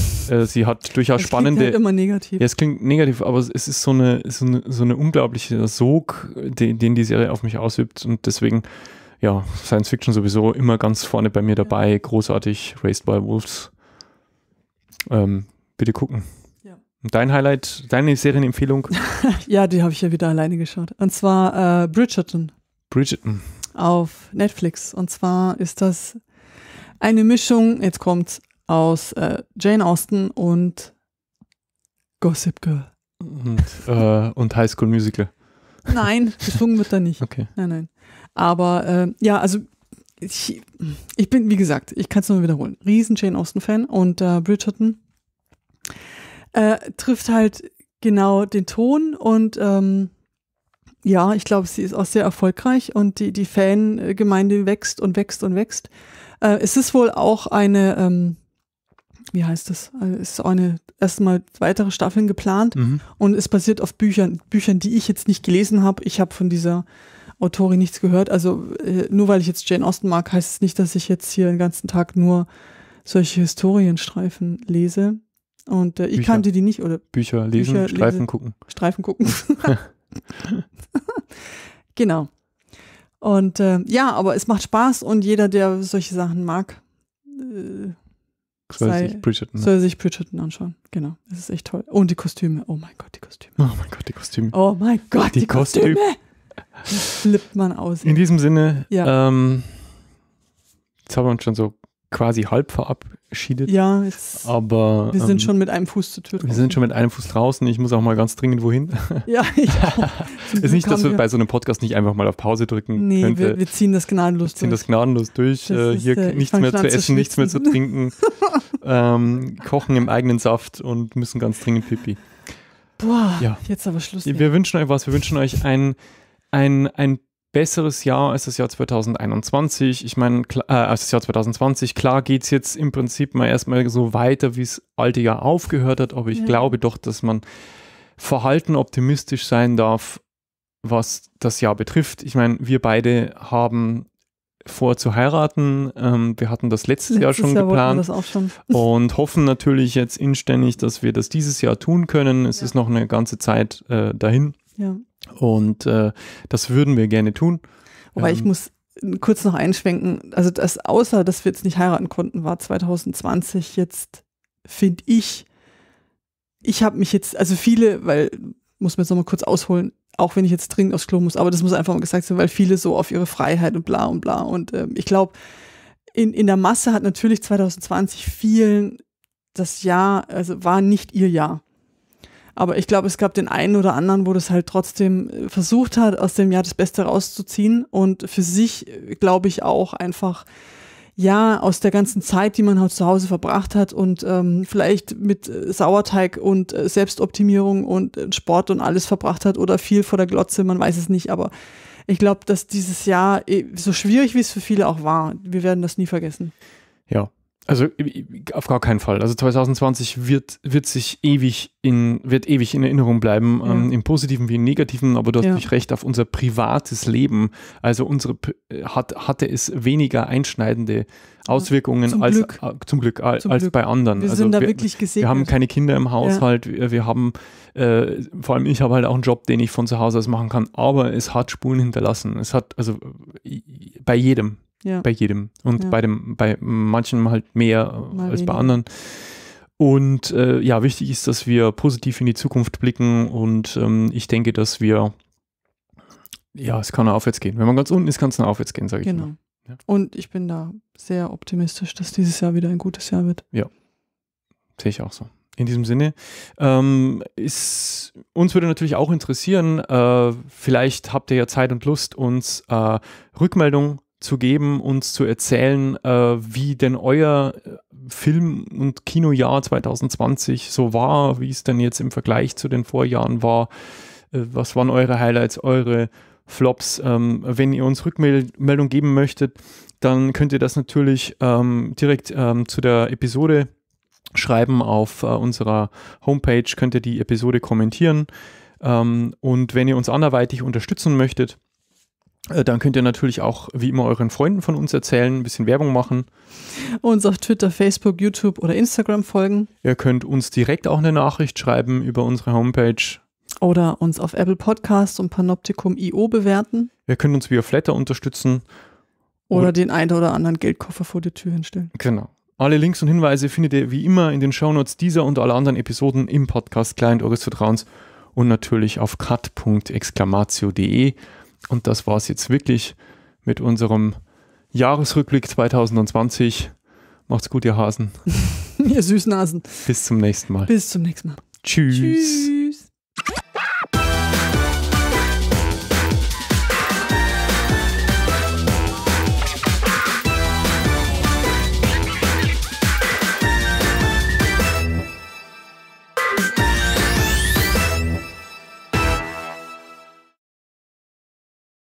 [laughs] äh, sie hat durchaus das spannende. Klingt halt immer negativ. Ja, es klingt negativ, aber es ist so eine, so eine, so eine unglaubliche Sog, den, den die Serie auf mich ausübt und deswegen ja, Science Fiction sowieso immer ganz vorne bei mir dabei. Ja. Großartig, Raised by Wolves. Ähm, bitte gucken. Dein Highlight, deine Serienempfehlung? [laughs] ja, die habe ich ja wieder alleine geschaut. Und zwar äh, Bridgerton. Bridgerton. Auf Netflix. Und zwar ist das eine Mischung, jetzt kommt aus äh, Jane Austen und Gossip Girl. Und, äh, und High School Musical. Nein, [laughs] gesungen wird da nicht. Okay. Nein, nein. Aber äh, ja, also ich, ich, bin, wie gesagt, ich kann es nur wiederholen, riesen Jane Austen-Fan und äh, Bridgerton äh, trifft halt genau den Ton und ähm, ja, ich glaube, sie ist auch sehr erfolgreich und die, die Fangemeinde wächst und wächst und wächst. Äh, es ist wohl auch eine, ähm, wie heißt das? Also es ist auch eine erstmal weitere Staffeln geplant mhm. und es basiert auf Büchern, Büchern, die ich jetzt nicht gelesen habe. Ich habe von dieser Autorin nichts gehört. Also äh, nur weil ich jetzt Jane Austen mag, heißt es nicht, dass ich jetzt hier den ganzen Tag nur solche Historienstreifen lese. Und äh, ich Bücher. kannte die nicht. Oder Bücher lesen, Bücher, Streifen lese, gucken. Streifen gucken. [laughs] [laughs] genau. Und äh, ja, aber es macht Spaß und jeder, der solche Sachen mag, äh, soll, sei, sich Bridgerton, ne? soll sich Bridgerton anschauen. Genau, das ist echt toll. Und die Kostüme. Oh mein Gott, die Kostüme. Oh mein Gott, die Kostüme. Oh mein Gott, die, die Kostüme. Kostüme. flippt man aus. In diesem Sinne, ja. ähm, jetzt haben wir uns schon so quasi halb verab verabschiedet. Ja, jetzt aber wir sind ähm, schon mit einem Fuß zur Tür draußen. Wir sind schon mit einem Fuß draußen. Ich muss auch mal ganz dringend wohin. [laughs] Ja, ich auch. [laughs] ist nicht, dass wir, wir bei so einem Podcast nicht einfach mal auf Pause drücken nee, könnte. Wir, wir ziehen das gnadenlos wir ziehen das gnadenlos durch. Das äh, hier der, nichts mehr zu essen, zu nichts mehr zu trinken. [laughs] ähm, kochen im eigenen Saft und müssen ganz dringend pipi. Boah, ja. jetzt aber Schluss. Wir ja. wünschen euch was. Wir wünschen euch ein, ein, ein besseres Jahr als das Jahr 2021. Ich meine, äh, als das Jahr 2020. Klar geht es jetzt im Prinzip mal erstmal so weiter, wie es alte Jahr aufgehört hat, aber ich ja. glaube doch, dass man verhalten optimistisch sein darf, was das Jahr betrifft. Ich meine, wir beide haben vor zu heiraten. Ähm, wir hatten das letztes, letztes Jahr schon Jahr geplant schon. [laughs] und hoffen natürlich jetzt inständig, dass wir das dieses Jahr tun können. Es ja. ist noch eine ganze Zeit äh, dahin. Ja. Und äh, das würden wir gerne tun. Wobei ähm, ich muss kurz noch einschwenken. Also das, außer dass wir jetzt nicht heiraten konnten, war 2020 jetzt, finde ich, ich habe mich jetzt, also viele, weil, muss man jetzt nochmal kurz ausholen, auch wenn ich jetzt dringend aufs Klo muss, aber das muss einfach mal gesagt sein, weil viele so auf ihre Freiheit und bla und bla. Und ähm, ich glaube, in, in der Masse hat natürlich 2020 vielen das Jahr, also war nicht ihr Jahr. Aber ich glaube, es gab den einen oder anderen, wo das halt trotzdem äh, versucht hat, aus dem Jahr das Beste rauszuziehen und für sich, äh, glaube ich, auch einfach ja, aus der ganzen Zeit, die man halt zu Hause verbracht hat und ähm, vielleicht mit äh, Sauerteig und Selbstoptimierung und Sport und alles verbracht hat oder viel vor der Glotze, man weiß es nicht, aber ich glaube, dass dieses Jahr, so schwierig wie es für viele auch war, wir werden das nie vergessen. Also auf gar keinen Fall. Also 2020 wird, wird sich ewig in, wird ewig in Erinnerung bleiben, ja. ähm, im Positiven wie im Negativen, aber du hast ja. mich recht, auf unser privates Leben, also unsere äh, hat, hatte es weniger einschneidende Auswirkungen zum als Glück. Äh, zum Glück als, zum als Glück. bei anderen. Wir also sind da wir, wirklich gesegnet. Wir haben keine Kinder im Haushalt, ja. wir, wir, haben, äh, vor allem ich habe halt auch einen Job, den ich von zu Hause aus machen kann, aber es hat Spuren hinterlassen. Es hat, also bei jedem, ja. Bei jedem. Und ja. bei, dem, bei manchen halt mehr Mal als weniger. bei anderen. Und äh, ja, wichtig ist, dass wir positiv in die Zukunft blicken und ähm, ich denke, dass wir, ja, es kann auch aufwärts gehen. Wenn man ganz unten ist, kann es nach aufwärts gehen, sage ich genau. mal. Ja. Und ich bin da sehr optimistisch, dass dieses Jahr wieder ein gutes Jahr wird. Ja, sehe ich auch so. In diesem Sinne, ähm, ist, uns würde natürlich auch interessieren, äh, vielleicht habt ihr ja Zeit und Lust, uns äh, Rückmeldungen zu geben, uns zu erzählen, äh, wie denn euer äh, Film- und Kinojahr 2020 so war, wie es denn jetzt im Vergleich zu den Vorjahren war. Äh, was waren eure Highlights, eure Flops? Ähm, wenn ihr uns Rückmeldung geben möchtet, dann könnt ihr das natürlich ähm, direkt ähm, zu der Episode schreiben. Auf äh, unserer Homepage könnt ihr die Episode kommentieren. Ähm, und wenn ihr uns anderweitig unterstützen möchtet, äh, dann könnt ihr natürlich auch wie immer euren Freunden von uns erzählen, ein bisschen Werbung machen. Uns auf Twitter, Facebook, YouTube oder Instagram folgen. Ihr könnt uns direkt auch eine Nachricht schreiben über unsere Homepage. Oder uns auf Apple Podcasts und Panoptikum.io bewerten. Ihr könnt uns via Flatter unterstützen. Oder, oder den einen oder anderen Geldkoffer vor die Tür hinstellen. Genau. Alle Links und Hinweise findet ihr wie immer in den Shownotes dieser und aller anderen Episoden im Podcast Client eures Vertrauens und natürlich auf cut.exclamatio.de und das war es jetzt wirklich mit unserem Jahresrückblick 2020. Macht's gut, ihr Hasen. [laughs] ihr Süßnasen. Bis zum nächsten Mal. Bis zum nächsten Mal. Tschüss. Tschüss.